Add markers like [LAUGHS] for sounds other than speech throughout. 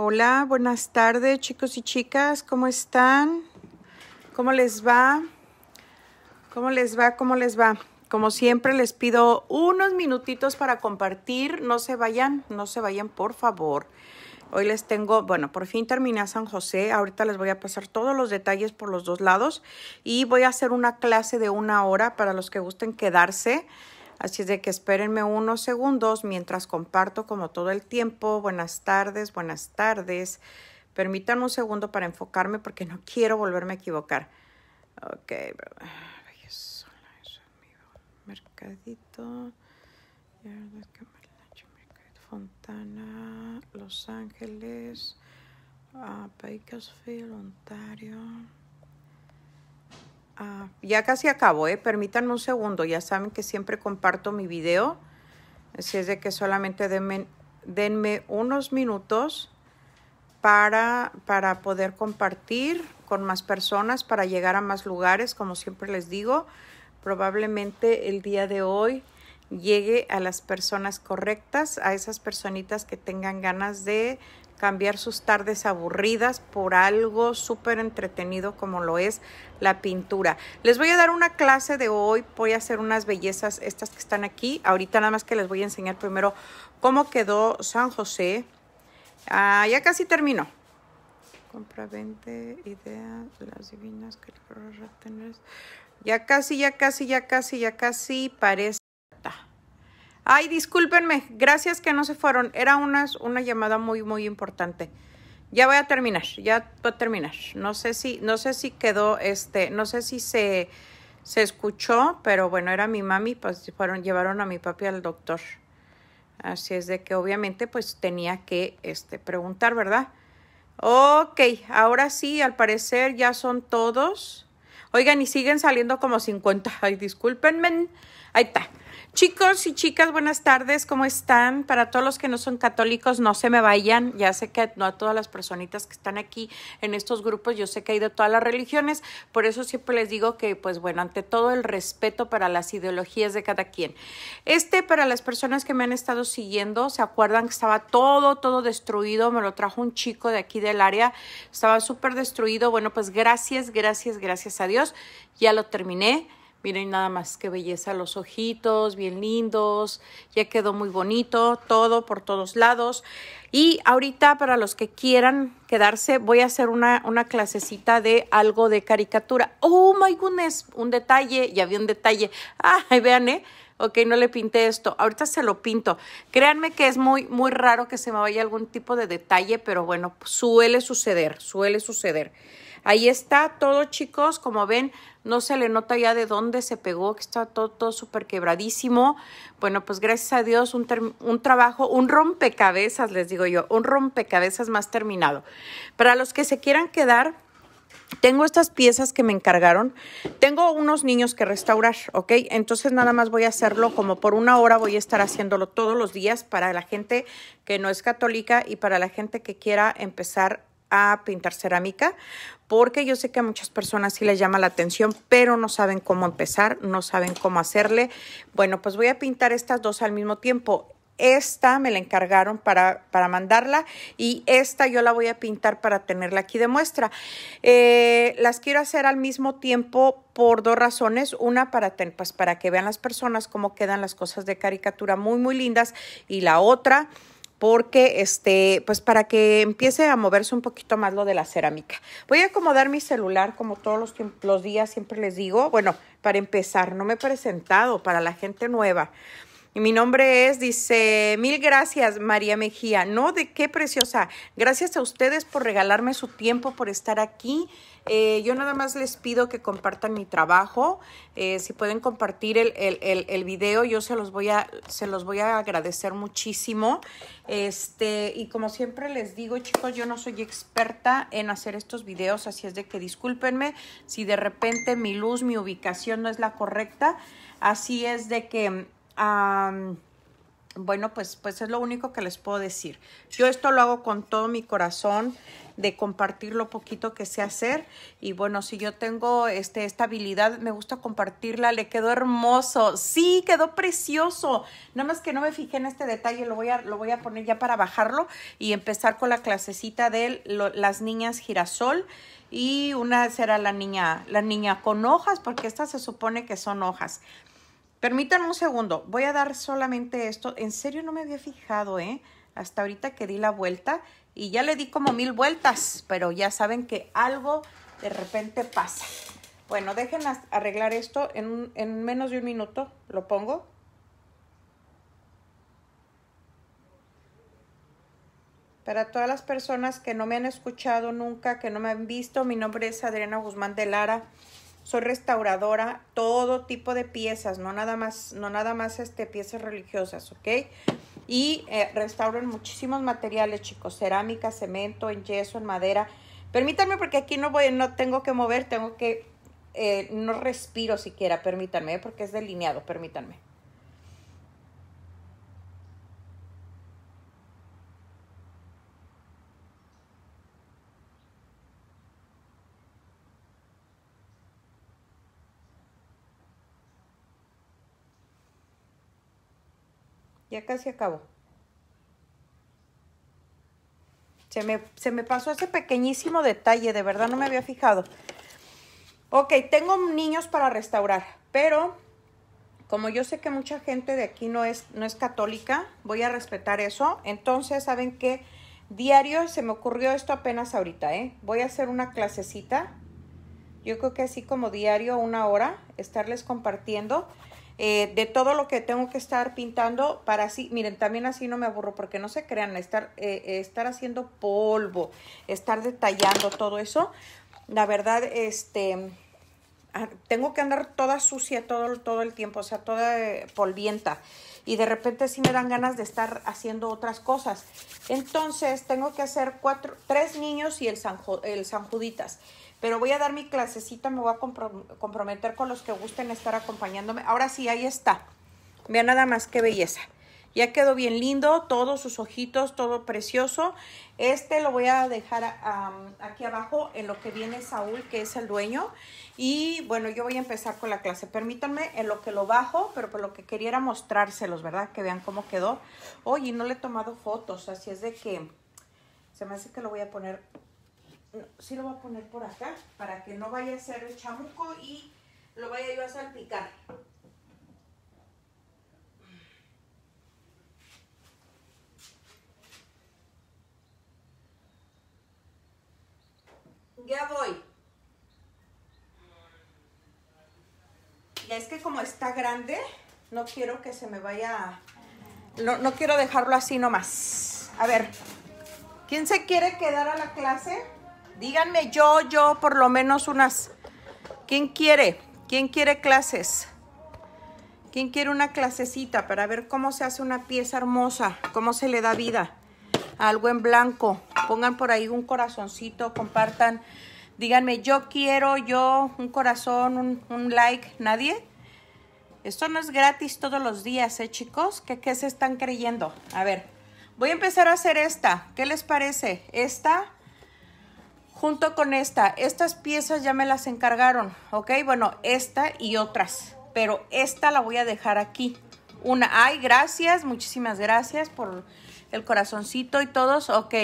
Hola, buenas tardes chicos y chicas, ¿cómo están? ¿Cómo les va? ¿Cómo les va? ¿Cómo les va? Como siempre les pido unos minutitos para compartir, no se vayan, no se vayan por favor. Hoy les tengo, bueno, por fin terminé San José. Ahorita les voy a pasar todos los detalles por los dos lados y voy a hacer una clase de una hora para los que gusten quedarse. Así es de que espérenme unos segundos mientras comparto como todo el tiempo. Buenas tardes, buenas tardes. Permítanme un segundo para enfocarme porque no quiero volverme a equivocar. Ok, mercadito. Fontana, Los Ángeles, ah, Bakersfield, Ontario. Ah, ya casi acabo, ¿eh? Permítanme un segundo. Ya saben que siempre comparto mi video. Así es de que solamente denme, denme unos minutos para, para poder compartir con más personas, para llegar a más lugares, como siempre les digo. Probablemente el día de hoy llegue a las personas correctas, a esas personitas que tengan ganas de cambiar sus tardes aburridas por algo súper entretenido como lo es la pintura. Les voy a dar una clase de hoy, voy a hacer unas bellezas, estas que están aquí. Ahorita nada más que les voy a enseñar primero cómo quedó San José. Ah, ya casi termino. Compra, vende, de las divinas que retener. Ya casi, ya casi, ya casi, ya casi parece. Ay, discúlpenme, gracias que no se fueron. Era una, una llamada muy, muy importante. Ya voy a terminar, ya voy a terminar. No sé si, no sé si quedó, este, no sé si se, se escuchó, pero bueno, era mi mami, pues fueron, llevaron a mi papi al doctor. Así es de que obviamente pues tenía que este, preguntar, ¿verdad? Ok, ahora sí, al parecer ya son todos. Oigan, y siguen saliendo como 50. Ay, discúlpenme. Ahí está. Chicos y chicas, buenas tardes, ¿cómo están? Para todos los que no son católicos, no se me vayan. Ya sé que no a todas las personitas que están aquí en estos grupos, yo sé que hay de todas las religiones, por eso siempre les digo que, pues bueno, ante todo el respeto para las ideologías de cada quien. Este, para las personas que me han estado siguiendo, se acuerdan que estaba todo, todo destruido, me lo trajo un chico de aquí del área, estaba súper destruido. Bueno, pues gracias, gracias, gracias a Dios ya lo terminé. Miren nada más que belleza los ojitos, bien lindos. Ya quedó muy bonito todo por todos lados. Y ahorita para los que quieran quedarse, voy a hacer una, clasecita de algo de caricatura. ¡Oh, my goodness! Un detalle, ya vi un detalle. ah, vean, eh! ok, no le pinté esto, ahorita se lo pinto. Créanme que es muy, muy raro que se me vaya algún tipo de detalle, pero bueno, suele suceder, suele suceder. Ahí está todo, chicos. Como ven, no se le nota ya de dónde se pegó, que está todo, súper quebradísimo. Bueno, pues gracias a Dios, un, un trabajo, un rompecabezas, les digo yo, un rompecabezas más terminado. Para los que se quieran quedar, tengo estas piezas que me encargaron. Tengo unos niños que restaurar, ¿ok? Entonces nada más voy a hacerlo como por una hora voy a estar haciéndolo todos los días para la gente que no es católica y para la gente que quiera empezar a pintar cerámica, porque yo sé que a muchas personas sí les llama la atención, pero no saben cómo empezar, no saben cómo hacerle. Bueno, pues voy a pintar estas dos al mismo tiempo. Esta me la encargaron para, para mandarla y esta yo la voy a pintar para tenerla aquí de muestra. Eh, las quiero hacer al mismo tiempo por dos razones. Una, para, pues, para que vean las personas cómo quedan las cosas de caricatura muy, muy lindas. Y la otra, porque este, pues para que empiece a moverse un poquito más lo de la cerámica. Voy a acomodar mi celular como todos los, días, siempre les digo, bueno, para empezar, no me he presentado para la gente nueva. Y mi nombre es, dice, mil gracias María Mejía. No, de qué preciosa. Gracias a ustedes por regalarme su tiempo, por estar aquí. Eh, yo nada más les pido que compartan mi trabajo. Eh, si pueden compartir el, el, video, yo se los voy a, se los voy a agradecer muchísimo. Este, y como siempre les digo, chicos, yo no soy experta en hacer estos videos, así es de que discúlpenme si de repente mi luz, mi ubicación no es la correcta. Así es de que. Bueno, pues, pues es lo único que les puedo decir. Yo esto lo hago con todo mi corazón de compartir lo poquito que sé hacer y bueno, si yo tengo este, esta habilidad, me gusta compartirla, le quedó hermoso, sí, quedó precioso, nada más que no me fijé en este detalle, lo voy a, lo voy a poner ya para bajarlo y empezar con la clasecita de las niñas girasol y una será la niña, la niña con hojas, porque estas se supone que son hojas. Permítanme un segundo, voy a dar solamente esto. En serio no me había fijado, ¿eh? Hasta ahorita que di la vuelta y ya le di como mil vueltas, pero ya saben que algo de repente pasa. Bueno, dejen arreglar esto en, en menos de un minuto, lo pongo. Para todas las personas que no me han escuchado nunca, que no me han visto, mi nombre es Adriana Guzmán de Lara soy restauradora, todo tipo de piezas, no nada más, no nada más este, piezas religiosas, ¿ok? Y eh, restauran muchísimos materiales, chicos, cerámica, cemento, en yeso, en madera. Permítanme porque aquí no voy, no tengo que mover, tengo que, eh, no respiro siquiera, permítanme, ¿eh? porque es delineado, permítanme. Ya casi acabó. Se me, se me pasó ese pequeñísimo detalle, de verdad no me había fijado. Ok, tengo niños para restaurar, pero como yo sé que mucha gente de aquí no es, no es católica, voy a respetar eso. Entonces, ¿saben qué? Diario se me ocurrió esto apenas ahorita, ¿eh? Voy a hacer una clasecita. Yo creo que así como diario, una hora, estarles compartiendo. Eh, de todo lo que tengo que estar pintando para así, miren, también así no me aburro porque no se crean, estar, eh, estar haciendo polvo, estar detallando todo eso, la verdad, este, tengo que andar toda sucia todo, todo el tiempo, o sea, toda eh, polvienta. Y de repente sí me dan ganas de estar haciendo otras cosas. Entonces tengo que hacer cuatro, tres niños y el San, el Juditas. Pero voy a dar mi clasecita, me voy a comprometer con los que gusten estar acompañándome. Ahora sí, ahí está. Vean nada más qué belleza. Ya quedó bien lindo, todos sus ojitos, todo precioso. Este lo voy a dejar aquí abajo en lo que viene Saúl, que es el dueño. Y bueno, yo voy a empezar con la clase. Permítanme en lo que lo bajo, pero por lo que quería era mostrárselos, ¿verdad? Que vean cómo quedó. Oye, no le he tomado fotos, así es de que se me hace que lo voy a poner... sí lo voy a poner por acá, para que no vaya a ser el chamuco y lo vaya yo a salpicar. Ya voy. Ya es que como está grande, no quiero que se me vaya... No, no quiero dejarlo así nomás. A ver, ¿quién se quiere quedar a la clase? Díganme yo, yo, por lo menos unas... ¿Quién quiere? ¿Quién quiere clases? ¿Quién quiere una clasecita para ver cómo se hace una pieza hermosa? ¿Cómo se le da vida? Algo en blanco pongan por ahí un corazoncito, compartan, díganme, yo quiero, yo, un corazón, un, like, nadie. Esto no es gratis todos los días, ¿eh, chicos? ¿Qué, ¿Qué se están creyendo? A ver, voy a empezar a hacer esta. ¿Qué les parece? Esta junto con esta. Estas piezas ya me las encargaron, ¿ok? Bueno, esta y otras, pero esta la voy a dejar aquí. Una, ay, gracias, muchísimas gracias por el corazoncito y todos, ok.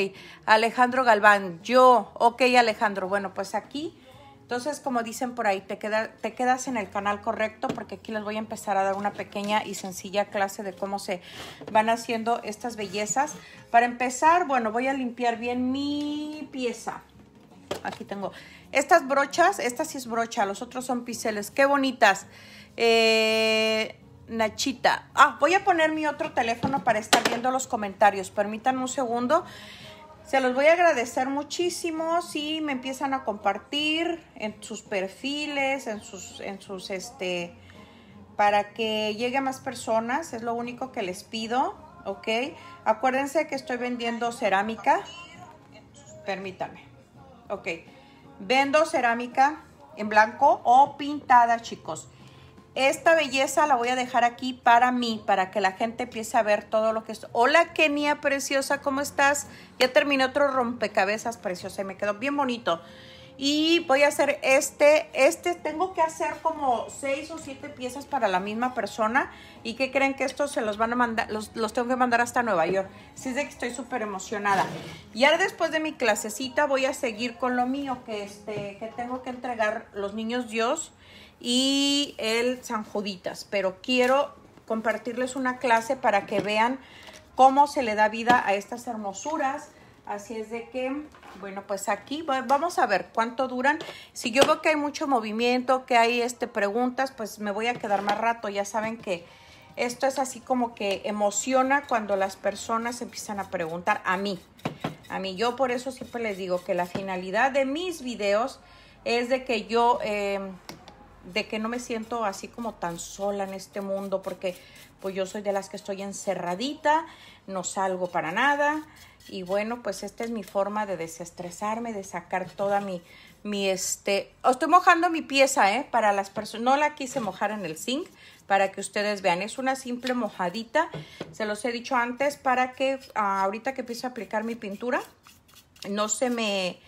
Alejandro Galván, yo, ok Alejandro, bueno, pues aquí, entonces como dicen por ahí, te, queda, te quedas en el canal correcto porque aquí les voy a empezar a dar una pequeña y sencilla clase de cómo se van haciendo estas bellezas. Para empezar, bueno, voy a limpiar bien mi pieza. Aquí tengo estas brochas, esta sí es brocha, los otros son pinceles, qué bonitas. Eh, Nachita. Ah, voy a poner mi otro teléfono para estar viendo los comentarios. Permítanme un segundo. Se los voy a agradecer muchísimo si me empiezan a compartir en sus perfiles, en sus, en sus, este, para que llegue a más personas. Es lo único que les pido, ¿ok? Acuérdense que estoy vendiendo cerámica. Permítanme. Ok. Vendo cerámica en blanco o pintada, chicos. Esta belleza la voy a dejar aquí para mí, para que la gente empiece a ver todo lo que es. Hola Kenia, preciosa, ¿cómo estás? Ya terminé otro rompecabezas, preciosa, y me quedó bien bonito. Y voy a hacer este, este tengo que hacer como seis o siete piezas para la misma persona. ¿Y que creen que estos se los van a mandar, los, tengo que mandar hasta Nueva York? Así es de que estoy súper emocionada. Y ahora después de mi clasecita voy a seguir con lo mío, que, este, que tengo que entregar los niños Dios y el San Juditas, pero quiero compartirles una clase para que vean cómo se le da vida a estas hermosuras. Así es de que, bueno, pues aquí vamos a ver cuánto duran. Si yo veo que hay mucho movimiento, que hay este, preguntas, pues me voy a quedar más rato. Ya saben que esto es así como que emociona cuando las personas empiezan a preguntar a mí. A mí, yo por eso siempre les digo que la finalidad de mis videos es de que yo eh, de que no me siento así como tan sola en este mundo, porque pues yo soy de las que estoy encerradita, no salgo para nada. Y bueno, pues esta es mi forma de desestresarme, de sacar toda mi, mi este... Oh, estoy mojando mi pieza, ¿eh? Para las personas... No la quise mojar en el zinc para que ustedes vean. Es una simple mojadita. Se los he dicho antes para que ah, ahorita que empiezo a aplicar mi pintura no se me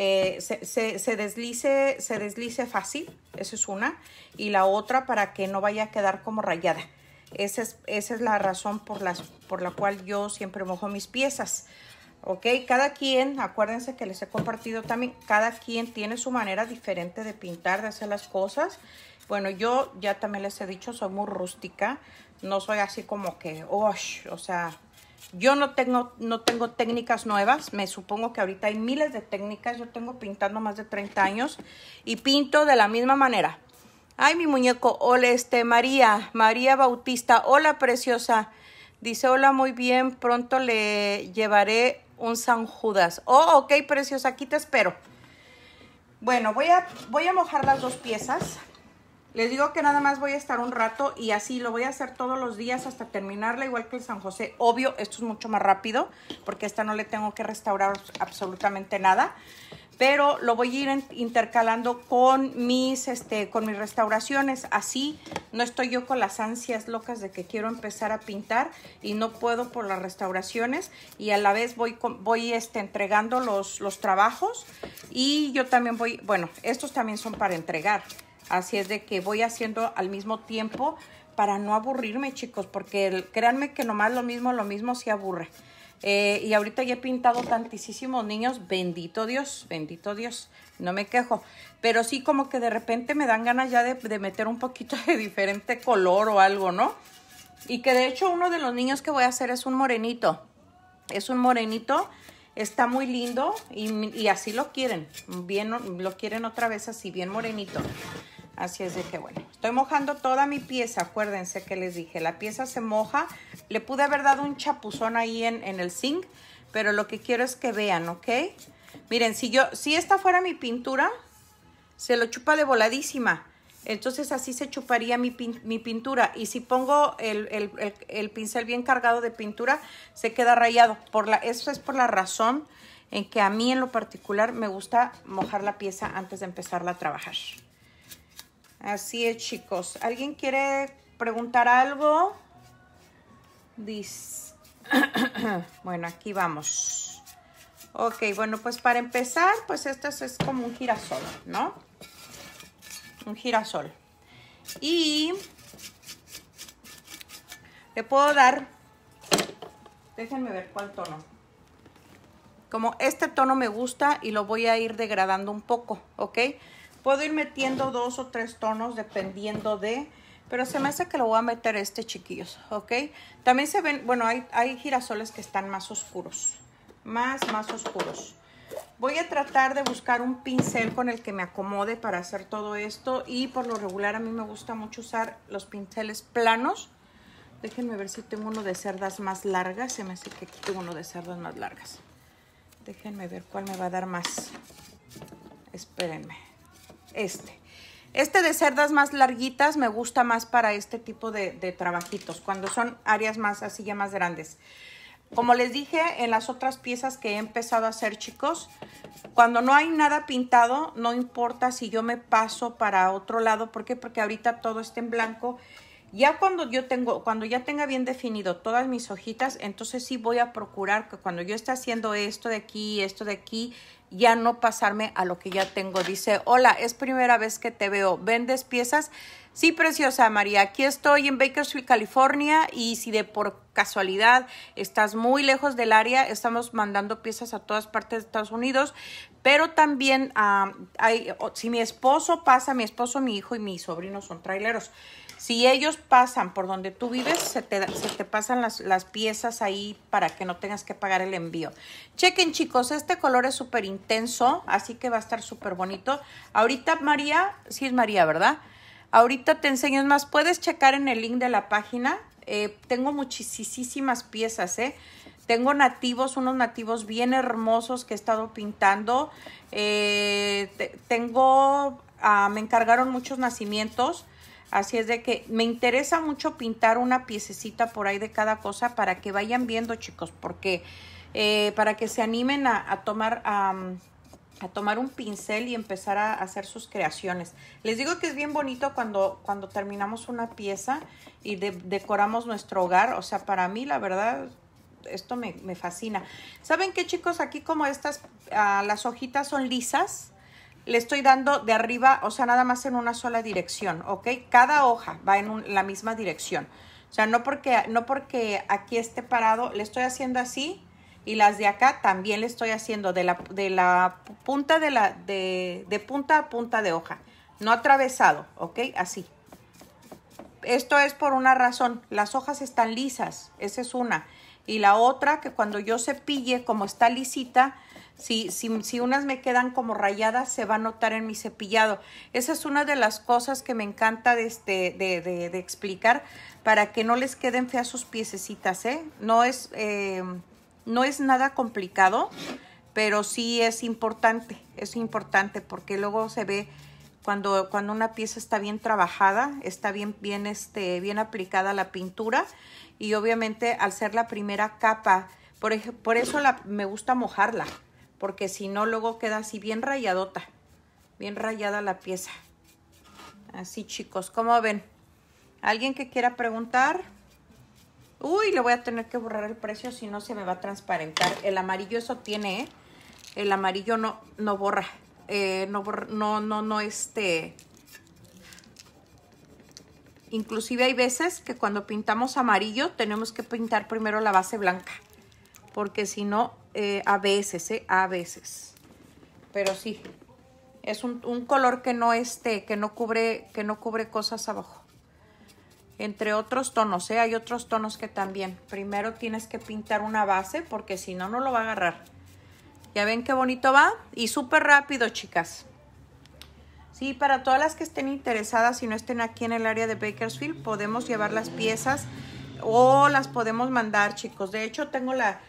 eh, se, deslice, se deslice fácil, esa es una, y la otra para que no vaya a quedar como rayada. Esa es, esa es la razón por, por la cual yo siempre mojo mis piezas. ¿ok? Cada quien, acuérdense que les he compartido también, cada quien tiene su manera diferente de pintar, de hacer las cosas. Bueno, yo ya también les he dicho, soy muy rústica, no soy así como que, o sea, yo no tengo, no tengo técnicas nuevas, me supongo que ahorita hay miles de técnicas, yo tengo pintando más de 30 años y pinto de la misma manera. Ay, mi muñeco, hola este, María, María Bautista, hola preciosa. Dice, hola, muy bien, pronto le llevaré un San Judas. Oh, ok, preciosa, aquí te espero. Bueno, voy a, voy a mojar las dos piezas. Les digo que nada más voy a estar un rato y así lo voy a hacer todos los días hasta terminarla, igual que el San José. Obvio, esto es mucho más rápido porque esta no le tengo que restaurar absolutamente nada. Pero lo voy a ir intercalando con mis, este, con mis restauraciones. Así no estoy yo con las ansias locas de que quiero empezar a pintar y no puedo por las restauraciones. Y a la vez voy, voy este, entregando los, los trabajos. Y yo también voy, bueno, estos también son para entregar. Así es de que voy haciendo al mismo tiempo para no aburrirme, chicos, porque créanme que nomás lo mismo, lo mismo se aburre. Eh, y ahorita ya he pintado tantísimos niños, bendito Dios, bendito Dios, no me quejo. Pero sí como que de repente me dan ganas ya de, meter un poquito de diferente color o algo, ¿no? Y que de hecho uno de los niños que voy a hacer es un morenito. Es un morenito, está muy lindo y, y así lo quieren. Bien, lo quieren otra vez así, bien morenito. Así es de que bueno, estoy mojando toda mi pieza, acuérdense que les dije, la pieza se moja, le pude haber dado un chapuzón ahí en, el zinc, pero lo que quiero es que vean, ¿ok? Miren, si yo, si esta fuera mi pintura, se lo chupa de voladísima, entonces así se chuparía mi, pintura. Y si pongo el, pincel bien cargado de pintura, se queda rayado. Por la, eso es por la razón en que a mí en lo particular me gusta mojar la pieza antes de empezarla a trabajar. Así es, chicos. ¿Alguien quiere preguntar algo? [COUGHS] bueno, aquí vamos. Ok, bueno, pues para empezar, pues esto es, como un girasol, ¿no? Un girasol. Y le puedo dar, déjenme ver cuál tono. Como este tono me gusta y lo voy a ir degradando un poco, ¿ok? ok Puedo ir metiendo dos o tres tonos dependiendo de... Pero se me hace que lo voy a meter este, chiquillos, ¿ok? También se ven... Bueno, hay, hay girasoles que están más oscuros. Más, más oscuros. Voy a tratar de buscar un pincel con el que me acomode para hacer todo esto. Y por lo regular a mí me gusta mucho usar los pinceles planos. Déjenme ver si tengo uno de cerdas más largas. Se me hace que aquí tengo uno de cerdas más largas. Déjenme ver cuál me va a dar más. Espérenme este. Este de cerdas más larguitas me gusta más para este tipo de, trabajitos, cuando son áreas más así ya más grandes. Como les dije en las otras piezas que he empezado a hacer, chicos, cuando no hay nada pintado, no importa si yo me paso para otro lado. ¿Por qué? Porque ahorita todo está en blanco. Ya cuando yo tengo, cuando ya tenga bien definido todas mis hojitas, entonces sí voy a procurar que cuando yo esté haciendo esto de aquí, esto de aquí, ya no pasarme a lo que ya tengo. Dice, hola, es primera vez que te veo. ¿Vendes piezas? Sí, preciosa María, aquí estoy en Bakersfield, California y si de por casualidad estás muy lejos del área, estamos mandando piezas a todas partes de Estados Unidos, pero también ah, si mi esposo pasa, mi esposo, mi hijo y mi sobrino son traileros. Si ellos pasan por donde tú vives, se te, pasan las, piezas ahí para que no tengas que pagar el envío. Chequen chicos, este color es súper intenso, así que va a estar súper bonito. Ahorita María, sí es María, ¿verdad? Ahorita te enseño, más puedes checar en el link de la página. Eh, tengo muchísimas piezas, ¿eh? Tengo nativos, unos nativos bien hermosos que he estado pintando. Eh, tengo, ah, me encargaron muchos nacimientos. Así es de que me interesa mucho pintar una piececita por ahí de cada cosa para que vayan viendo, chicos, porque eh, para que se animen a, tomar... a tomar un pincel y empezar a hacer sus creaciones. Les digo que es bien bonito cuando, cuando terminamos una pieza y decoramos nuestro hogar. O sea, para mí, la verdad, esto me, me fascina. ¿Saben qué, chicos? Aquí como estas, ah, las hojitas son lisas, le estoy dando de arriba, o sea, nada más en una sola dirección, ¿ok? Cada hoja va en la misma dirección. O sea, no porque, no porque aquí esté parado, le estoy haciendo así y las de acá también le estoy haciendo de la, de la punta de la, de, de punta a punta de hoja. No atravesado, ¿ok? Así. Esto es por una razón. Las hojas están lisas, esa es una. Y la otra, que cuando yo cepille, como está lisita, si, si, unas me quedan como rayadas, se va a notar en mi cepillado. Esa es una de las cosas que me encanta de, este, de, explicar para que no les queden feas sus piececitas, ¿eh? No es, eh, no es nada complicado, pero sí es importante, es importante porque luego se ve cuando, cuando una pieza está bien trabajada, está bien, bien, este, bien aplicada la pintura y obviamente al ser la primera capa, por, por eso me gusta mojarla porque si no luego queda así bien rayadota, bien rayada la pieza. Así chicos, ¿cómo ven? ¿Alguien que quiera preguntar? Uy, le voy a tener que borrar el precio si no se me va a transparentar. El amarillo eso tiene, ¿eh? El amarillo no, no borra. Eh, no, borra, no, no, no, este... Inclusive hay veces que cuando pintamos amarillo tenemos que pintar primero la base blanca. Porque si no, eh, a veces, eh, a veces. Pero sí, es un, color que no esté, que no cubre, que no cubre cosas abajo. Entre otros tonos, eh, hay otros tonos que también. Primero tienes que pintar una base porque si no, no lo va a agarrar. Ya ven qué bonito va y súper rápido, chicas. Sí, para todas las que estén interesadas y no estén aquí en el área de Bakersfield, podemos llevar las piezas o las podemos mandar, chicos. De hecho, tengo la,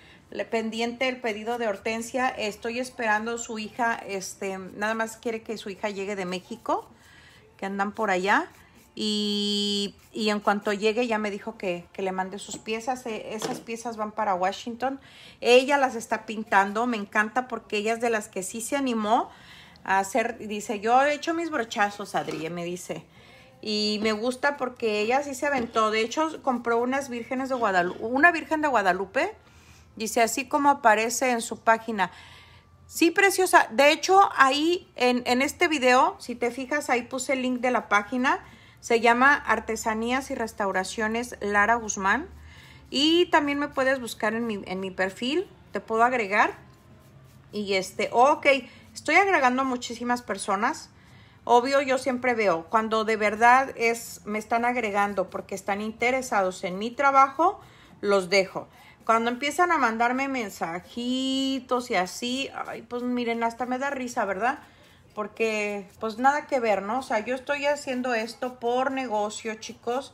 pendiente el pedido de Hortensia. Estoy esperando su hija, este, nada más quiere que su hija llegue de México, que andan por allá. Y, y en cuanto llegue ya me dijo que, que le mande sus piezas. E, esas piezas van para Washington. Ella las está pintando, me encanta porque ella es de las que sí se animó a hacer. Dice, yo he hecho mis brochazos, Adri, me dice. Y me gusta porque ella sí se aventó. De hecho, compró unas vírgenes de Guadalupe, una virgen de Guadalupe Dice, así como aparece en su página. Sí, preciosa. De hecho, ahí en, este video, si te fijas, ahí puse el link de la página. Se llama Artesanías y Restauraciones Lara Guzmán. Y también me puedes buscar en mi, perfil. Te puedo agregar. Y este, ok, estoy agregando muchísimas personas. Obvio, yo siempre veo cuando de verdad es, me están agregando porque están interesados en mi trabajo, los dejo cuando empiezan a mandarme mensajitos y así, ay, pues miren, hasta me da risa, ¿verdad? Porque pues nada que ver, ¿no? O sea, yo estoy haciendo esto por negocio, chicos.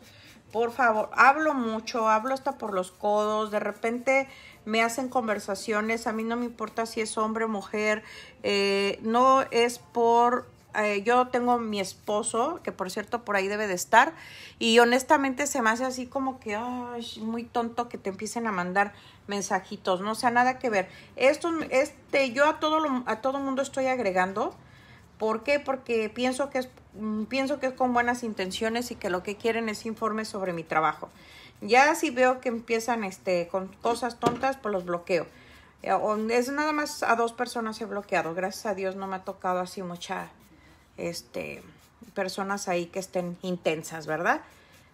Por favor, hablo mucho, hablo hasta por los codos, de repente me hacen conversaciones, a mí no me importa si es hombre o mujer, eh, no es por eh, yo tengo mi esposo, que por cierto por ahí debe de estar, y honestamente se me hace así como que, ay, muy tonto que te empiecen a mandar mensajitos, no sea nada que ver. Esto, este, yo a todo, a todo mundo estoy agregando, ¿por qué? Porque pienso que es, mm, pienso que es con buenas intenciones y que lo que quieren es informes sobre mi trabajo. Ya si veo que empiezan este, con cosas tontas, pues los bloqueo. Eh, es nada más a dos personas he bloqueado. Gracias a Dios no me ha tocado así mucha este, personas ahí que estén intensas, ¿verdad?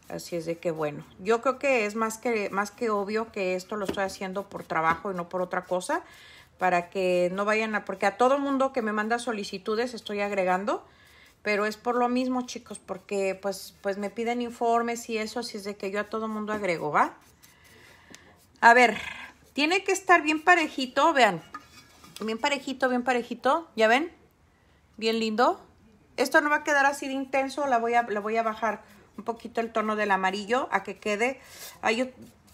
Así es de que bueno, yo creo que es más que, más que obvio que esto lo estoy haciendo por trabajo y no por otra cosa, para que no vayan a, porque a todo mundo que me manda solicitudes estoy agregando, pero es por lo mismo chicos, porque pues, pues me piden informes y eso, así es de que yo a todo mundo agrego, ¿va? A ver, tiene que estar bien parejito, vean, bien parejito, bien parejito, ¿ya ven? Bien lindo. Esto no va a quedar así de intenso, la voy a, la voy a bajar un poquito el tono del amarillo a que quede.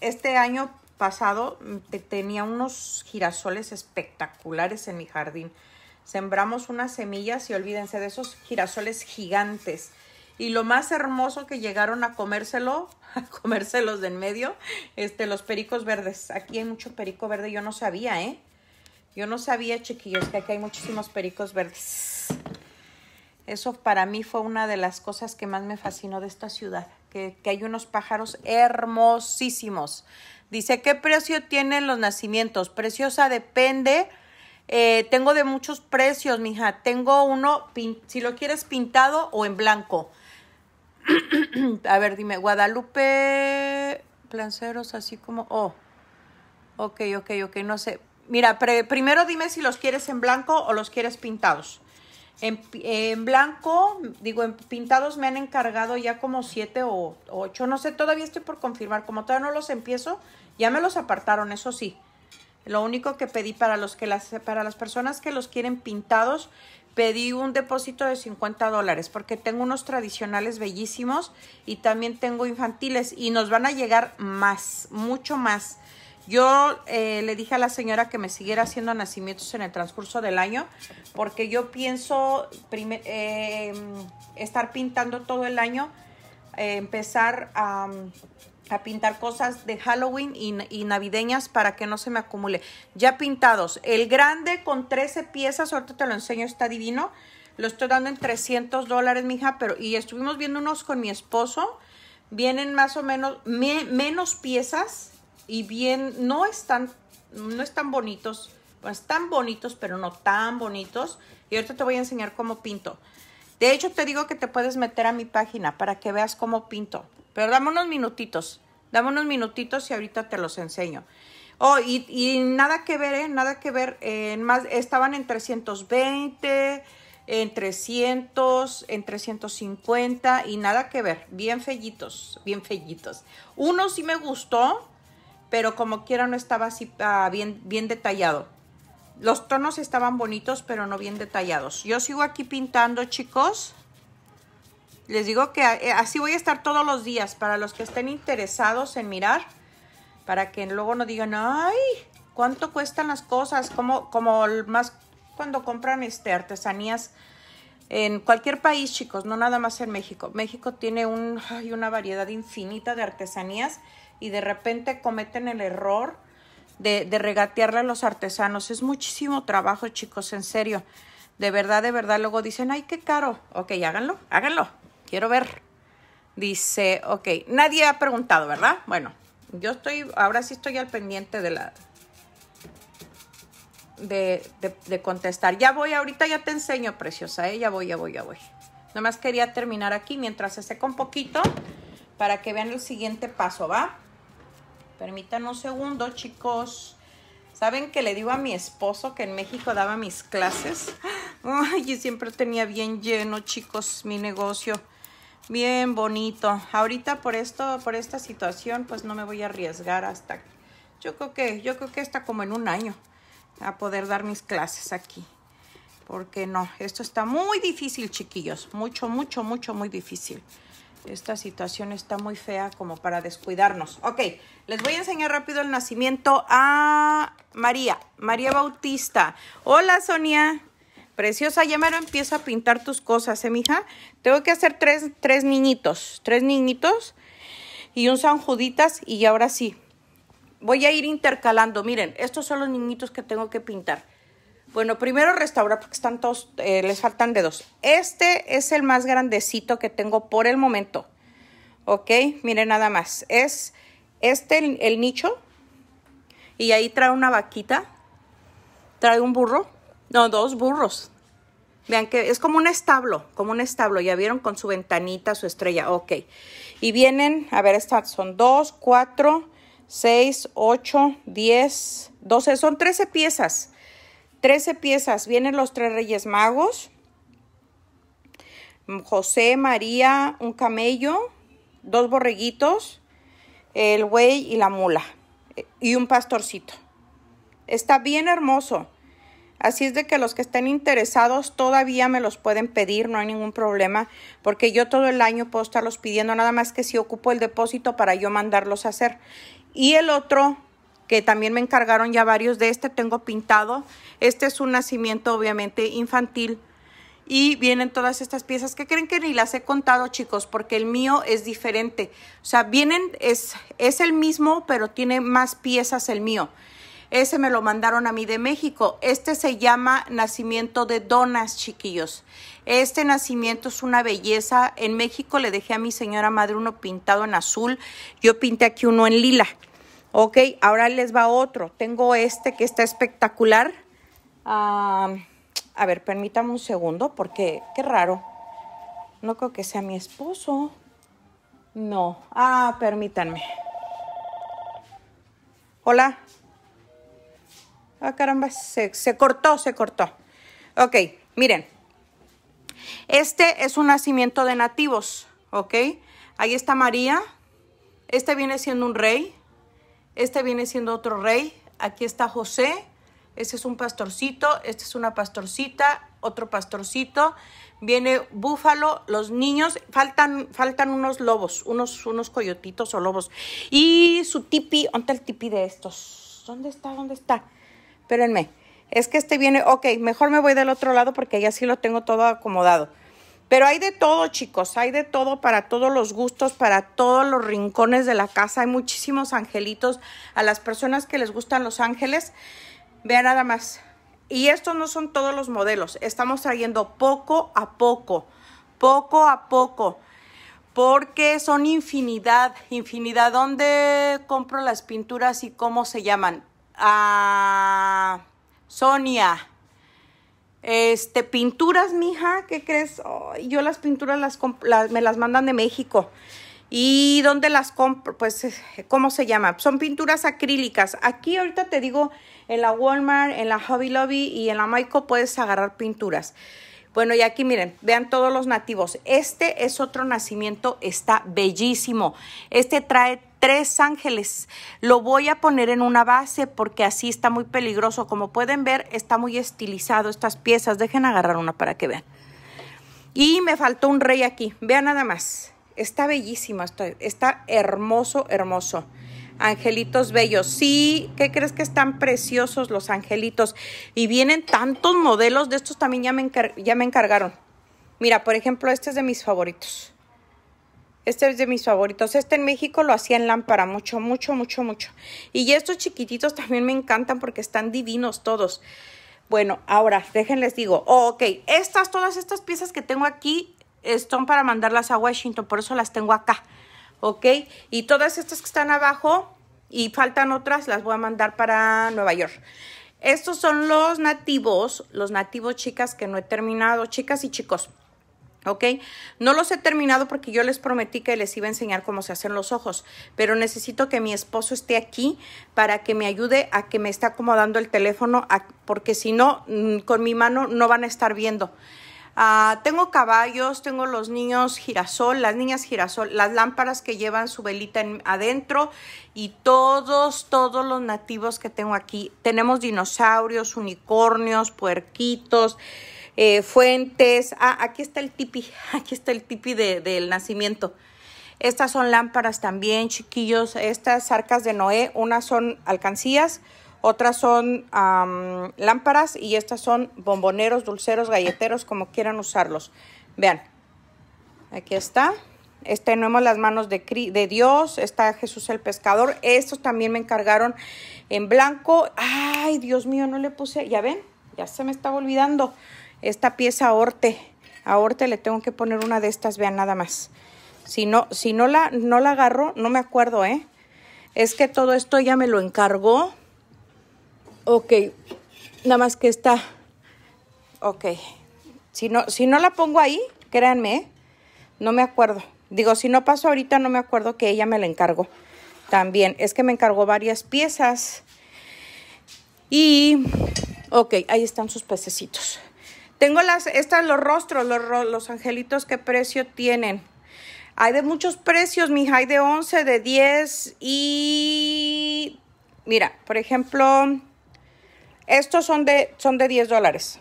este año pasado mm, tenía unos girasoles espectaculares en mi jardín. Sembramos unas semillas y olvídense de esos girasoles gigantes. Y lo más hermoso que llegaron a comérselo, [LAUGHS] a comérselos de en medio, este, los pericos verdes. Aquí hay mucho perico verde, yo no sabía, ¿eh? Yo no sabía, chiquillos, que aquí hay muchísimos pericos verdes. Eso para mí fue una de las cosas que más me fascinó de esta ciudad, que, hay unos pájaros hermosísimos. Dice, ¿qué precio tienen los nacimientos? Preciosa depende. Eh, tengo de muchos precios, mija. Tengo uno, si lo quieres pintado o en blanco. [CLEARS THROAT] A ver, dime, Guadalupe, planceros, así como, oh, ok, ok, ok, no sé. Mira, primero dime si los quieres en blanco o los quieres pintados. En, blanco, digo, en pintados me han encargado ya como siete o ocho, no sé, todavía estoy por confirmar, como todavía no los empiezo, ya me los apartaron, eso sí. Lo único que pedí para, los que las, para las personas que los quieren pintados, pedí un depósito de 50 dólares, porque tengo unos tradicionales bellísimos y también tengo infantiles y nos van a llegar más, mucho más. Yo eh, le dije a la señora que me siguiera haciendo nacimientos en el transcurso del año porque yo pienso eh, estar pintando todo el año, eh, empezar a, pintar cosas de Halloween y, navideñas para que no se me acumule. Ya pintados, el grande con 13 piezas, ahorita te lo enseño, está divino. Lo estoy dando en 300 dólares, mija, pero y estuvimos viendo unos con mi esposo. Vienen más o menos menos piezas y bien, no están, no están bonitos, pues, están bonitos, pero no tan bonitos. Y ahorita te voy a enseñar cómo pinto. De hecho, te digo que te puedes meter a mi página para que veas cómo pinto. Pero dame unos minutitos, dame unos minutitos y ahorita te los enseño. Oh, y, nada que ver, ¿eh? Nada que ver. Eh, en más, estaban en 320, en 300, en 350 y nada que ver. Bien fellitos, bien fellitos. Uno sí me gustó, pero como quiera no estaba así ah, bien, bien detallado. Los tonos estaban bonitos, pero no bien detallados. Yo sigo aquí pintando, chicos. Les digo que eh, así voy a estar todos los días para los que estén interesados en mirar, para que luego no digan, ay, ¿cuánto cuestan las cosas? Como, como más cuando compran este, artesanías en cualquier país, chicos, no nada más en México. México tiene una variedad infinita de artesanías y de repente cometen el error de, regatearle a los artesanos. Es muchísimo trabajo, chicos, en serio. De verdad, de verdad. Luego dicen, ay, qué caro. Ok, háganlo, háganlo. Quiero ver. Dice, ok, nadie ha preguntado, ¿verdad? Bueno, yo estoy, ahora sí estoy al pendiente de la, de, contestar. Ya voy, ahorita ya te enseño, preciosa, ¿eh? ya voy, ya voy, ya voy. Nomás quería terminar aquí mientras se seca un poquito para que vean el siguiente paso, ¿va? Permítanme un segundo, chicos. ¿Saben que le digo a mi esposo que en México daba mis clases? Ay, y siempre tenía bien lleno, chicos, mi negocio. Bien bonito. Ahorita por esto, por esta situación, pues no me voy a arriesgar hasta... Yo creo que, yo creo que está como en un año a poder dar mis clases aquí. Porque no, esto está muy difícil, chiquillos. Mucho, mucho, mucho, muy difícil. Esta situación está muy fea como para descuidarnos. Ok, les voy a enseñar rápido el nacimiento a María, María Bautista. Hola, Sonia. Preciosa, ya me lo empieza a pintar tus cosas, ¿eh, mija? Tengo que hacer tres, tres niñitos, tres niñitos y un San Juditas y ahora sí. Voy a ir intercalando. Miren, estos son los niñitos que tengo que pintar. Bueno, primero restaurar porque están todos, eh, les faltan dedos. Este es el más grandecito que tengo por el momento. Ok, miren nada más. Es este el, nicho. Y ahí trae una vaquita. Trae un burro. No, dos burros. Vean que es como un establo, como un establo. Ya vieron con su ventanita, su estrella. Ok. Y vienen, a ver, estas son dos, cuatro, seis, ocho, diez, doce. Son trece piezas. Trece piezas. Vienen los tres reyes magos. José, María, un camello, dos borreguitos, el buey y la mula eh, y un pastorcito. Está bien hermoso. Así es de que los que estén interesados todavía me los pueden pedir, no hay ningún problema, porque yo todo el año puedo estarlos pidiendo, nada más que si ocupo el depósito para yo mandarlos a hacer. Y el otro que también me encargaron ya varios de este, tengo pintado. Este es un nacimiento obviamente infantil y vienen todas estas piezas que creen que ni las he contado chicos porque el mío es diferente. O sea, vienen, es, es el mismo pero tiene más piezas el mío. Ese me lo mandaron a mí de México. Este se llama Nacimiento de Donas, chiquillos. Este nacimiento es una belleza. En México le dejé a mi señora madre uno pintado en azul. Yo pinté aquí uno en lila. Ok, ahora les va otro. Tengo este que está espectacular. a ver, permítame un segundo porque qué raro. No creo que sea mi esposo. No. Ah, permítanme. Hola. Ah, caramba, se, se cortó, se cortó. Ok, miren. Este es un nacimiento de nativos, ¿ok? Ahí está María. Este viene siendo un rey. Este viene siendo otro rey. Aquí está José. Este es un pastorcito. Este es una pastorcita. Otro pastorcito. Viene búfalo, los niños. Faltan, faltan unos lobos, unos, unos coyotitos o lobos. Y su tipi. ¿Dónde está el tipi de estos? ¿Dónde está? ¿Dónde está? Espérenme. Es que este viene, ok, mejor me voy del otro lado porque ya sí lo tengo todo acomodado. Pero hay de todo, chicos, hay de todo para todos los gustos, para todos los rincones de la casa. Hay muchísimos angelitos a las personas que les gustan los ángeles. Vean nada más. Y estos no son todos los modelos. Estamos trayendo poco a poco, poco a poco, porque son infinidad, infinidad. ¿Dónde compro las pinturas y cómo se llaman? Ah, Sonia. Este, pinturas, mija, ¿qué crees? yo las pinturas las, me las mandan de México. ¿Y dónde las compro? Pues, eh, ¿cómo se llama? Son pinturas acrílicas. Aquí ahorita te digo, en la Walmart, en la Hobby Lobby y en la Maico puedes agarrar pinturas. Bueno, y aquí miren, vean todos los nativos. Este es otro nacimiento, está bellísimo. Este trae tres ángeles. Lo voy a poner en una base porque así está muy peligroso. Como pueden ver, está muy estilizado estas piezas. Dejen agarrar una para que vean. Y me faltó un rey aquí. Vean nada más. Está bellísimo. Está, está hermoso, hermoso. Angelitos bellos. Sí, ¿qué crees que están preciosos los angelitos? Y vienen tantos modelos. De estos también ya me, ya me encargaron. Mira, por ejemplo, este es de mis favoritos. Este es de mis favoritos. Este en México lo hacía en lámpara mucho, mucho, mucho, mucho. Y estos chiquititos también me encantan porque están divinos todos. Bueno, ahora déjenles digo, ok, estas, todas estas piezas que tengo aquí están eh, para mandarlas a Washington, por eso las tengo acá, ok. Y todas estas que están abajo y faltan otras, las voy a mandar para Nueva York. Estos son los nativos, los nativos chicas que no he terminado, chicas y chicos. ¿Ok? No los he terminado porque yo les prometí que les iba a enseñar cómo se hacen los ojos, pero necesito que mi esposo esté aquí para que me ayude a que me esté acomodando el teléfono, porque si no, mm, con mi mano no van a estar viendo. Ah, tengo caballos, tengo los niños girasol, las niñas girasol, las lámparas que llevan su velita adentro y todos, todos los nativos que tengo aquí. Tenemos dinosaurios, unicornios, puerquitos. Eh, fuentes. Ah, aquí está el tipi, [LAUGHS] aquí está el tipi del nacimiento. Estas son lámparas también, chiquillos. Estas arcas de Noé, unas son alcancías, otras son lámparas y estas son bomboneros, dulceros, galleteros, como quieran usarlos. Vean, aquí está. Este, no las manos de, de Dios, está Jesús el pescador. Estos también me encargaron en blanco. Ay, Dios mío, no le puse, ya ven, ya se me estaba olvidando esta pieza aorte, A le tengo que poner una de estas, vean nada más. Si no, si no la, no la agarro, no me acuerdo, ¿eh? Es que todo esto ya me lo encargó. Ok, nada más que está. Ok. Si no, si no la pongo ahí, créanme, ¿eh? no me acuerdo. Digo, si no paso ahorita, no me acuerdo que ella me la encargó. También, es que me encargó varias piezas. Y, ok, ahí están sus pececitos. Tengo las, estas, los rostros, los, angelitos, ¿qué precio tienen? Hay de muchos precios, mija, hay de 11, de 10 y... Mira, por ejemplo, estos son de, son de 10 dólares.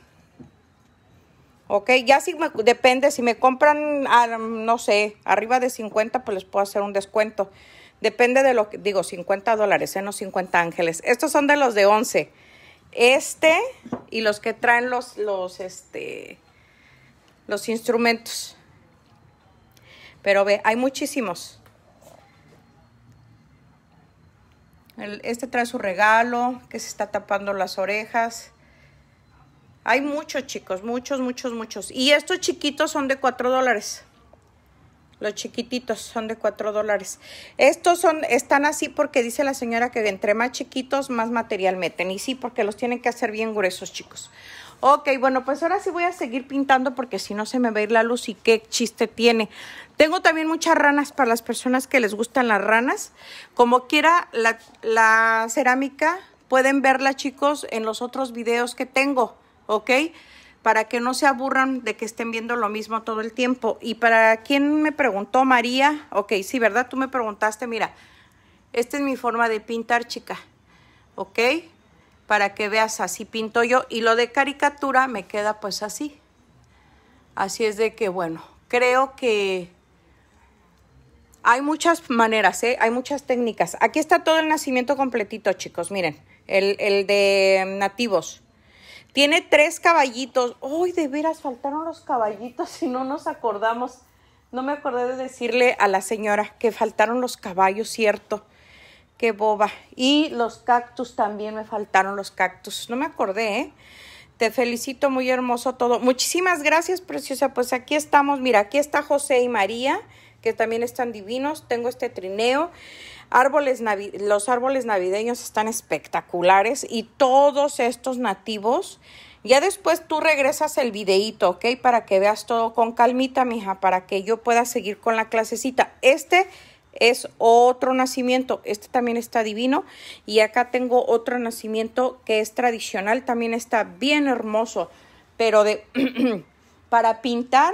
¿ok? Ya si depende, si me compran, ah, no sé, arriba de 50, pues les puedo hacer un descuento. Depende de lo que, digo, 50 dólares, eh, No 50 ángeles. Estos son de los de 11 este y los que traen los, los, este, los instrumentos. Pero ve, hay muchísimos. este trae su regalo, que se está tapando las orejas. Hay muchos, chicos, muchos, muchos, muchos. Y estos chiquitos son de 4 dólares. Los chiquititos son de 4 dólares. Estos son, están así porque dice la señora que entre más chiquitos, más material meten. Y sí, porque los tienen que hacer bien gruesos, chicos. Ok, bueno, pues ahora sí voy a seguir pintando porque si no se me va a ir la luz y qué chiste tiene. Tengo también muchas ranas para las personas que les gustan las ranas. Como quiera, la, la cerámica pueden verla, chicos, en los otros videos que tengo. ¿Ok? para que no se aburran de que estén viendo lo mismo todo el tiempo. Y para quien me preguntó, María, ok, sí, ¿verdad? Tú me preguntaste, mira, esta es mi forma de pintar, chica, ok, para que veas, así pinto yo. Y lo de caricatura me queda pues así. Así es de que, bueno, creo que hay muchas maneras, ¿eh? hay muchas técnicas. Aquí está todo el nacimiento completito, chicos, miren, el, el de nativos. Tiene tres caballitos. ¡Uy, de veras faltaron los caballitos y no nos acordamos! No me acordé de decirle a la señora que faltaron los caballos, cierto. Qué boba. Y los cactus también me faltaron los cactus. No me acordé, ¿eh? Te felicito, muy hermoso todo. Muchísimas gracias, preciosa. Pues aquí estamos. Mira, aquí está José y María, que también están divinos. Tengo este trineo. Árboles los árboles navideños están espectaculares y todos estos nativos. Ya después tú regresas el videíto, ¿ok? Para que veas todo con calmita, mija, para que yo pueda seguir con la clasecita. Este es otro nacimiento. Este también está divino. Y acá tengo otro nacimiento que es tradicional. También está bien hermoso. Pero de [CLEARS THROAT] para pintar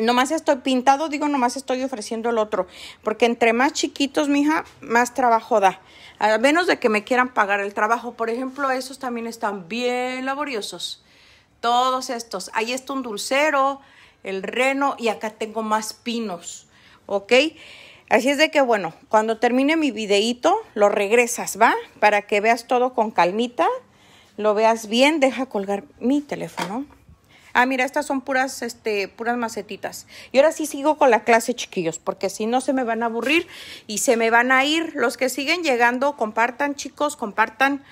nomás estoy pintado, digo, nomás estoy ofreciendo el otro. Porque entre más chiquitos, mija, más trabajo da. A menos de que me quieran pagar el trabajo. Por ejemplo, esos también están bien laboriosos. Todos estos. Ahí está un dulcero, el reno y acá tengo más pinos. ¿Ok? Así es de que, bueno, cuando termine mi videíto, lo regresas, ¿va? Para que veas todo con calmita, lo veas bien. Deja colgar mi teléfono. Ah, mira, estas son puras, este, puras macetitas. Y ahora sí sigo con la clase, chiquillos, porque si no se me van a aburrir y se me van a ir. Los que siguen llegando, compartan, chicos, compartan.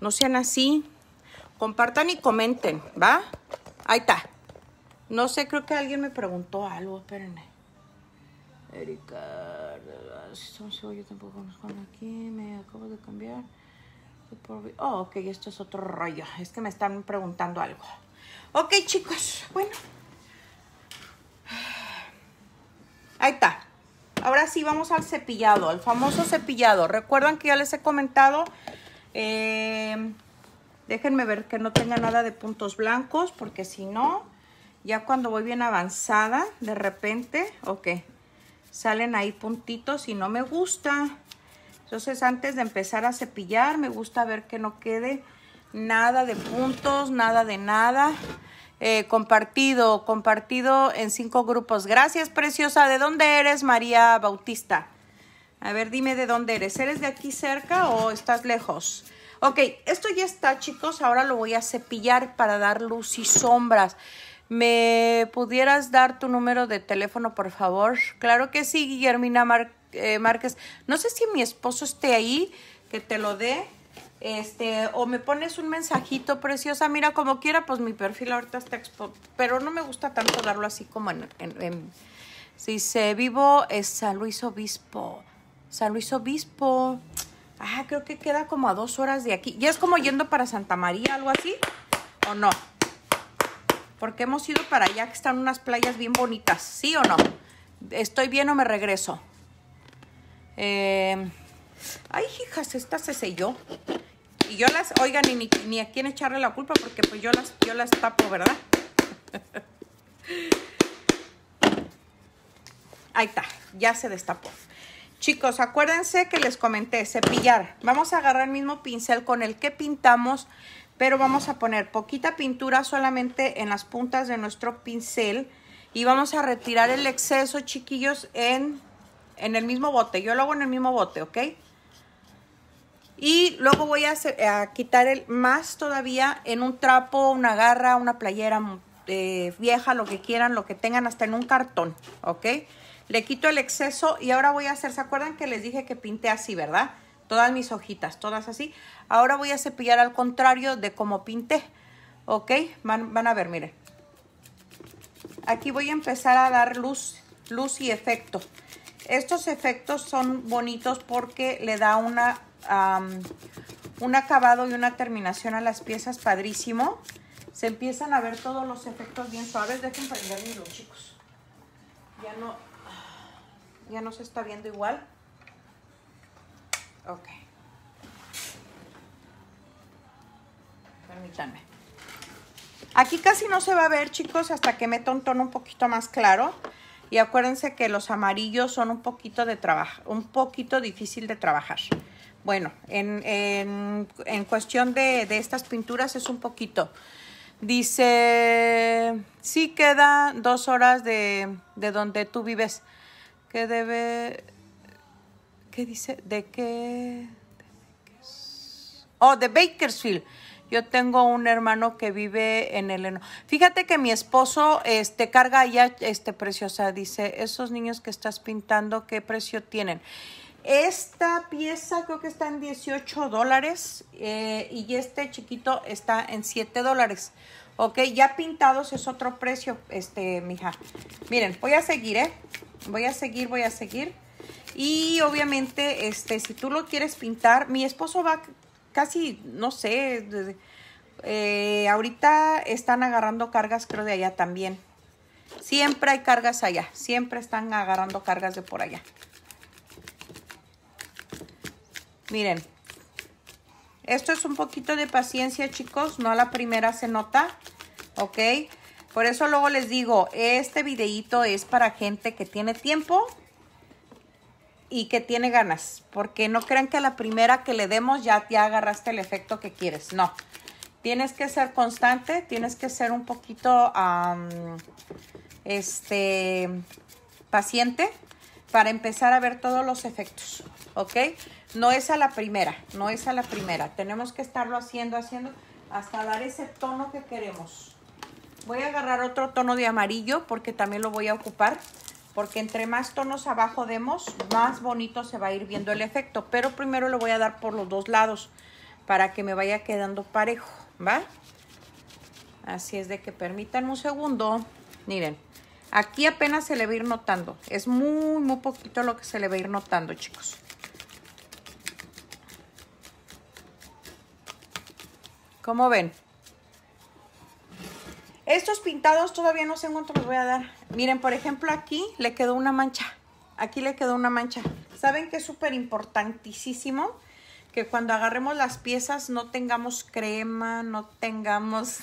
No sean así. Compartan y comenten, ¿va? Ahí está. No sé, creo que alguien me preguntó algo, espérenme. Erika, yo tampoco conozco aquí, me acabo de cambiar. Oh, ok, esto es otro rollo. Es que me están preguntando algo. Ok, chicos, bueno. Ahí está. Ahora sí vamos al cepillado, al famoso cepillado. Recuerdan que ya les he comentado. Eh, déjenme ver que no tenga nada de puntos blancos, porque si no, ya cuando voy bien avanzada, de repente, ok, salen ahí puntitos y no me gusta. Entonces antes de empezar a cepillar, me gusta ver que no quede Nada de puntos, nada de nada. Eh, compartido, compartido en cinco grupos. Gracias, preciosa. ¿De dónde eres, María Bautista? A ver, dime de dónde eres. ¿Eres de aquí cerca o estás lejos? Ok, esto ya está, chicos. Ahora lo voy a cepillar para dar luz y sombras. ¿Me pudieras dar tu número de teléfono, por favor? Claro que sí, Guillermina eh, Márquez. No sé si mi esposo esté ahí, que te lo dé este, o me pones un mensajito preciosa, mira como quiera, pues mi perfil ahorita está expo, pero no me gusta tanto darlo así como en, si se vivo es San Luis Obispo, San Luis Obispo, ah, creo que queda como a dos horas de aquí, ya es como yendo para Santa María, algo así, o no, porque hemos ido para allá que están unas playas bien bonitas, sí o no, estoy bien o me regreso, eh, ay hijas, esta se selló, y yo las, oigan, ni, a quién echarle la culpa porque pues yo las, yo las tapo, ¿verdad? [LAUGHS] Ahí está, ya se destapó. Chicos, acuérdense que les comenté, cepillar. Vamos a agarrar el mismo pincel con el que pintamos, pero vamos a poner poquita pintura solamente en las puntas de nuestro pincel. Y vamos a retirar el exceso, chiquillos, en, en el mismo bote. Yo lo hago en el mismo bote, ¿ok? Y luego voy a, quitar el más todavía en un trapo, una garra, una playera mm, vieja, lo que quieran, lo que tengan, hasta en un cartón, ¿ok? Le quito el exceso y ahora voy a hacer, ¿se acuerdan que les dije que pinté así, verdad? Todas mis hojitas, todas así. Ahora voy a cepillar al contrario de como pinté, ¿ok? Van, a ver, miren. Aquí voy a empezar a dar luz, luz y efecto. Estos efectos son bonitos porque le da una un acabado y una terminación a las piezas padrísimo. Se empiezan a ver todos los efectos bien suaves. Dejen prender chicos. Ya no, ya no se está viendo igual. Ok. Permítanme. Aquí casi no se va a ver, chicos, hasta que meta un tono un poquito más claro. Y acuérdense que los amarillos son un poquito de trabajo, un poquito difícil de trabajar. Bueno, en, cuestión de, estas pinturas es un poquito. Dice, sí queda dos horas de, de donde tú vives. ¿Qué debe...? ¿Qué dice? ¿De qué...? Oh, de Bakersfield. Yo tengo un hermano que vive en el Fíjate que mi esposo este carga ya este preciosa dice, "Esos niños que estás pintando, ¿qué precio tienen?" Esta pieza creo que está en 18 dólares eh, y este chiquito está en 7 dólares. Ok, ya pintados es otro precio, este, mija. Miren, voy a seguir, ¿eh? Voy a seguir, voy a seguir. Y obviamente, este, si tú lo quieres pintar, mi esposo va casi, no sé, eh, ahorita están agarrando cargas, creo, de allá también. Siempre hay cargas allá, siempre están agarrando cargas de por allá. Miren, esto es un poquito de paciencia, chicos. No a la primera se nota, ¿ok? Por eso luego les digo, este videíto es para gente que tiene tiempo y que tiene ganas. Porque no crean que a la primera que le demos ya, te agarraste el efecto que quieres. No. Tienes que ser constante, tienes que ser un poquito este, paciente para empezar a ver todos los efectos. ¿ok? No es a la primera, no es a la primera. Tenemos que estarlo haciendo, haciendo hasta dar ese tono que queremos. Voy a agarrar otro tono de amarillo porque también lo voy a ocupar. Porque entre más tonos abajo demos, más bonito se va a ir viendo el efecto. Pero primero lo voy a dar por los dos lados para que me vaya quedando parejo, ¿va? Así es de que permitan un segundo. Miren, aquí apenas se le va a ir notando. Es muy, muy poquito lo que se le va a ir notando, chicos. Como ven? Estos pintados todavía no sé cuánto les voy a dar. Miren, por ejemplo, aquí le quedó una mancha. Aquí le quedó una mancha. ¿Saben que es súper importantísimo? Que cuando agarremos las piezas no tengamos crema, no tengamos...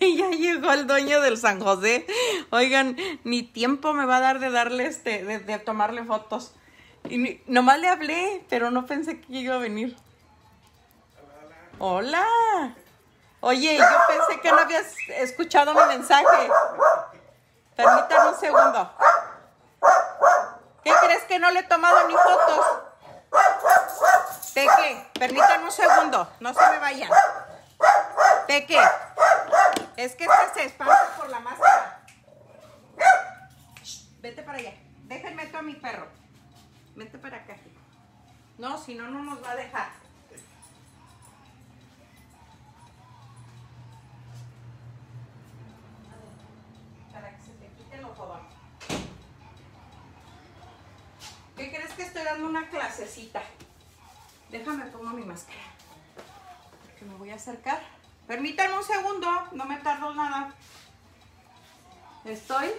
Y [LAUGHS] ya llegó el dueño del San José. Oigan, ni tiempo me va a dar de darle este, de, de tomarle fotos. Y nomás le hablé, pero no pensé que iba a venir. Hola. Oye, yo pensé que no habías escuchado mi mensaje. Permítame un segundo. ¿Qué crees que no le he tomado ni fotos? Teque, permítanme un segundo, no se me vayan. Teque, es que este se espanta por la máscara. vete para allá. Déjenme tú a mi perro. Vete para acá. No, si no, no nos va a dejar. ¿Qué crees que estoy dando una clasecita? Déjame pongo mi máscara. Porque me voy a acercar. Permítanme un segundo, no me tardo nada. Estoy.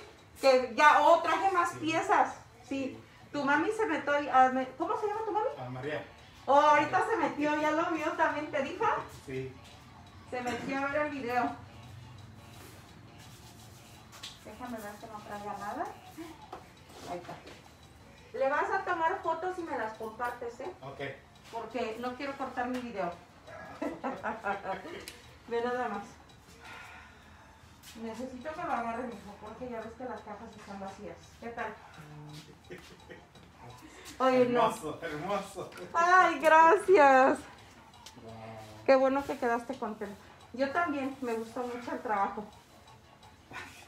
Que ya, oh, traje más piezas. Sí. Tu mami se metió. Ah, ¿Cómo se llama tu mami? María. Oh, ahorita se metió, ya lo mío también, ¿te dijo? Sí. Se metió a ver el video. Déjame ver que no traiga nada. Ahí está. Le vas a tomar fotos y me las compartes, ¿eh? Ok. Porque no quiero cortar mi video. Ve nada más. Necesito que lo agarre mismo porque ya ves que las cajas están vacías. ¿Qué tal? [LAUGHS] hermoso, hermoso. Ay, gracias. Qué bueno que quedaste contento. Yo también, me gustó mucho el trabajo.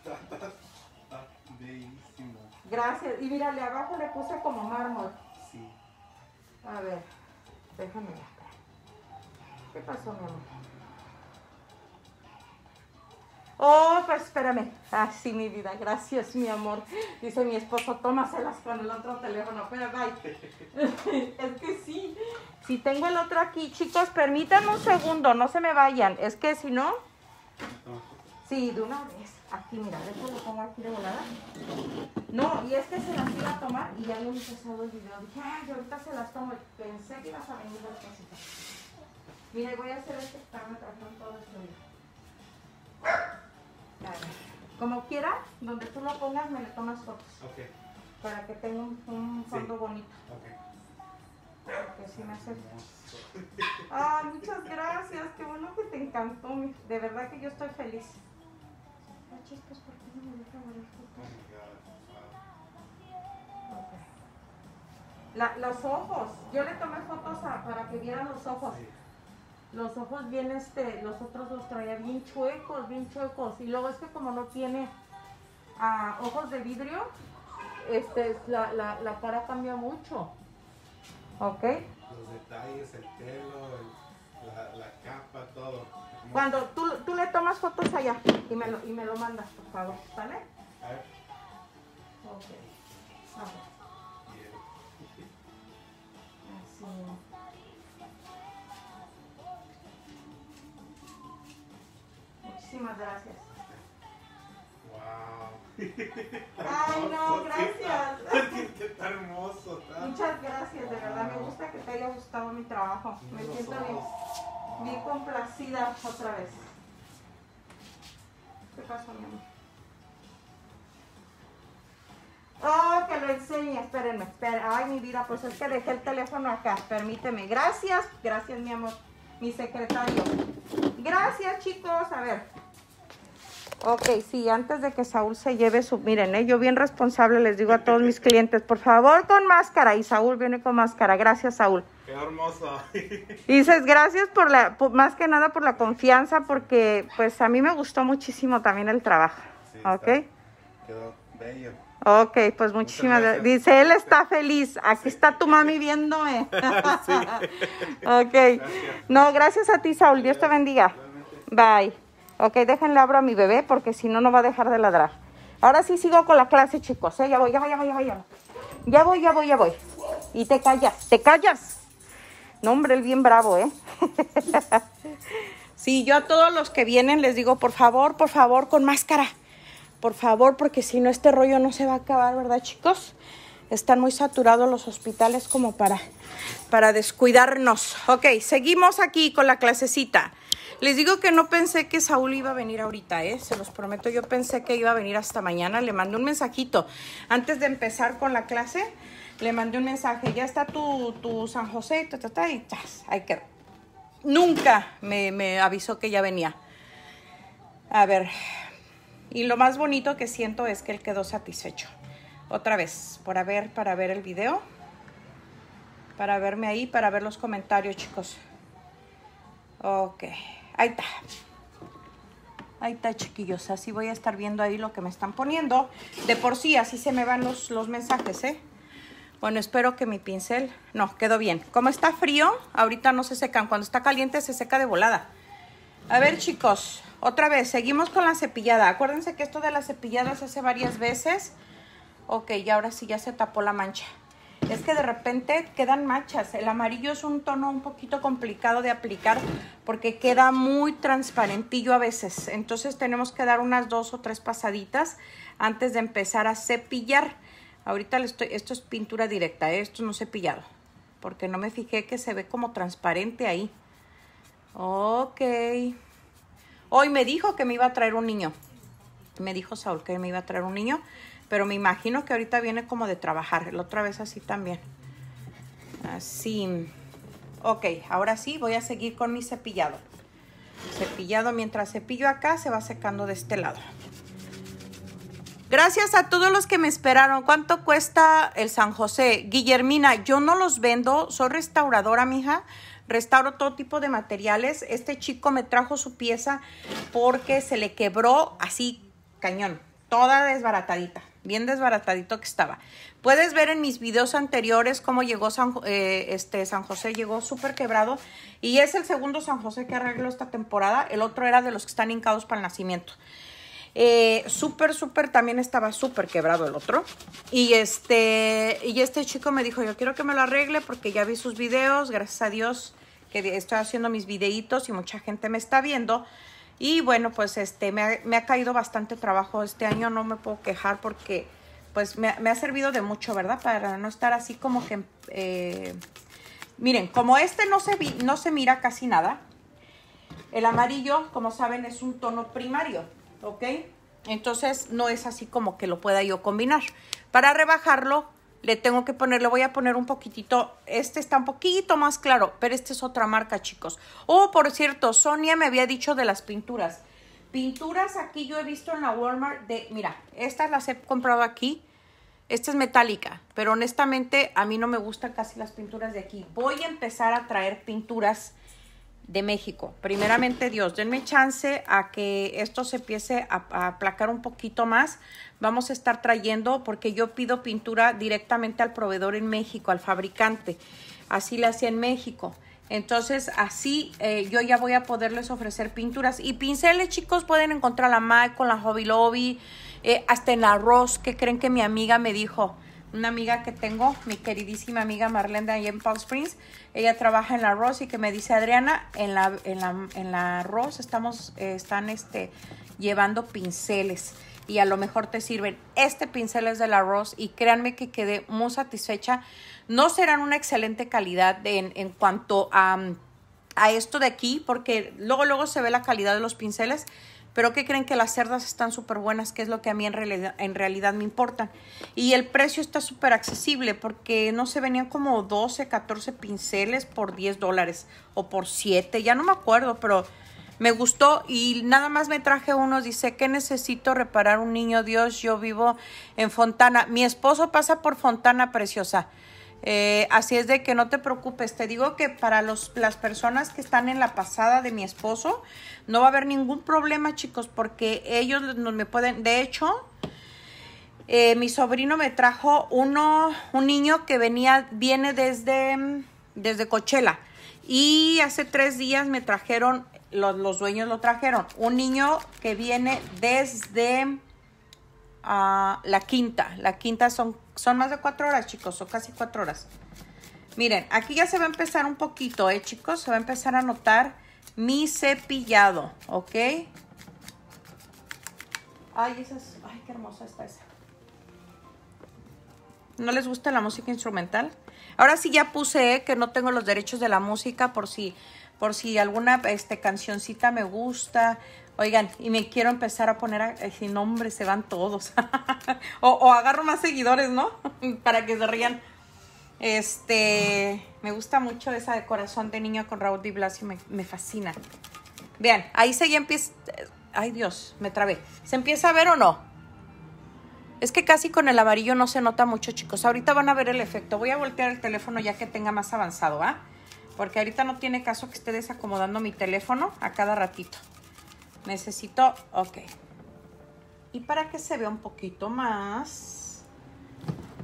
Está, bellísimo. Gracias. Y mira, le abajo le puse como mármol. Sí. A ver, déjame ver. ¿Qué pasó, mi amor? Oh, pues espérame. Ah, sí, mi vida. Gracias, mi amor. Dice mi esposo, tómaselas con el otro teléfono. Pero bye. [LAUGHS] es que sí. Si tengo el otro aquí, chicos, permítanme un segundo. No se me vayan. Es que si no... Sí, de una vez. Aquí, mira, lo pongo aquí de volada. No, y es que se las iba a tomar y ya había empezado el video. Dije, ay, ahorita se las tomo. Pensé que ibas a venir las cositas. Mira, voy a hacer este me trajeron todo esto. Como quieras, donde tú lo pongas, me lo tomas fotos. Ok. Para que tenga un, fondo bonito. Ok. Porque si me hace... Ah, muchas gracias, qué bueno que te encantó. De verdad que yo estoy feliz los ojos, yo le tomé fotos para que vieran los ojos. Los ojos bien, este, los otros los traía bien chuecos, bien chuecos. Y luego es que como no tiene ah, ojos de vidrio, este, la, la, cara cambia mucho. ¿Ok? Los detalles, el pelo, la capa, todo. Cuando tú, tú, le tomas fotos allá y me lo, y me lo mandas, por favor, ¿vale? A ver. Ok. Vamos. Así. Muchísimas gracias. Wow. Ay, no, [LAUGHS] gracias. [LAUGHS] Qué tan hermoso. Muchas gracias, de verdad. Me gusta que te haya gustado mi trabajo. Me siento bien bien complacida otra vez. ¿Qué pasó, mi amor? Oh, que lo enseñe, espérenme, espérenme. Ay, mi vida, pues es que dejé el teléfono acá. Permíteme, gracias, gracias, mi amor, mi secretario. Gracias, chicos. A ver, Ok, sí, antes de que Saúl se lleve su... Miren, eh, yo bien responsable les digo a todos mis clientes, por favor con máscara. Y Saúl viene con máscara. Gracias, Saúl. Qué hermosa. [LAUGHS] Dices, gracias por la, más que nada por la confianza, porque pues a mí me gustó muchísimo también el trabajo. ok. quedó bello. Ok, pues muchísimas gracias. Dice, él está feliz. Aquí está tu mami viéndome. [LAUGHS] sí. [LAUGHS] ok. No, gracias a ti, Saúl. Dios te bendiga. Bye. Ok, déjenle abro a mi bebé porque si no, no va a dejar de ladrar. Ahora sí sigo con la clase, chicos. ¿eh? Ya voy, ya voy, ya voy, ya voy. Ya voy, ya voy, Y te callas, te callas. No, hombre, el bien bravo, ¿eh? [LAUGHS] sí, yo a todos los que vienen les digo, por favor, por favor, con máscara. Por favor, porque si no, este rollo no se va a acabar, ¿verdad, chicos? Están muy saturados los hospitales como para, para descuidarnos. Ok, seguimos aquí con la clasecita. Les digo que no pensé que Saúl iba a venir ahorita, ¿eh? Se los prometo, yo pensé que iba a venir hasta mañana. Le mandé un mensajito antes de empezar con la clase. Le mandé un mensaje, ya está tu, San José, Nunca me, avisó que ya venía. A ver, y lo más bonito que siento es que él quedó satisfecho. Otra vez, por ver, para ver el video, para verme ahí, para ver los comentarios, chicos. Ok, ahí está. Ahí está, chiquillos. Así voy a estar viendo ahí lo que me están poniendo. De por sí, así se me van los, los mensajes, ¿eh? Bueno, espero que mi pincel... No, quedó bien. Como está frío, ahorita no se secan. Cuando está caliente, se seca de volada. A ver, chicos. Otra vez, seguimos con la cepillada. Acuérdense que esto de las cepilladas hace varias veces. Ok, y ahora sí ya se tapó la mancha es que de repente quedan machas. El amarillo es un tono un poquito complicado de aplicar porque queda muy transparentillo a veces. Entonces tenemos que dar unas dos o tres pasaditas antes de empezar a cepillar. Ahorita le estoy, esto es pintura directa, ¿eh? esto no cepillado, porque no me fijé que se ve como transparente ahí. Ok. Hoy me dijo que me iba a traer un niño. Me dijo Saúl que me iba a traer un niño. Pero me imagino que ahorita viene como de trabajar. La otra vez así también. Así. Ok, ahora sí voy a seguir con mi cepillado. Cepillado mientras cepillo acá se va secando de este lado. Gracias a todos los que me esperaron. ¿Cuánto cuesta el San José? Guillermina, yo no los vendo, soy restauradora, mija. Restauro todo tipo de materiales. Este chico me trajo su pieza porque se le quebró así, cañón, toda desbaratadita bien desbaratadito que estaba. Puedes ver en mis videos anteriores cómo llegó San, eh, este, San José, llegó súper quebrado y es el segundo San José que arregló esta temporada, el otro era de los que están hincados para el nacimiento. Eh, súper, súper, también estaba súper quebrado el otro. Y este, y este chico me dijo, yo quiero que me lo arregle porque ya vi sus videos, gracias a Dios que estoy haciendo mis videitos y mucha gente me está viendo. Y bueno, pues este, me ha, caído bastante trabajo este año, no me puedo quejar porque pues me, ha servido de mucho, ¿verdad? Para no estar así como que... Eh, miren, como este no se, no se mira casi nada, el amarillo, como saben, es un tono primario, ¿ok? Entonces no es así como que lo pueda yo combinar. Para rebajarlo, le tengo que poner, le voy a poner un poquitito, este está un poquito más claro, pero esta es otra marca, chicos. Oh, por cierto, Sonia me había dicho de las pinturas. Pinturas aquí yo he visto en la Walmart de, mira, estas las he comprado aquí. Esta es metálica, pero honestamente a mí no me gustan casi las pinturas de aquí. Voy a empezar a traer pinturas de México. Primeramente, Dios, denme chance a que esto se empiece a, aplacar un poquito más. Vamos a estar trayendo, porque yo pido pintura directamente al proveedor en México, al fabricante. Así le hacía en México. Entonces, así eh, yo ya voy a poderles ofrecer pinturas. Y pinceles, chicos, pueden encontrar la con la Hobby Lobby, eh, hasta en la Ross, que creen que mi amiga me dijo una amiga que tengo, mi queridísima amiga Marlene de en Palm Springs, ella trabaja en la Ross y que me dice, Adriana, en la, en estamos, eh, están este, llevando pinceles y a lo mejor te sirven. Este pincel es de la Ross y créanme que quedé muy satisfecha. No serán una excelente calidad en, en, cuanto a, a esto de aquí, porque luego, luego se ve la calidad de los pinceles, pero ¿qué creen que las cerdas están súper buenas? Que es lo que a mí en realidad, me importa. Y el precio está súper accesible porque no se venían como 12, 14 pinceles por 10 dólares o por 7. Ya no me acuerdo, pero me gustó y nada más me traje unos. Dice que necesito reparar un niño Dios. Yo vivo en Fontana. Mi esposo pasa por Fontana Preciosa. Eh, así es de que no te preocupes. Te digo que para las personas que están en la pasada de mi esposo, no va a haber ningún problema, chicos, porque ellos no me pueden. De hecho, eh, mi sobrino me trajo uno, un niño que venía, viene desde, desde Coachella. Y hace tres días me trajeron, los dueños lo trajeron, un niño que viene desde la quinta. La quinta son, son más de cuatro horas, chicos, son casi cuatro horas. Miren, aquí ya se va a empezar un poquito, ¿eh, chicos? Se va a empezar a notar mi cepillado, ¿ok? Ay, esa ay, qué hermosa está esa. ¿No les gusta la música instrumental? Ahora sí ya puse ¿eh? que no tengo los derechos de la música por si, por si alguna este, cancioncita me gusta, Oigan, y me quiero empezar a poner eh, sin nombre, se van todos. [LAUGHS] o, agarro más seguidores, ¿no? [LAUGHS] Para que se rían. Este, me gusta mucho esa de corazón de niño con Raúl Di Blasio, me, fascina. Vean, ahí se ya empieza. Eh, ay Dios, me trabé. ¿Se empieza a ver o no? Es que casi con el amarillo no se nota mucho, chicos. Ahorita van a ver el efecto. Voy a voltear el teléfono ya que tenga más avanzado, ¿ah? Porque ahorita no tiene caso que esté desacomodando mi teléfono a cada ratito. Necesito, ok. Y para que se vea un poquito más.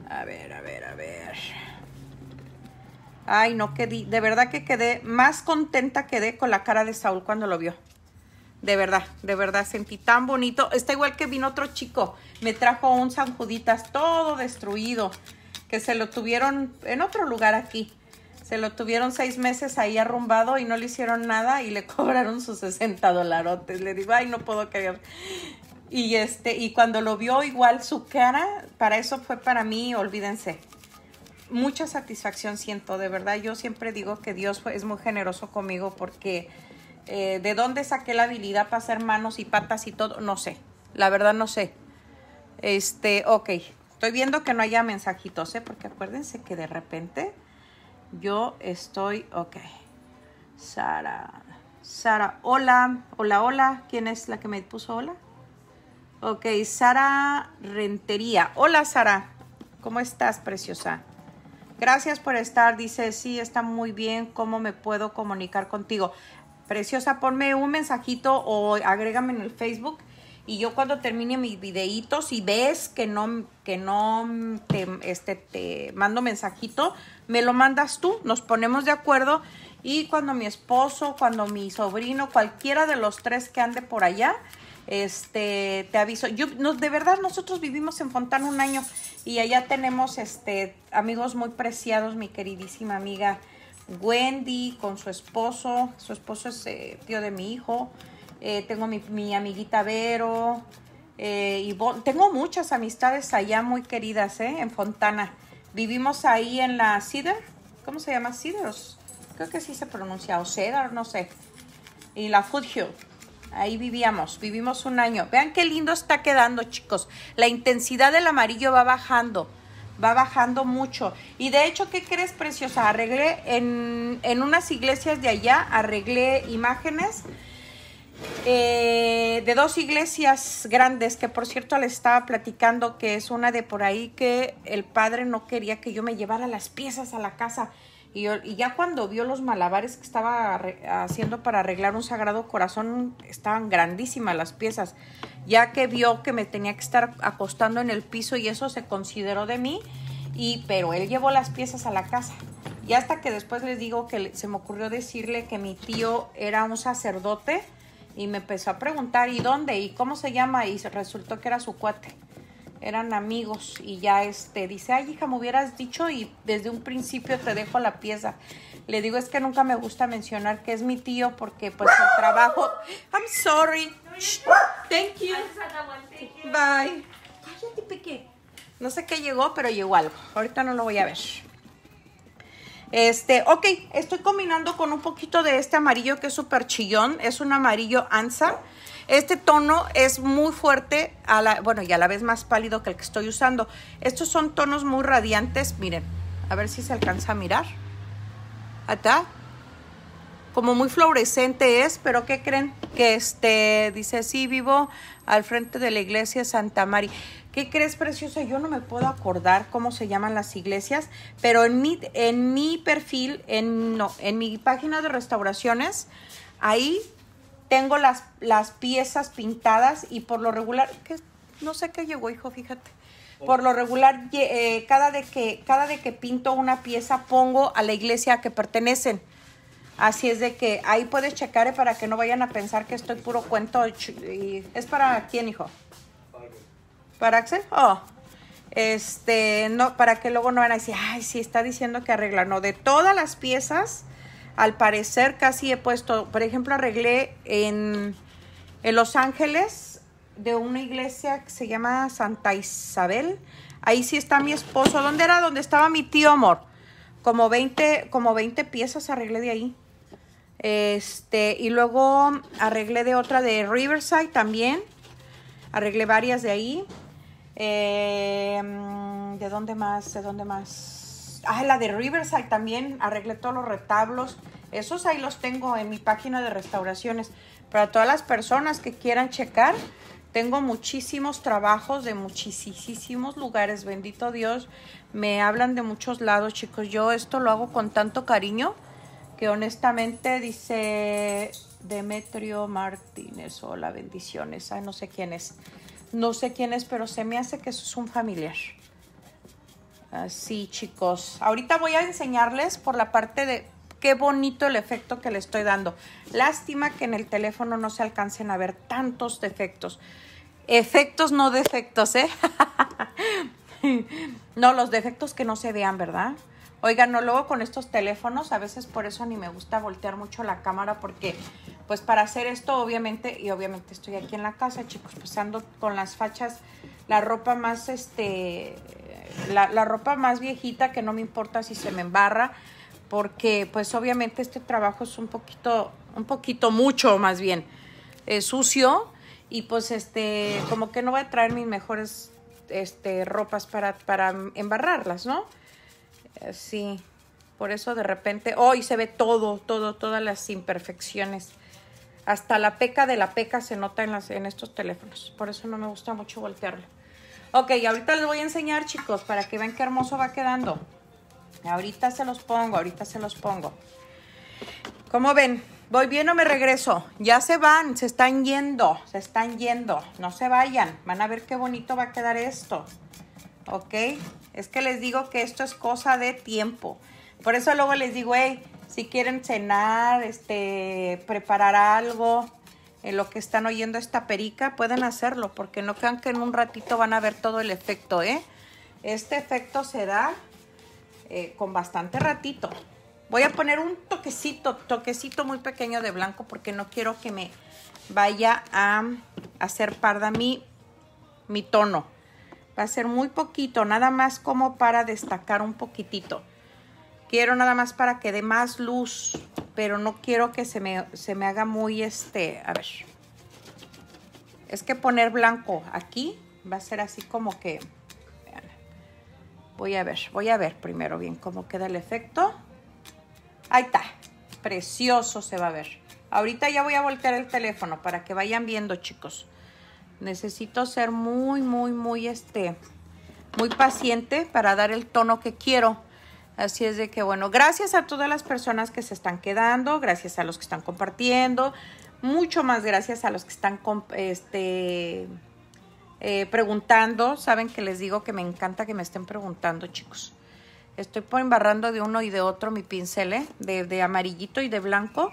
A ver, a ver, a ver. Ay, no quedé, de verdad que quedé más contenta quedé con la cara de Saúl cuando lo vio. De verdad, de verdad, sentí tan bonito. Está igual que vino otro chico, me trajo un San Juditas todo destruido, que se lo tuvieron en otro lugar aquí. Se lo tuvieron seis meses ahí arrumbado y no le hicieron nada y le [LAUGHS] cobraron sus 60 dolarotes. Le digo, ay, no puedo creer. Y, este, y cuando lo vio igual su cara, para eso fue para mí, olvídense. Mucha satisfacción siento, de verdad. Yo siempre digo que Dios es muy generoso conmigo porque eh, de dónde saqué la habilidad para hacer manos y patas y todo, no sé. La verdad no sé. Este, ok. Estoy viendo que no haya mensajitos, ¿eh? Porque acuérdense que de repente yo estoy ok. Sara. Sara, hola. Hola, hola. ¿Quién es la que me puso hola? Ok, Sara Rentería. Hola, Sara. ¿Cómo estás, preciosa? Gracias por estar. Dice, sí, está muy bien. ¿Cómo me puedo comunicar contigo? Preciosa, ponme un mensajito o agrégame en el Facebook. Y yo cuando termine mis videitos y ves que no, que no te, este, te mando mensajito, me lo mandas tú, nos ponemos de acuerdo y cuando mi esposo, cuando mi sobrino, cualquiera de los tres que ande por allá, este, te aviso. Yo, de verdad, nosotros vivimos en Fontana un año y allá tenemos, este, amigos muy preciados, mi queridísima amiga Wendy con su esposo, su esposo es eh, tío de mi hijo, eh, tengo mi, amiguita Vero, eh, y tengo muchas amistades allá muy queridas, en Fontana. Vivimos ahí en la Cedar. ¿Cómo se llama? Cedar. Creo que sí se pronuncia. O Cedar, no sé. Y la Foothill. Ahí vivíamos, vivimos un año. Vean qué lindo está quedando, chicos. La intensidad del amarillo va bajando, va bajando mucho. Y de hecho, ¿qué crees, preciosa? Arreglé en, en unas iglesias de allá, arreglé imágenes eh, de dos iglesias grandes, que por cierto le estaba platicando que es una de por ahí que el padre no quería que yo me llevara las piezas a la casa. Y, ya cuando vio los malabares que estaba haciendo para arreglar un sagrado corazón, estaban grandísimas las piezas. Ya que vio que me tenía que estar acostando en el piso y eso se consideró de mí, y, pero él llevó las piezas a la casa. Y hasta que después les digo que se me ocurrió decirle que mi tío era un sacerdote y me empezó a preguntar, ¿y dónde? ¿Y cómo se llama? Y resultó que era su cuate. Eran amigos y ya este dice, ay hija, me hubieras dicho y desde un principio te dejo la pieza. Le digo, es que nunca me gusta mencionar que es mi tío porque pues el trabajo... [LAUGHS] I'm sorry. Thank you. Bye. No sé qué llegó, pero llegó algo. Ahorita no lo voy a ver. Este, ok, estoy combinando con un poquito de este amarillo que es súper chillón, es un amarillo ansa. Este tono es muy fuerte, a la, bueno, y a la vez más pálido que el que estoy usando. Estos son tonos muy radiantes, miren, a ver si se alcanza a mirar. Acá, como muy fluorescente es, pero ¿qué creen? Que este, dice, sí, vivo al frente de la iglesia Santa María. ¿Qué crees, preciosa? Yo no me puedo acordar cómo se llaman las iglesias, pero en mi, en mi perfil, en, no, en mi página de restauraciones, ahí tengo las, las piezas pintadas y por lo regular, que no sé qué llegó, hijo, fíjate. Por lo regular, eh, cada, de que, cada de que pinto una pieza, pongo a la iglesia a que pertenecen. Así es de que ahí puedes checar eh, para que no vayan a pensar que estoy puro cuento. Y es para quién, hijo para Axel. Oh, este, no, para que luego no van a decir, ay, sí, está diciendo que arregla No, de todas las piezas, al parecer casi he puesto, por ejemplo, arreglé en, en Los Ángeles de una iglesia que se llama Santa Isabel. Ahí sí está mi esposo. ¿Dónde era? ¿Dónde estaba mi tío amor? Como 20, como 20 piezas arreglé de ahí. Este, y luego arreglé de otra de Riverside también. Arreglé varias de ahí. Eh, mm, ¿De dónde más? ¿De dónde más? Ah, la de Riverside también. Arreglé todos los retablos. Esos ahí los tengo en mi página de restauraciones. Para todas las personas que quieran checar, tengo muchísimos trabajos de muchísimos lugares. Bendito Dios. Me hablan de muchos lados, chicos. Yo esto lo hago con tanto cariño que honestamente dice Demetrio Martínez. Hola, bendiciones. Ay, no sé quién es. No sé quién es, pero se me hace que eso es un familiar. Así, chicos. Ahorita voy a enseñarles por la parte de qué bonito el efecto que le estoy dando. Lástima que en el teléfono no se alcancen a ver tantos defectos. Efectos, no defectos, ¿eh? [LAUGHS] no, los defectos que no se vean, ¿verdad? Oigan, no, luego con estos teléfonos, a veces por eso ni me gusta voltear mucho la cámara, porque pues para hacer esto, obviamente, y obviamente estoy aquí en la casa, chicos, pues ando con las fachas, la ropa más, este, la, ropa más viejita, que no me importa si se me embarra, porque pues obviamente este trabajo es un poquito, un poquito mucho más bien, eh, sucio, y pues este, como que no voy a traer mis mejores, este, ropas para, para embarrarlas, ¿no? Eh, sí, por eso de repente, hoy se ve todo, todo, todas las imperfecciones. Hasta la peca de la peca se nota en, las, en estos teléfonos. Por eso no me gusta mucho voltearlo. Ok, ahorita les voy a enseñar, chicos, para que vean qué hermoso va quedando. Ahorita se los pongo, ahorita se los pongo. Como ven? ¿Voy bien o me regreso? Ya se van, se están yendo, se están yendo. No se vayan, van a ver qué bonito va a quedar esto. ¿ok? Es que les digo que esto es cosa de tiempo. Por eso luego les digo, hey, si quieren cenar, este, preparar algo, en eh, lo que están oyendo esta perica, pueden hacerlo, porque no crean que en un ratito van a ver todo el efecto, ¿eh? Este efecto se da eh, con bastante ratito. Voy a poner un toquecito, toquecito muy pequeño de blanco, porque no quiero que me vaya a hacer parda mi, mi tono. Va a ser muy poquito, nada más como para destacar un poquitito. Quiero nada más para que dé más luz, pero no quiero que se me, se me haga muy este, a ver. Es que poner blanco aquí va a ser así como que, vean. voy a ver, voy a ver primero bien cómo queda el efecto. Ahí está, precioso se va a ver. Ahorita ya voy a voltear el teléfono para que vayan viendo, chicos. Necesito ser muy, muy, muy, este, muy paciente para dar el tono que quiero. Así es de que, bueno, gracias a todas las personas que se están quedando, gracias a los que están compartiendo, mucho más gracias a los que están este, eh, preguntando. Saben que les digo que me encanta que me estén preguntando, chicos. Estoy embarrando de uno y de otro mi pincel, ¿eh? de, de, amarillito y de blanco,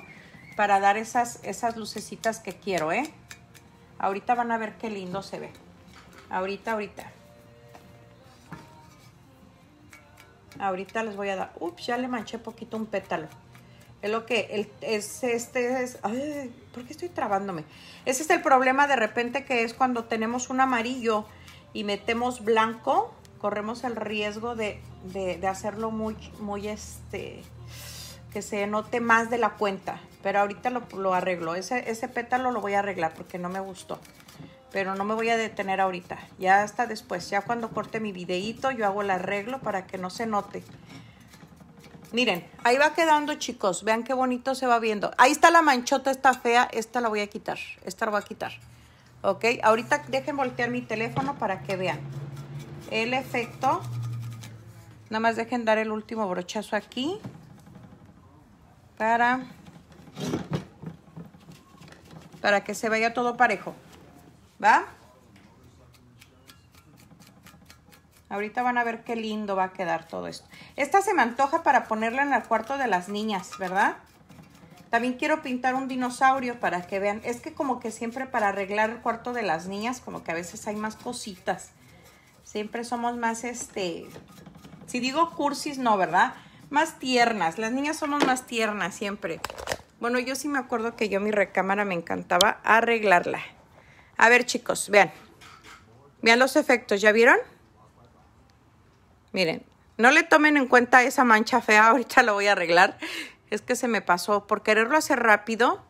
para dar esas, esas lucecitas que quiero, ¿eh? Ahorita van a ver qué lindo se ve. Ahorita, ahorita. Ahorita les voy a dar. Ups, ya le manché poquito un pétalo. Es lo que es este es. Ay, ¿Por qué estoy trabándome? Ese es este el problema de repente que es cuando tenemos un amarillo y metemos blanco, corremos el riesgo de, de hacerlo muy, muy este que se note más de la cuenta. Pero ahorita lo, arreglo. Ese, ese pétalo lo voy a arreglar porque no me gustó. Pero no me voy a detener ahorita. Ya hasta después. Ya cuando corte mi videíto, yo hago el arreglo para que no se note. Miren, ahí va quedando, chicos. Vean qué bonito se va viendo. Ahí está la manchota, está fea. Esta la voy a quitar. Esta la voy a quitar. ¿Ok? Ahorita dejen voltear mi teléfono para que vean. El efecto. Nada más dejen dar el último brochazo aquí para, que se vaya todo parejo. ¿Va? Ahorita van a ver qué lindo va a quedar todo esto. Esta se me antoja para ponerla en el cuarto de las niñas, ¿verdad? También quiero pintar un dinosaurio para que vean. Es que como que siempre para arreglar el cuarto de las niñas, como que a veces hay más cositas. Siempre somos más, este... Si digo cursis, no, ¿verdad? más tiernas. Las niñas somos más tiernas siempre. Bueno, yo sí me acuerdo que yo mi recámara me encantaba arreglarla. A ver, chicos, vean. Vean los efectos, ¿ya vieron? Miren, no le tomen en cuenta esa mancha fea, [LAUGHS] ahorita lo voy a arreglar. Es que se me pasó. Por quererlo hacer rápido,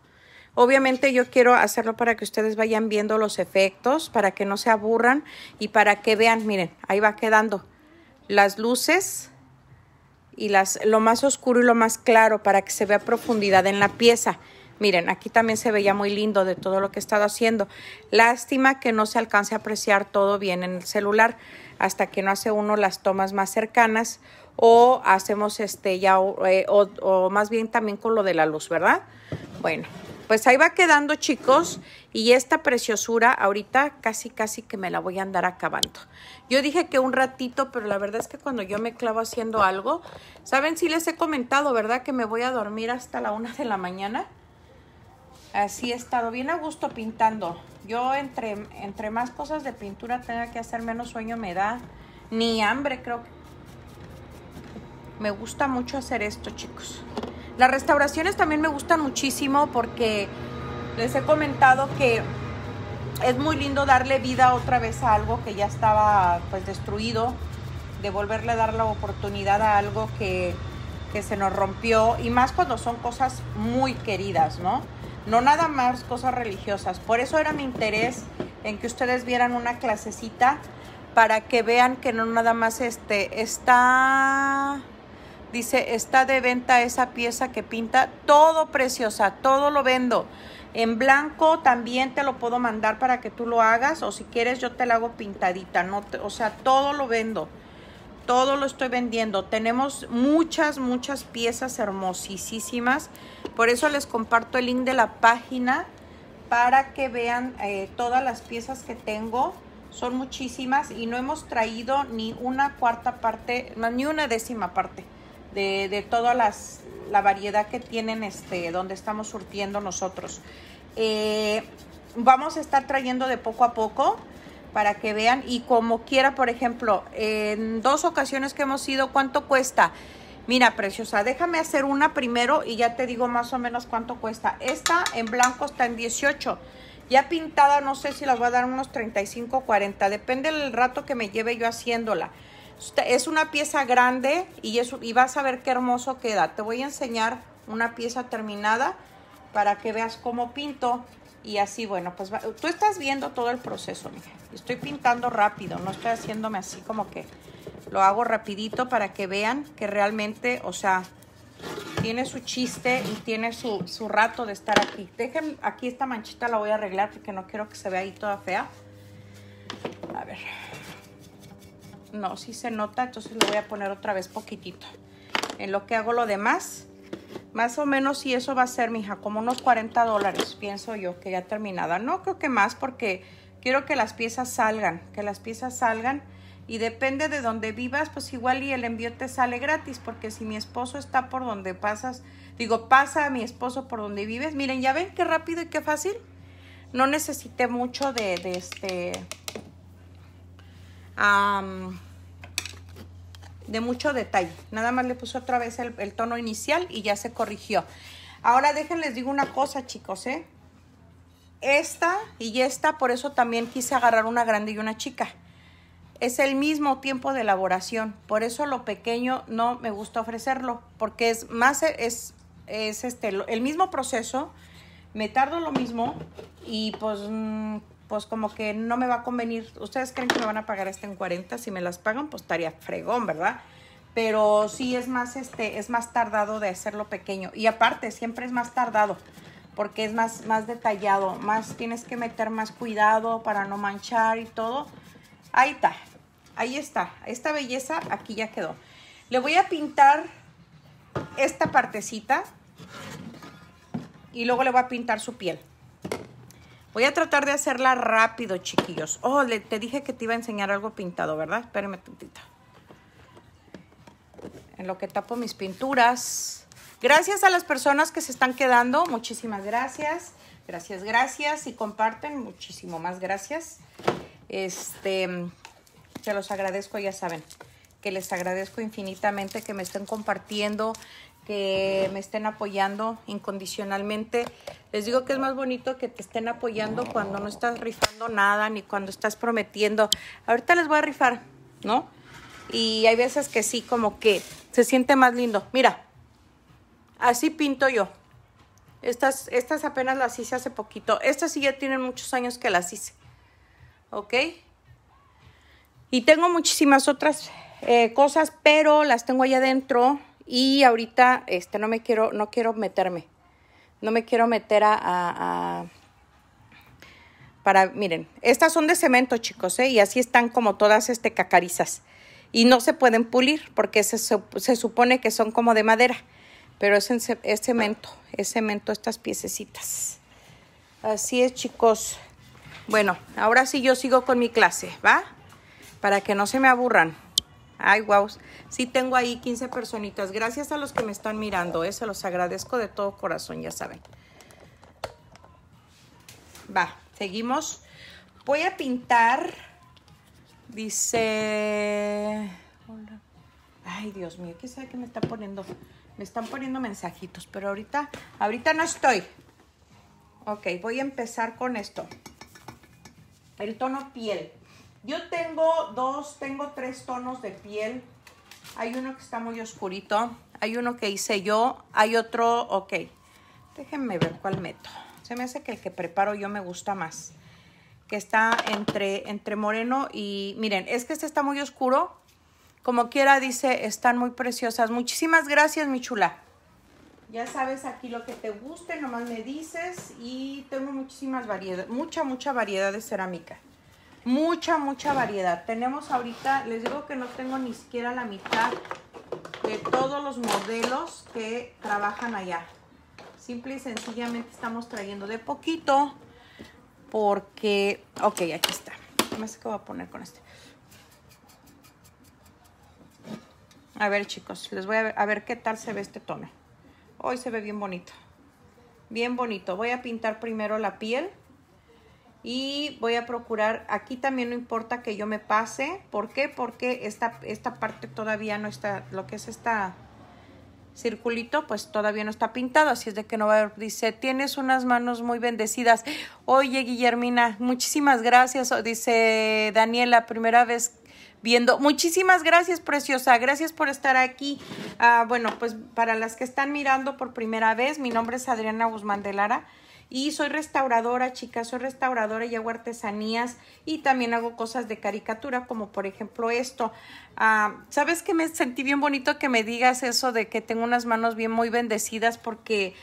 obviamente yo quiero hacerlo para que ustedes vayan viendo los efectos, para que no se aburran y para que vean, miren, ahí va quedando las luces y las, lo más oscuro y lo más claro para que se vea profundidad en la pieza. Miren, aquí también se veía muy lindo de todo lo que he estado haciendo. Lástima que no se alcance a apreciar todo bien en el celular hasta que no hace uno las tomas más cercanas o hacemos este ya, o, eh, o más bien también con lo de la luz, ¿verdad? Bueno, pues ahí va quedando, chicos. Y esta preciosura ahorita casi, casi que me la voy a andar acabando. Yo dije que un ratito, pero la verdad es que cuando yo me clavo haciendo algo, ¿saben si les he comentado, verdad? Que me voy a dormir hasta la una de la mañana. Así he estado bien a gusto pintando. Yo entre, entre más cosas de pintura tenga que hacer, menos sueño me da. Ni hambre creo que me gusta mucho hacer esto, chicos. Las restauraciones también me gustan muchísimo porque les he comentado que es muy lindo darle vida otra vez a algo que ya estaba pues destruido, de a dar la oportunidad a algo que, que se nos rompió y más cuando son cosas muy queridas, ¿no? No nada más cosas religiosas. Por eso era mi interés en que ustedes vieran una clasecita para que vean que no nada más este está Dice, está de venta esa pieza que pinta, todo preciosa, todo lo vendo. En blanco también te lo puedo mandar para que tú lo hagas o si quieres yo te la hago pintadita, no o sea, todo lo vendo. Todo lo estoy vendiendo. Tenemos muchas, muchas piezas hermosísimas. Por eso les comparto el link de la página para que vean eh, todas las piezas que tengo. Son muchísimas y no hemos traído ni una cuarta parte, ni una décima parte de, toda la variedad que tienen este, donde estamos surtiendo nosotros. Eh, vamos a estar trayendo de poco a poco para que vean y como quiera, por ejemplo, en dos ocasiones que hemos ido, ¿cuánto cuesta? Mira, preciosa, déjame hacer una primero y ya te digo más o menos cuánto cuesta. Esta en blanco está en 18. Ya pintada, no sé si la voy a dar unos 35 40. Depende del rato que me lleve yo haciéndola. Es una pieza grande y, y vas a ver qué hermoso queda. Te voy a enseñar una pieza terminada para que veas cómo pinto. Y así, bueno, pues tú estás viendo todo el proceso, mija. Estoy pintando rápido, no estoy haciéndome así como que lo hago rapidito para que vean que realmente, o sea, tiene su chiste y tiene su, su rato de estar aquí. Dejen, aquí esta manchita la voy a arreglar porque no quiero que se vea ahí toda fea. A ver, no, sí se nota, entonces le voy a poner otra vez poquitito. En lo que hago lo demás, más o menos, si eso va a ser, mija, como unos 40 dólares, pienso yo, que ya terminada. No creo que más porque quiero que las piezas salgan, que las piezas salgan. Y depende de donde vivas, pues igual y el envío te sale gratis, porque si mi esposo está por donde pasas, digo, pasa a mi esposo por donde vives. Miren, ya ven qué rápido y qué fácil. No necesité mucho de, de este de mucho detalle. Nada más le puse otra vez el, tono inicial y ya se corrigió. Ahora déjenles digo una cosa, chicos, ¿eh? Esta y esta, por eso también quise agarrar una grande y una chica. Es el mismo tiempo de elaboración, por eso lo pequeño no me gusta ofrecerlo, porque es más, es, es este, el mismo proceso, me tardo lo mismo y pues mm, pues como que no me va a convenir. Ustedes creen que me van a pagar esta en 40, si me las pagan, pues estaría fregón, ¿verdad? Pero sí es más, este, es más tardado de hacerlo pequeño. Y aparte, siempre es más tardado, porque es más, más detallado, más tienes que meter más cuidado para no manchar y todo. Ahí está, ahí está. Esta belleza aquí ya quedó. Le voy a pintar esta partecita y luego le voy a pintar su piel. Voy a tratar de hacerla rápido, chiquillos. Oh, le, te dije que te iba a enseñar algo pintado, ¿verdad? un tantito. En lo que tapo mis pinturas. Gracias a las personas que se están quedando. Muchísimas gracias. Gracias, gracias. Y comparten, muchísimo más gracias. Este, se los agradezco, ya saben que les agradezco infinitamente que me estén compartiendo, que me estén apoyando incondicionalmente. Les digo que es más bonito que te estén apoyando cuando no estás rifando nada ni cuando estás prometiendo. Ahorita les voy a rifar, ¿no? Y hay veces que sí, como que se siente más lindo. Mira, así pinto yo. Estas, estas apenas las hice hace poquito. Estas sí ya tienen muchos años que las hice. ¿Ok? Y tengo muchísimas otras eh, cosas, pero las tengo allá adentro y ahorita este, no me quiero, no quiero meterme. No me quiero meter a, para, miren, estas son de cemento, chicos, ¿eh? y así están como todas este cacarizas. Y no se pueden pulir porque se, supone que son como de madera, pero es, cemento, es cemento estas piececitas. Así es, chicos. Bueno, ahora sí yo sigo con mi clase, ¿va? Para que no se me aburran. Ay, wow. Sí tengo ahí 15 personitas. Gracias a los que me están mirando, eso eh, se los agradezco de todo corazón, ya saben. Va, seguimos. Voy a pintar, dice... Ay, Dios mío, ¿qué sabe que me están poniendo? Me están poniendo mensajitos, pero ahorita, ahorita no estoy. Ok, voy a empezar con esto. El tono piel. Yo tengo dos, tengo tres tonos de piel. Hay uno que está muy oscurito. Hay uno que hice yo. Hay otro, ok. Déjenme ver cuál meto. Se me hace que el que preparo yo me gusta más. Que está entre, entre moreno y... Miren, es que este está muy oscuro. Como quiera, dice, están muy preciosas. Muchísimas gracias, mi chula. Ya sabes aquí lo que te guste, nomás me dices. Y tengo muchísimas variedades, mucha, mucha variedad de cerámica mucha, mucha variedad. Tenemos ahorita, les digo que no tengo ni siquiera la mitad de todos los modelos que trabajan allá. Simple y sencillamente estamos trayendo de poquito porque... Ok, aquí está. No sé qué voy a poner con este. A ver, chicos, les voy a ver qué tal se ve este tono. Hoy se ve bien bonito. Bien bonito. Voy a pintar primero la piel y voy a procurar, aquí también no importa que yo me pase, ¿por qué? Porque esta, esta parte todavía no está, lo que es esta circulito, pues todavía no está pintado, así es de que no va a haber, dice, tienes unas manos muy bendecidas. Oye, Guillermina, muchísimas gracias, dice Daniela, primera vez viendo. Muchísimas gracias, preciosa. Gracias por estar aquí. Ah, bueno, pues para las que están mirando por primera vez, mi nombre es Adriana Guzmán de Lara. Y soy restauradora, chicas, soy restauradora y hago artesanías y también hago cosas de caricatura, como por ejemplo esto. Ah, ¿Sabes que me sentí bien bonito que me digas eso de que tengo unas manos bien muy bendecidas porque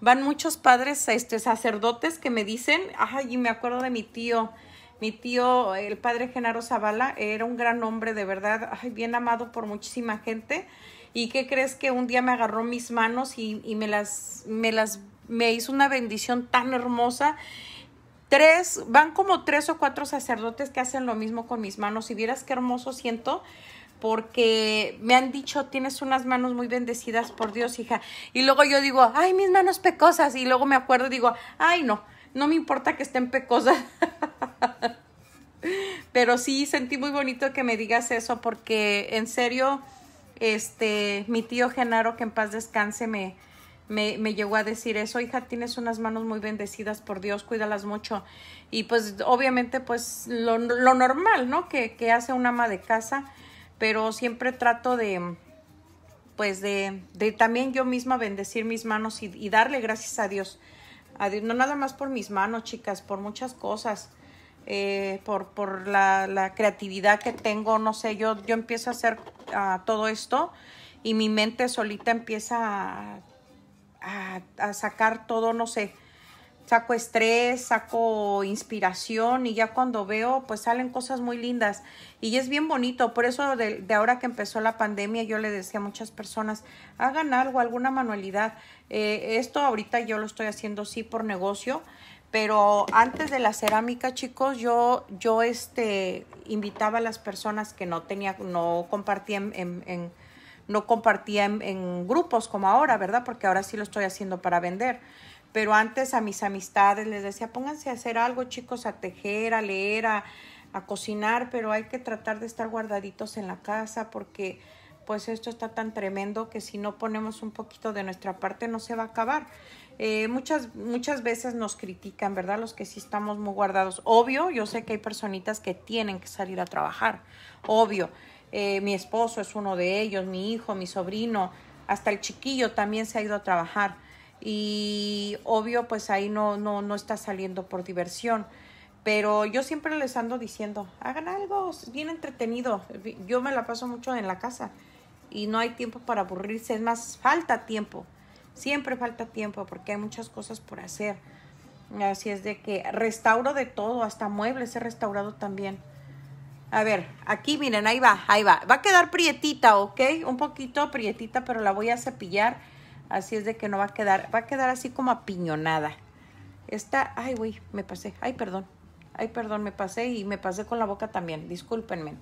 van muchos padres, este, sacerdotes que me dicen, ay, y me acuerdo de mi tío, mi tío, el padre Genaro Zavala, era un gran hombre de verdad, ay, bien amado por muchísima gente. ¿Y qué crees que un día me agarró mis manos y, me, las, me las me hizo una bendición tan hermosa. Tres, van como tres o cuatro sacerdotes que hacen lo mismo con mis manos. Si vieras qué hermoso siento, porque me han dicho, tienes unas manos muy bendecidas por Dios, hija. Y luego yo digo, ay, mis manos pecosas. Y luego me acuerdo y digo, ay, no, no me importa que estén pecosas. [LAUGHS] Pero sí sentí muy bonito que me digas eso, porque en serio, este, mi tío Genaro, que en paz descanse, me, me, llegó a decir eso, hija, tienes unas manos muy bendecidas por Dios, cuídalas mucho. Y pues obviamente pues lo, normal, ¿no? Que, hace un ama de casa, pero siempre trato de pues de, de también yo misma bendecir mis manos y, darle gracias a Dios. a Dios. No nada más por mis manos, chicas, por muchas cosas. Eh, por, por la, la, creatividad que tengo, no sé, yo, yo empiezo a hacer ah, todo esto y mi mente solita empieza a a, sacar todo, no sé, saco estrés, saco inspiración y ya cuando veo, pues salen cosas muy lindas. Y es bien bonito, por eso de, ahora que empezó la pandemia yo le decía a muchas personas, hagan algo, alguna manualidad. Eh, esto ahorita yo lo estoy haciendo sí por negocio, pero antes de la cerámica, chicos, yo, yo este, invitaba a las personas que no tenía, no compartían en no compartía en, grupos como ahora, ¿verdad? Porque ahora sí lo estoy haciendo para vender. Pero antes a mis amistades les decía, pónganse a hacer algo, chicos, a tejer, a leer, a, cocinar, pero hay que tratar de estar guardaditos en la casa porque pues esto está tan tremendo que si no ponemos un poquito de nuestra parte no se va a acabar. Eh, muchas, muchas veces nos critican, ¿verdad? Los que sí estamos muy guardados. Obvio, yo sé que hay personitas que tienen que salir a trabajar, obvio, eh, mi esposo es uno de ellos, mi hijo, mi sobrino, hasta el chiquillo también se ha ido a trabajar y obvio pues ahí no, no, no está saliendo por diversión. Pero yo siempre les ando diciendo, hagan algo, bien entretenido. Yo me la paso mucho en la casa y no hay tiempo para aburrirse. Es más, falta tiempo. Siempre falta tiempo porque hay muchas cosas por hacer. Así es de que restauro de todo, hasta muebles he restaurado también. A ver, aquí miren, ahí va, ahí va. Va a quedar prietita, ¿ok? Un poquito prietita, pero la voy a cepillar. Así es de que no va a quedar, va a quedar así como apiñonada. Esta, ay, güey, me pasé. Ay, perdón. Ay, perdón, me pasé y me pasé con la boca también. Discúlpenme.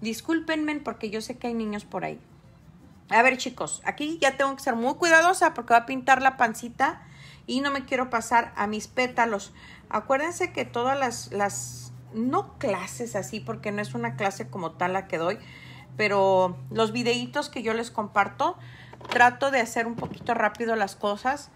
Discúlpenme porque yo sé que hay niños por ahí. A ver, chicos, aquí ya tengo que ser muy cuidadosa porque va a pintar la pancita y no me quiero pasar a mis pétalos. Acuérdense que todas las no clases así, porque no es una clase como tal la que doy, pero los videitos que yo les comparto, trato de hacer un poquito rápido las cosas,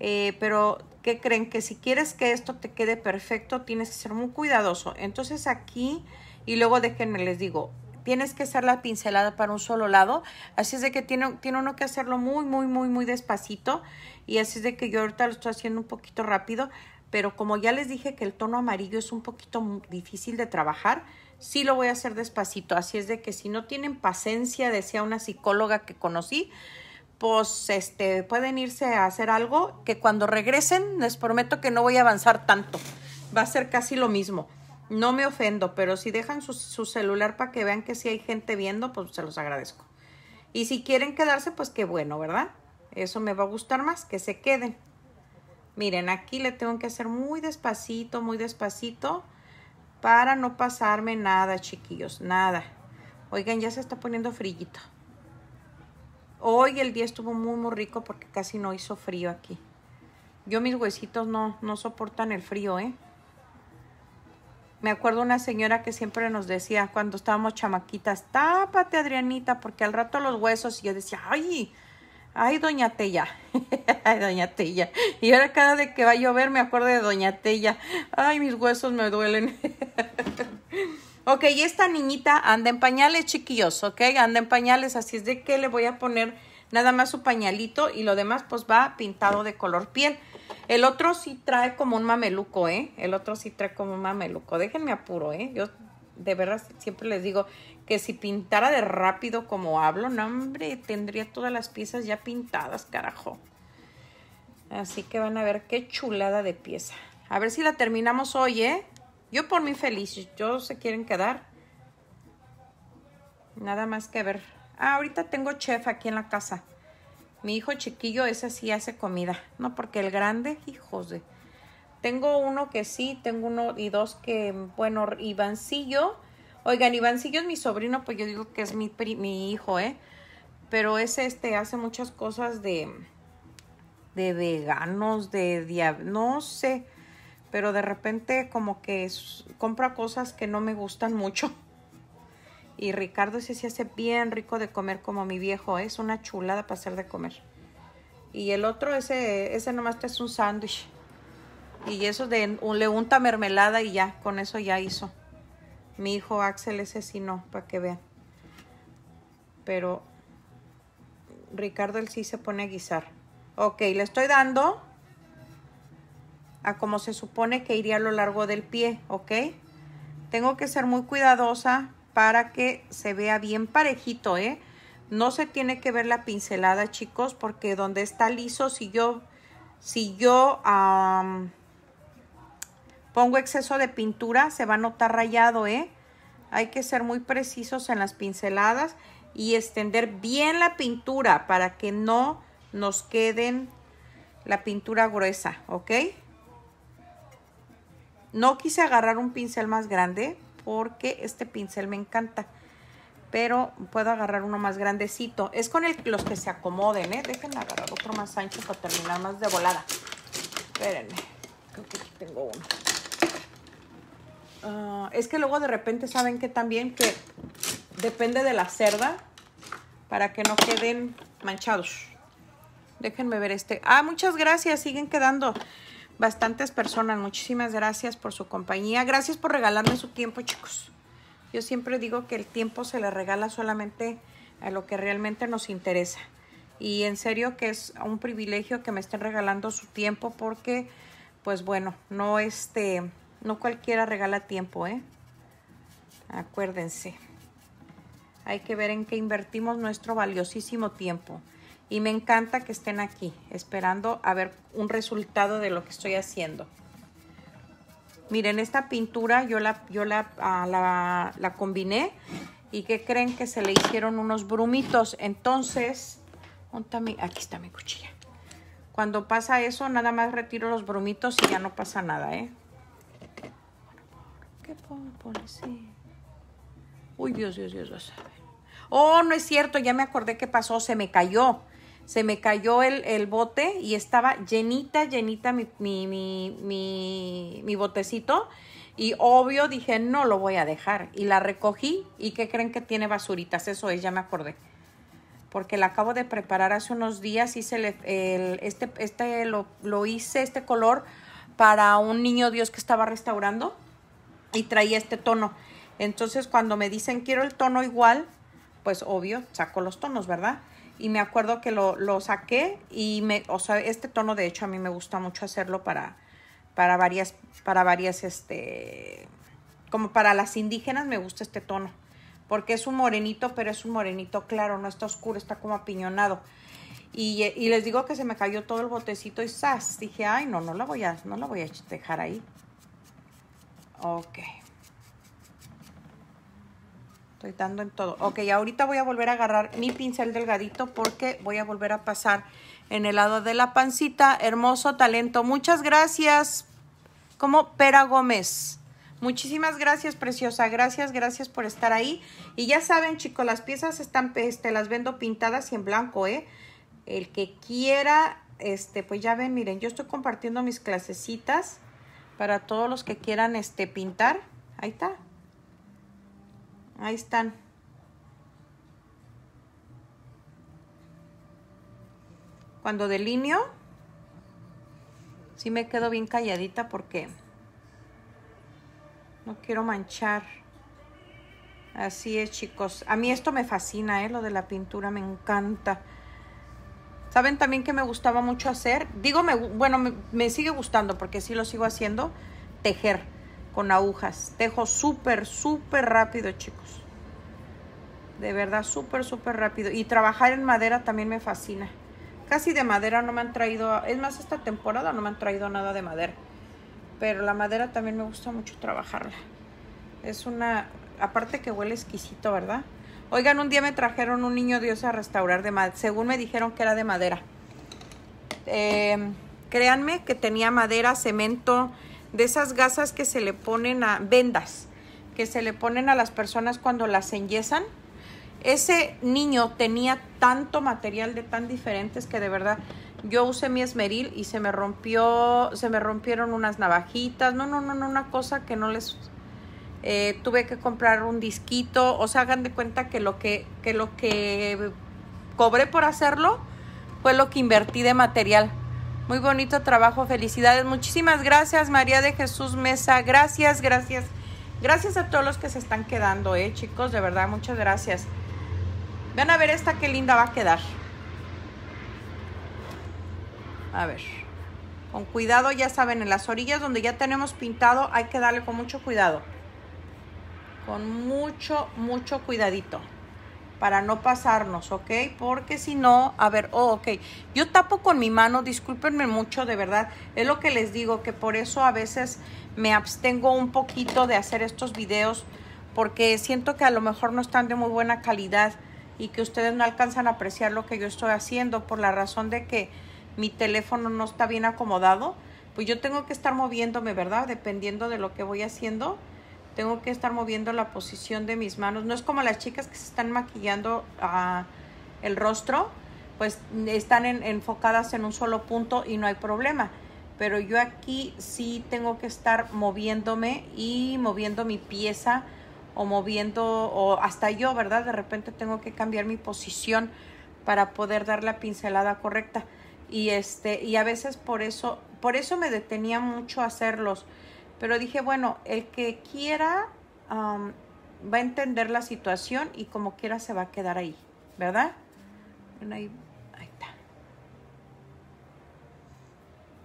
eh, pero que creen? Que si quieres que esto te quede perfecto, tienes que ser muy cuidadoso. Entonces aquí, y luego déjenme les digo, tienes que hacer la pincelada para un solo lado, así es de que tiene, tiene uno que hacerlo muy, muy, muy, muy despacito, y así es de que yo ahorita lo estoy haciendo un poquito rápido, pero como ya les dije que el tono amarillo es un poquito difícil de trabajar, sí lo voy a hacer despacito. Así es de que si no tienen paciencia, decía una psicóloga que conocí, pues este, pueden irse a hacer algo que cuando regresen les prometo que no voy a avanzar tanto. Va a ser casi lo mismo. No me ofendo, pero si dejan su, su celular para que vean que sí hay gente viendo, pues se los agradezco. Y si quieren quedarse, pues qué bueno, ¿verdad? Eso me va a gustar más, que se queden. Miren, aquí le tengo que hacer muy despacito, muy despacito para no pasarme nada, chiquillos, nada. Oigan, ya se está poniendo frillito. Hoy el día estuvo muy, muy rico porque casi no hizo frío aquí. Yo mis huesitos no, no soportan el frío, ¿eh? Me acuerdo una señora que siempre nos decía cuando estábamos chamaquitas, tápate Adrianita, porque al rato los huesos, y yo decía, ay, Ay, doña Tella. [LAUGHS] Ay, doña Tella. Y ahora cada vez que va a llover me acuerdo de doña Tella. Ay, mis huesos me duelen. [LAUGHS] ok, y esta niñita anda en pañales, chiquillos, ok, anda en pañales. Así es de que le voy a poner nada más su pañalito y lo demás pues va pintado de color piel. El otro sí trae como un mameluco, ¿eh? El otro sí trae como un mameluco. Déjenme apuro, ¿eh? Yo de verdad siempre les digo que si pintara de rápido como hablo, no hombre, tendría todas las piezas ya pintadas, carajo. Así que van a ver qué chulada de pieza. A ver si la terminamos hoy, ¿eh? Yo por mí feliz, yo se quieren quedar. Nada más que ver. Ah, ahorita tengo chef aquí en la casa. Mi hijo chiquillo ese sí hace comida. No, porque el grande, hijos de... Tengo uno que sí, tengo uno y dos que, bueno, Ivancillo Oigan, Ivancillo es mi sobrino, pues yo digo que es mi, hijo, ¿eh? Pero ese este, hace muchas cosas de, de veganos, de diablos, no sé. Pero de repente como que compra cosas que no me gustan mucho. Y Ricardo ese sí hace bien rico de comer como mi viejo, ¿eh? es una chulada para hacer de comer. Y el otro, ese, ese nomás es un sándwich. Y eso de le unta mermelada y ya, con eso ya hizo. Mi hijo Axel ese sí no, para que vean. Pero Ricardo él sí se pone a guisar. Ok, le estoy dando a como se supone que iría a lo largo del pie, ¿ok? Tengo que ser muy cuidadosa para que se vea bien parejito, ¿eh? No se tiene que ver la pincelada, chicos, porque donde está liso, si yo, si yo Pongo exceso de pintura, se va a notar rayado, ¿eh? Hay que ser muy precisos en las pinceladas y extender bien la pintura para que no nos queden la pintura gruesa, ¿ok? No quise agarrar un pincel más grande porque este pincel me encanta. Pero puedo agarrar uno más grandecito. Es con el, los que se acomoden, ¿eh? Déjenme agarrar otro más ancho para terminar más de volada. Espérenme. Creo que aquí tengo uno. Ah, es que luego de repente saben que también que depende de la cerda para que no queden manchados. Déjenme ver este. Ah, muchas gracias. Siguen quedando bastantes personas. Muchísimas gracias por su compañía. Gracias por regalarme su tiempo, chicos. Yo siempre digo que el tiempo se le regala solamente a lo que realmente nos interesa. Y en serio que es un privilegio que me estén regalando su tiempo porque, pues bueno, no este no cualquiera regala tiempo, ¿eh? Acuérdense. Hay que ver en qué invertimos nuestro valiosísimo tiempo. Y me encanta que estén aquí, esperando a ver un resultado de lo que estoy haciendo. Miren, esta pintura yo la, yo la, ah, combiné y que creen que se le hicieron unos brumitos. Entonces, aquí está mi cuchilla. Cuando pasa eso, nada más retiro los brumitos y ya no pasa nada, ¿eh? Uy, Dios, Dios, Dios, sabe. Oh, no es cierto, ya me acordé qué pasó, se me cayó. Se me cayó el, bote y estaba llenita, llenita mi, botecito. Y obvio dije, no lo voy a dejar. Y la recogí. ¿Y qué creen que tiene basuritas? Eso es, ya me acordé. Porque la acabo de preparar hace unos días. Hice este, este lo, lo hice, este color, para un niño Dios que estaba restaurando y traía este tono. Entonces cuando me dicen quiero el tono igual, pues obvio, saco los tonos, ¿verdad? Y me acuerdo que lo, lo saqué y me, o sea, este tono de hecho a mí me gusta mucho hacerlo para, para varias, para varias, este, como para las indígenas me gusta este tono, porque es un morenito, pero es un morenito claro, no está oscuro, está como apiñonado. Y, y les digo que se me cayó todo el botecito y ¡zas! Dije, ay, no, no la voy a, no la voy a dejar ahí. Ok. Estoy dando en todo. Ok, ahorita voy a volver a agarrar mi pincel delgadito porque voy a volver a pasar en el lado de la pancita. Hermoso talento. Muchas gracias. Como Pera Gómez. Muchísimas gracias, preciosa. Gracias, gracias por estar ahí. Y ya saben, chicos, las piezas están, este, las vendo pintadas y en blanco, ¿eh? El que quiera, este, pues ya ven, miren, yo estoy compartiendo mis clasecitas para todos los que quieran este pintar. Ahí está. Ahí están. Cuando delineo, sí me quedo bien calladita porque no quiero manchar. Así es, chicos. A mí esto me fascina, ¿eh? Lo de la pintura me encanta. Saben también que me gustaba mucho hacer, digo, me, bueno, me, me sigue gustando porque sí lo sigo haciendo, tejer con agujas. Tejo súper, súper rápido, chicos. De verdad, súper, súper rápido. Y trabajar en madera también me fascina. Casi de madera no me han traído, es más, esta temporada no me han traído nada de madera. Pero la madera también me gusta mucho trabajarla. Es una, aparte que huele exquisito, ¿verdad? Oigan, un día me trajeron un niño Dios a restaurar de madera. Según me dijeron que era de madera. Eh, créanme que tenía madera, cemento, de esas gasas que se le ponen a vendas, que se le ponen a las personas cuando las enyesan. Ese niño tenía tanto material de tan diferentes que de verdad yo usé mi esmeril y se me rompió, se me rompieron unas navajitas. No, no, no, no, una cosa que no les eh, tuve que comprar un disquito, o sea, hagan de cuenta que lo que, lo que cobré por hacerlo fue lo que invertí de material. Muy bonito trabajo, felicidades. Muchísimas gracias, María de Jesús Mesa. Gracias, gracias. Gracias a todos los que se están quedando, eh, chicos. De verdad, muchas gracias. Van a ver esta qué linda va a quedar. A ver. Con cuidado, ya saben, en las orillas donde ya tenemos pintado hay que darle con mucho cuidado con mucho, mucho cuidadito para no pasarnos, ¿ok? Porque si no, a ver, oh, ok, yo tapo con mi mano, discúlpenme mucho, de verdad, es lo que les digo, que por eso a veces me abstengo un poquito de hacer estos videos, porque siento que a lo mejor no están de muy buena calidad y que ustedes no alcanzan a apreciar lo que yo estoy haciendo por la razón de que mi teléfono no está bien acomodado, pues yo tengo que estar moviéndome, ¿verdad? Dependiendo de lo que voy haciendo tengo que estar moviendo la posición de mis manos. No es como las chicas que se están maquillando ah, el rostro, pues están enfocadas en un solo punto y no hay problema. Pero yo aquí sí tengo que estar moviéndome y moviendo mi pieza o moviendo, o hasta yo, ¿verdad? De repente tengo que cambiar mi posición para poder dar la pincelada correcta. Y, este, y a veces por eso, por eso me detenía mucho hacerlos pero dije, bueno, el que quiera va a entender la situación y como quiera se va a quedar ahí, ¿verdad? Ahí, ahí está.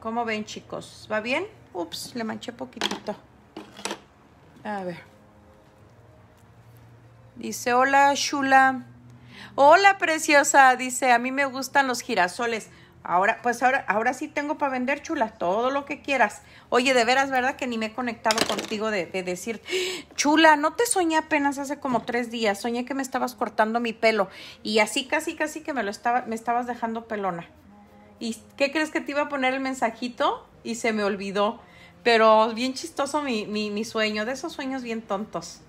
¿Cómo ven, chicos? ¿Va bien? Ups, le manché poquitito. A ver. Dice, hola, Shula. Hola, preciosa. Dice, a mí me gustan los girasoles. Ahora, pues ahora, ahora sí tengo para vender chula. todo lo que quieras. Oye, de veras, ¿verdad? Que ni me he conectado contigo de, decir, chula, no te soñé apenas hace como tres días, soñé que me estabas cortando mi pelo y así casi, casi que me lo estaba, me estabas dejando pelona. ¿Y qué crees que te iba a poner el mensajito? Y se me olvidó. Pero bien chistoso mi, mi, mi sueño, de esos sueños bien tontos.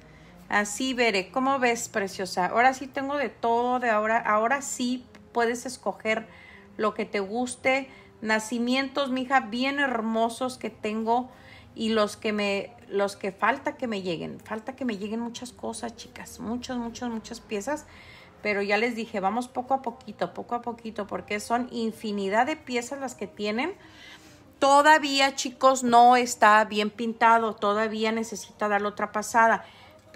Así veré, ¿cómo ves, preciosa? Ahora sí tengo de todo, de ahora, ahora sí puedes escoger lo que te guste. Nacimientos, mija, bien hermosos que tengo y los que me los que falta que me lleguen, falta que me lleguen muchas cosas, chicas, muchas muchas muchas piezas, pero ya les dije, vamos poco a poquito, poco a poquito porque son infinidad de piezas las que tienen. Todavía, chicos, no está bien pintado, todavía necesita dar otra pasada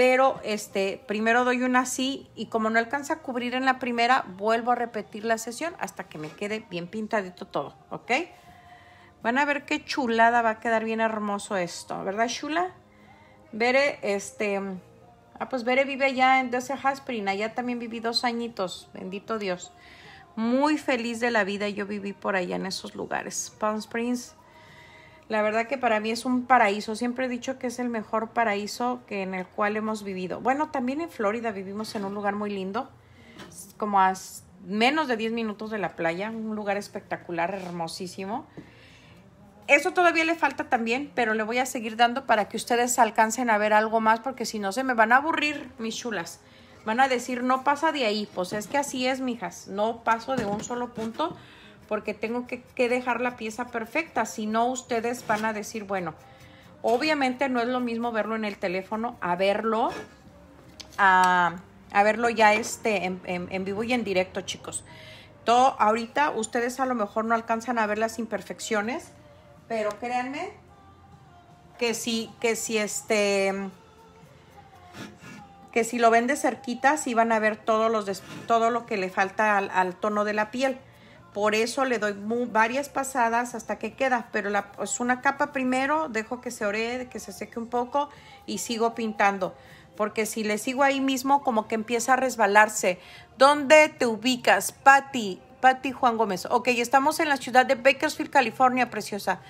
pero este, primero doy una así y como no alcanza a cubrir en la primera, vuelvo a repetir la sesión hasta que me quede bien pintadito todo, ¿ok? Van a ver qué chulada va a quedar bien hermoso esto, ¿verdad, chula? Bere, este, ah, pues Bere vive allá en Desert Haspring. allá también viví dos añitos, bendito Dios. Muy feliz de la vida yo viví por allá en esos lugares. Palm Springs, la verdad que para mí es un paraíso. Siempre he dicho que es el mejor paraíso que en el cual hemos vivido. Bueno, también en Florida vivimos en un lugar muy lindo, como a menos de 10 minutos de la playa, un lugar espectacular, hermosísimo. Eso todavía le falta también, pero le voy a seguir dando para que ustedes alcancen a ver algo más, porque si no se me van a aburrir mis chulas. Van a decir, no pasa de ahí. Pues es que así es, mijas. No paso de un solo punto porque tengo que, dejar la pieza perfecta, si no ustedes van a decir, bueno, obviamente no es lo mismo verlo en el teléfono a verlo, a, verlo ya este, en, vivo y en directo, chicos. Todo, ahorita ustedes a lo mejor no alcanzan a ver las imperfecciones, pero créanme que si, que este que si lo ven de cerquita, sí van a ver todos los, todo lo que le falta al tono de la piel. Por eso le doy varias pasadas hasta que queda, pero la, es una capa primero, dejo que se ore, que se seque un poco y sigo pintando. Porque si le sigo ahí mismo, como que empieza a resbalarse. ¿Dónde te ubicas, pati pati Juan Gómez. Ok, estamos en la ciudad de Bakersfield, California, preciosa.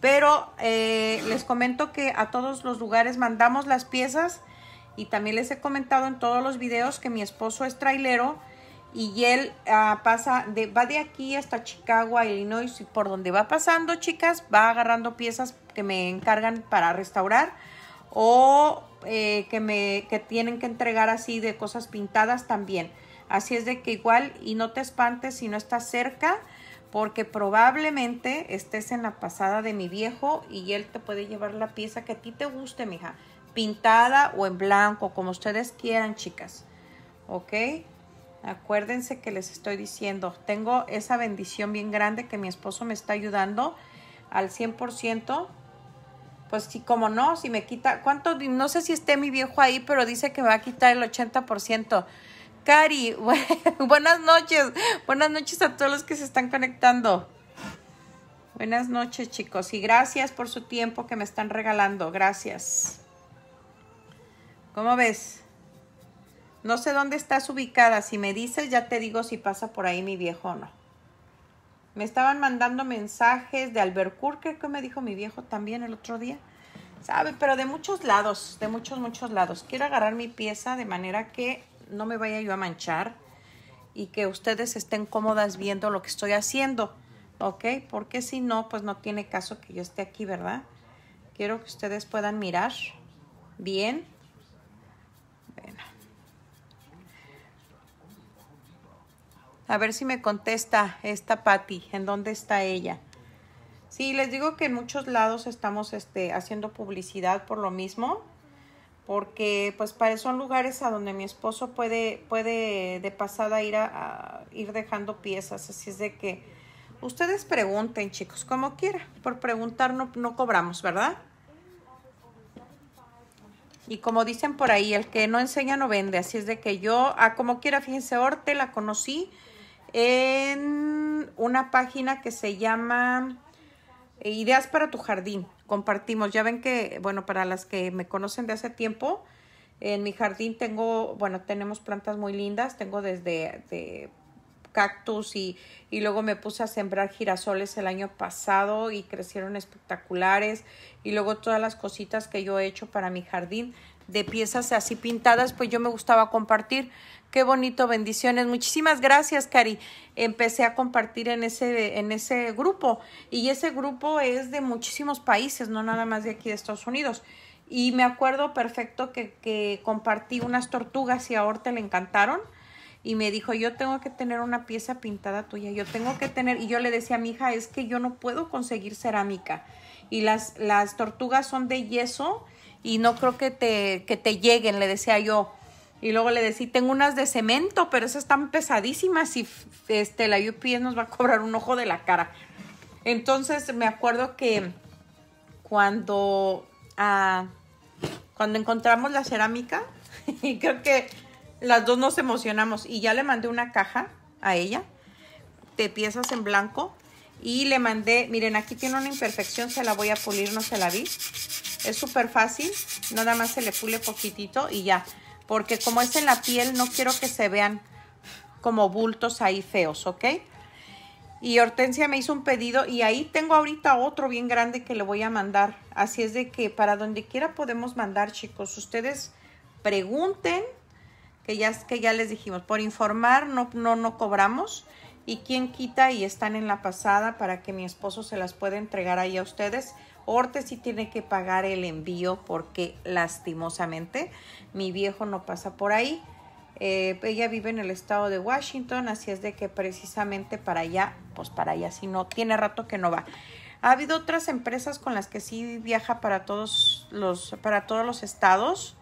Pero eh, les comento que a todos los lugares mandamos las piezas y también les he comentado en todos los videos que mi esposo es trailero y él ah, pasa de, va de aquí hasta Chicago, Illinois y por donde va pasando, chicas, va agarrando piezas que me encargan para restaurar o eh, que me que tienen que entregar así de cosas pintadas también. Así es de que igual y no te espantes si no estás cerca porque probablemente estés en la pasada de mi viejo y él te puede llevar la pieza que a ti te guste, mija, pintada o en blanco, como ustedes quieran, chicas. ¿Ok? Acuérdense que les estoy diciendo, tengo esa bendición bien grande que mi esposo me está ayudando al 100%. Pues si como no, si me quita, ¿cuánto? No sé si esté mi viejo ahí, pero dice que me va a quitar el 80%. Cari, [LAUGHS] buenas noches. Buenas noches a todos los que se están conectando. Buenas noches, chicos. Y gracias por su tiempo que me están regalando. Gracias. ¿Cómo ves? No sé dónde estás ubicada. Si me dices, ya te digo si pasa por ahí mi viejo o no. Me estaban mandando mensajes de Creo que me dijo mi viejo también el otro día. ¿Sabe? Pero de muchos lados, de muchos, muchos lados. Quiero agarrar mi pieza de manera que no me vaya yo a manchar y que ustedes estén cómodas viendo lo que estoy haciendo. ¿Ok? Porque si no, pues no tiene caso que yo esté aquí, ¿verdad? Quiero que ustedes puedan mirar bien A ver si me contesta esta Patty, ¿en dónde está ella? Sí, les digo que en muchos lados estamos este, haciendo publicidad por lo mismo, porque pues para, son lugares a donde mi esposo puede, puede de pasada ir, a, ir dejando piezas, así es de que ustedes pregunten chicos, como quiera, por preguntar no, no cobramos, ¿verdad? Y como dicen por ahí, el que no enseña no vende. Así es de que yo, a como quiera, fíjense, Orte la conocí en una página que se llama Ideas para tu jardín. Compartimos, ya ven que, bueno, para las que me conocen de hace tiempo, en mi jardín tengo, bueno, tenemos plantas muy lindas, tengo desde de cactus y, y luego me puse a sembrar girasoles el año pasado y crecieron espectaculares y luego todas las cositas que yo he hecho para mi jardín de piezas así pintadas, pues yo me gustaba compartir. Qué bonito, bendiciones. Muchísimas gracias, Cari. Empecé a compartir en ese, en ese grupo y ese grupo es de muchísimos países, no nada más de aquí de Estados Unidos. Y me acuerdo perfecto que, compartí unas tortugas y a Orte le encantaron y me dijo, yo tengo que tener una pieza pintada tuya, yo tengo que tener, y yo le decía a mi hija, es que yo no puedo conseguir cerámica y las, las tortugas son de yeso y no creo que te, que te lleguen, le decía yo. Y luego le decí tengo unas de cemento, pero esas están pesadísimas y este, la UPS nos va a cobrar un ojo de la cara. Entonces me acuerdo que cuando, ah, cuando encontramos la cerámica, [LAUGHS] y creo que las dos nos emocionamos y ya le mandé una caja a ella de piezas en blanco y le mandé, miren aquí tiene una imperfección, se la voy a pulir, no se la vi. Es súper fácil, nada más se le pule poquitito y ya porque como es en la piel, no quiero que se vean como bultos ahí feos, ¿ok? Y Hortensia me hizo un pedido y ahí tengo ahorita otro bien grande que le voy a mandar. Así es de que para donde quiera podemos mandar, chicos. Ustedes pregunten, que ya, que ya les dijimos, por informar no, no, no cobramos. Y quien quita y están en la pasada para que mi esposo se las pueda entregar ahí a ustedes Orte sí tiene que pagar el envío porque lastimosamente mi viejo no pasa por ahí. Eh, ella vive en el estado de Washington, así es de que precisamente para allá, pues para allá si no, tiene rato que no va. Ha habido otras empresas con las que sí viaja para todos los, para todos los estados,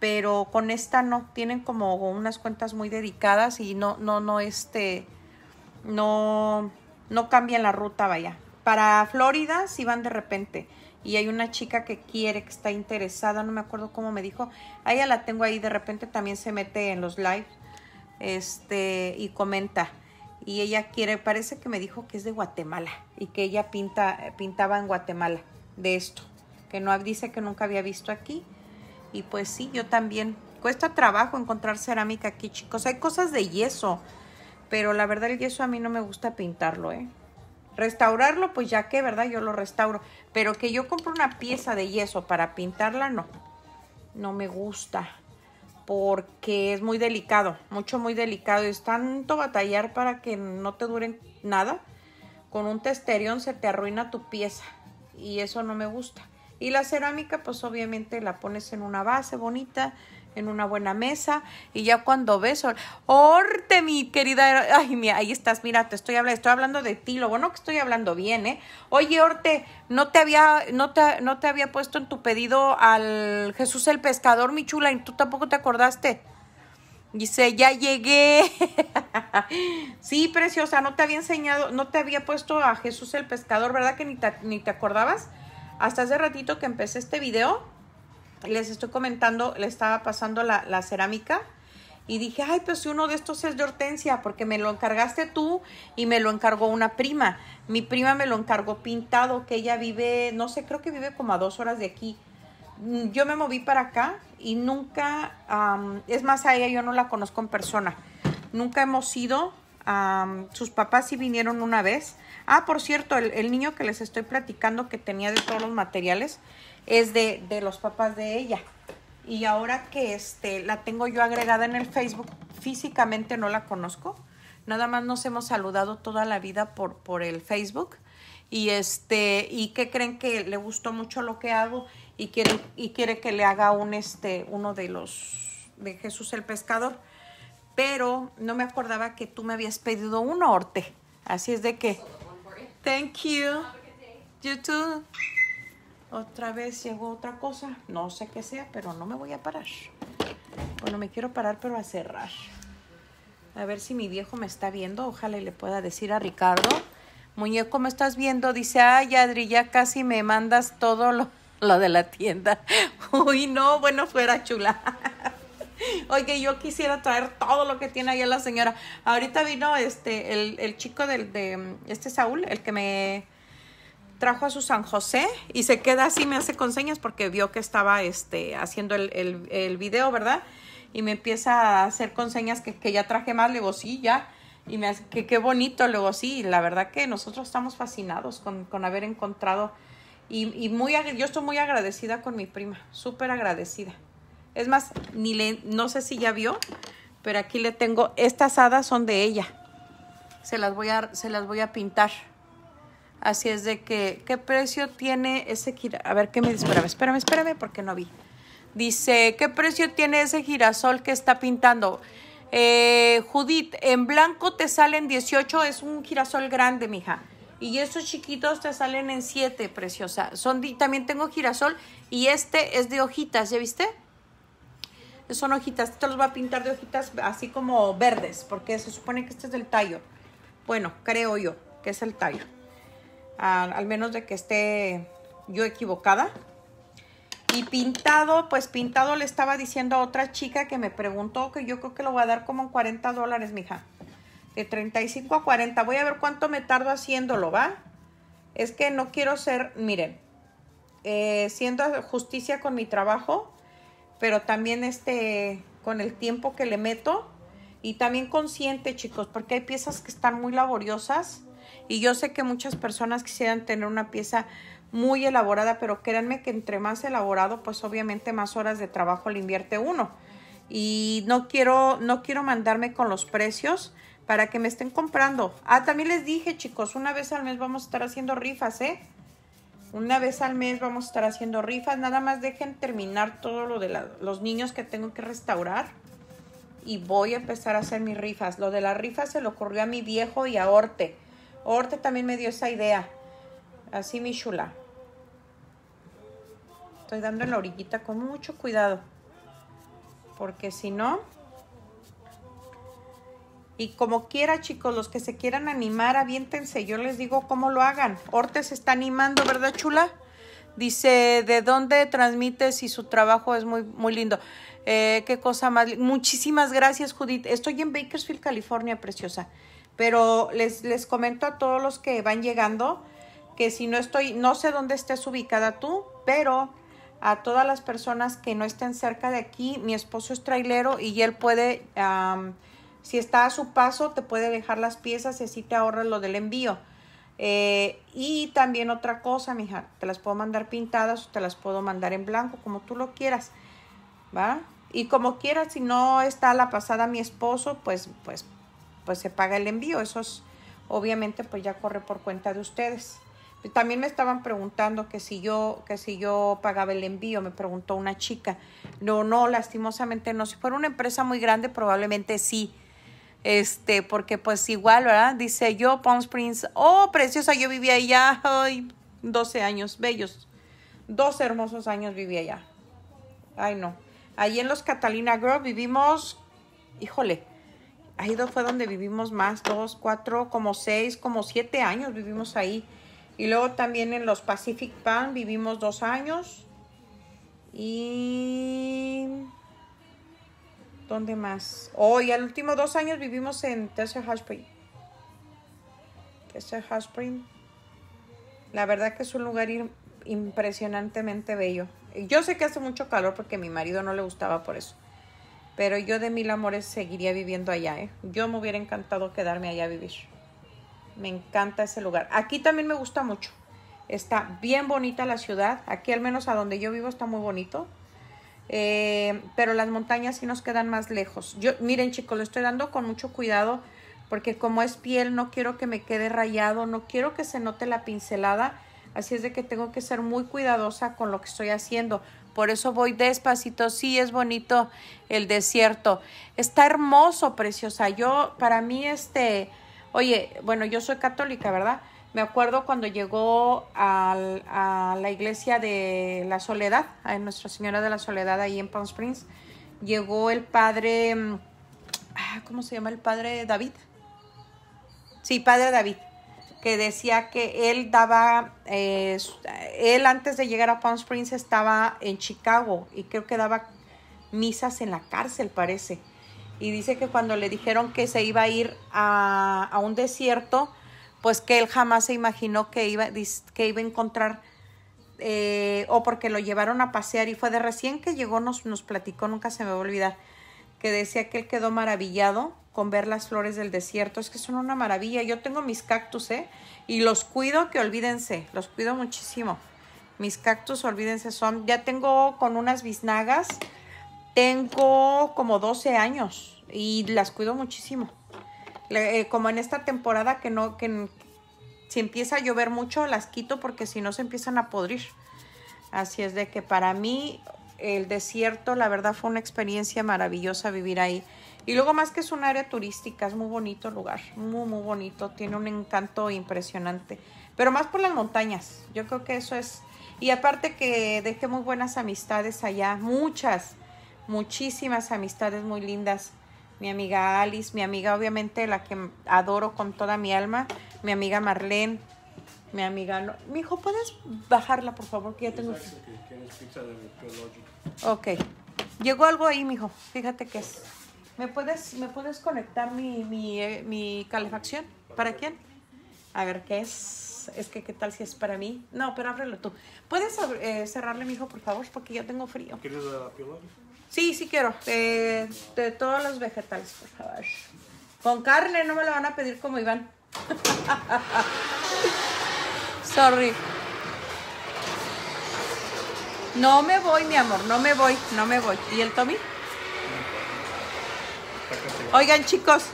pero con esta no, tienen como unas cuentas muy dedicadas y no, no, no, este, no, no cambian la ruta, vaya para Florida si van de repente. Y hay una chica que quiere, que está interesada, no me acuerdo cómo me dijo. A ella la tengo ahí, de repente también se mete en los live este, y comenta. Y ella quiere, parece que me dijo que es de Guatemala y que ella pinta, pintaba en Guatemala de esto, que no dice que nunca había visto aquí. Y pues sí, yo también. Cuesta trabajo encontrar cerámica aquí, chicos. Hay cosas de yeso, pero la verdad el yeso a mí no me gusta pintarlo, ¿eh? Restaurarlo, pues ya que, ¿verdad? Yo lo restauro. Pero que yo compro una pieza de yeso para pintarla, no. No me gusta. Porque es muy delicado. Mucho, muy delicado. Es tanto batallar para que no te duren nada. Con un testerión se te arruina tu pieza. Y eso no me gusta. Y la cerámica, pues obviamente la pones en una base bonita en una buena mesa y ya cuando ves, orte mi querida, ay mía ahí estás, mira, te estoy hablando, estoy hablando de ti, lo bueno que estoy hablando bien, ¿eh? Oye, orte, no te había no te, no te había puesto en tu pedido al Jesús el pescador, mi chula, y tú tampoco te acordaste. Dice, ya llegué. [LAUGHS] sí, preciosa, no te había enseñado, no te había puesto a Jesús el pescador, ¿verdad que ni te, ni te acordabas? Hasta hace ratito que empecé este video les estoy comentando, le estaba pasando la, cerámica y dije, ay, pues si uno de estos es de hortensia, porque me lo encargaste tú y me lo encargó una prima. Mi prima me lo encargó pintado, que ella vive, no sé, creo que vive como a dos horas de aquí. Mm, yo me moví para acá y nunca, es más, a ella yo no la conozco en persona. Nunca hemos ido, sus papás sí vinieron una vez. Ah, por cierto, el, el niño que les estoy platicando que tenía de todos los materiales, es de, los papás de ella. Y ahora que este, la tengo yo agregada en el Facebook, físicamente no la conozco. Nada más nos hemos saludado toda la vida por, por el Facebook. Y este, y que creen que le gustó mucho lo que hago y quiere, y quiere que le haga un este, uno de los de Jesús el Pescador. Pero no me acordaba que tú me habías pedido un Orte. Así es de que. Thank you. You otra vez llegó otra cosa, no sé qué sea, pero no me voy a parar. Bueno, me quiero parar, pero a cerrar. A ver si mi viejo me está viendo, ojalá le pueda decir a Ricardo. Muñeco, ¿me estás viendo? Dice, ay, Adri, ya casi me mandas todo lo, de la tienda. [LAUGHS] Uy, no, bueno, fuera chula. [LAUGHS] Oye, yo quisiera traer todo lo que tiene ahí la señora. Ahorita vino este, el, el chico del, de este Saúl, el que me trajo a su San José y se queda así, me hace conseñas porque vio que estaba este, haciendo el, el, video, ¿verdad? Y me empieza a hacer conseñas que, ya traje más, le sí, ya. Y me hace, que qué bonito, luego sí, la verdad que nosotros estamos fascinados con, haber encontrado. Y, muy, yo estoy muy agradecida con mi prima, súper agradecida. Es más, ni le, no sé si ya vio, pero aquí le tengo, estas hadas son de ella. Se las voy a, se las voy a pintar. Así es de que, ¿qué precio tiene ese girasol? A ver, ¿qué me dice? Espérame, espérame, espérame, porque no vi. Dice, ¿qué precio tiene ese girasol que está pintando? Eh, Judith, en blanco te salen 18, es un girasol grande, mija. Y estos chiquitos te salen en 7, preciosa. Son, también tengo girasol y este es de hojitas, ¿ya viste? Son hojitas, te los voy a pintar de hojitas así como verdes, porque se supone que este es del tallo. Bueno, creo yo que es el tallo al menos de que esté yo equivocada. Y pintado, pues pintado le estaba diciendo a otra chica que me preguntó que yo creo que lo voy a dar como en 40 dólares, mija. De 35 a 40. Voy a ver cuánto me tardo haciéndolo, ¿va? Es que no quiero ser, miren, eh, siendo justicia con mi trabajo, pero también este, con el tiempo que le meto y también consciente, chicos, porque hay piezas que están muy laboriosas y yo sé que muchas personas quisieran tener una pieza muy elaborada, pero créanme que entre más elaborado, pues obviamente más horas de trabajo le invierte uno. Y no quiero, no quiero mandarme con los precios para que me estén comprando. Ah, también les dije, chicos, una vez al mes vamos a estar haciendo rifas, ¿eh? Una vez al mes vamos a estar haciendo rifas. Nada más dejen terminar todo lo de los niños que tengo que restaurar. Y voy a empezar a hacer mis rifas. Lo de las rifas se lo ocurrió a mi viejo y a Orte Orte también me dio esa idea. Así mi chula. Estoy dando en la orillita con mucho cuidado. Porque si no... Y como quiera, chicos, los que se quieran animar, aviéntense. Yo les digo cómo lo hagan. Orte se está animando, ¿verdad, chula? Dice, ¿de dónde transmites? Y su trabajo es muy, muy lindo. Eh, qué cosa más. Muchísimas gracias, Judith. Estoy en Bakersfield, California, preciosa. Pero les, les comento a todos los que van llegando que si no estoy, no sé dónde estés ubicada tú, pero a todas las personas que no estén cerca de aquí, mi esposo es trailero y él puede, si está a su paso, te puede dejar las piezas y así te ahorras lo del envío. Eh, y también otra cosa, mija, te las puedo mandar pintadas o te las puedo mandar en blanco, como tú lo quieras, ¿va? Y como quieras, si no está la pasada mi esposo, pues, pues pues se paga el envío. Eso obviamente pues ya corre por cuenta de ustedes. También me estaban preguntando que si yo que si yo pagaba el envío, me preguntó una chica. No, no, lastimosamente no. Si fuera una empresa muy grande probablemente sí. Este, porque pues igual, ¿verdad? Dice yo Palm Springs, oh, preciosa, yo vivía allá, hoy 12 años, bellos. Dos hermosos años vivía allá. Ay, no. Allí en los Catalina Grove vivimos, híjole, ahí fue donde vivimos más, dos, cuatro, como seis, como siete años vivimos ahí. Y luego también en los Pacific Pan vivimos dos años. Y... ¿Dónde más? Oh, y al último dos años vivimos en Tessa Hot Spring. La verdad que es un lugar impresionantemente bello. Yo sé que hace mucho calor porque a mi marido no le gustaba por eso. Pero yo de mil amores seguiría viviendo allá. ¿eh? Yo me hubiera encantado quedarme allá a vivir. Me encanta ese lugar. Aquí también me gusta mucho. Está bien bonita la ciudad. Aquí al menos a donde yo vivo está muy bonito. Eh, pero las montañas sí nos quedan más lejos. Yo, miren chicos, lo estoy dando con mucho cuidado porque como es piel no quiero que me quede rayado, no quiero que se note la pincelada. Así es de que tengo que ser muy cuidadosa con lo que estoy haciendo. Por eso voy despacito. Sí, es bonito el desierto. Está hermoso, preciosa. Yo, para mí, este, oye, bueno, yo soy católica, ¿verdad? Me acuerdo cuando llegó a la iglesia de la Soledad, a Nuestra Señora de la Soledad, ahí en Palm Springs, llegó el padre, mm, ah, ¿cómo se llama el padre David? Sí, padre David que decía que él daba, eh, él antes de llegar a Palm Springs estaba en Chicago y creo que daba misas en la cárcel, parece. Y dice que cuando le dijeron que se iba a ir a, un desierto, pues que él jamás se imaginó que iba, que iba a encontrar, eh, o porque lo llevaron a pasear y fue de recién que llegó, nos, nos platicó, nunca se me va a olvidar, que decía que él quedó maravillado con ver las flores del desierto. Es que son una maravilla. Yo tengo mis cactus, ¿eh? Y los cuido, que olvídense, los cuido muchísimo. Mis cactus, olvídense, son, ya tengo con unas biznagas, tengo como 12 años y las cuido muchísimo. Eh, como en esta temporada que no, que si empieza a llover mucho, las quito porque si no se empiezan a podrir. Así es de que para mí el desierto, la verdad fue una experiencia maravillosa vivir ahí. Y luego más que es un área turística, es muy bonito el lugar, muy, muy bonito, tiene un encanto impresionante, pero más por las montañas, yo creo que eso es, y aparte que dejé muy buenas amistades allá, muchas, muchísimas amistades muy lindas, mi amiga Alice, mi amiga obviamente la que adoro con toda mi alma, mi amiga Marlene, mi amiga, no. mi hijo, ¿puedes bajarla por favor? Que ya tengo... Ok, llegó algo ahí, mijo, fíjate que es... ¿Me puedes, me puedes conectar eh, mi, calefacción? ¿Para quién? A ver, ¿qué es? Es que, ¿qué tal si es para mí? No, pero ábrelo tú. ¿Puedes eh, cerrarle, mi hijo, por favor? Porque yo tengo frío. ¿Quieres la piola? Sí, sí quiero. de todos los vegetales, por favor. Con carne, no me lo van a pedir como Iván. [LAUGHS] Sorry. No me voy, mi amor, no me voy, no me voy. ¿Y el Tommy? Oigan, chicos,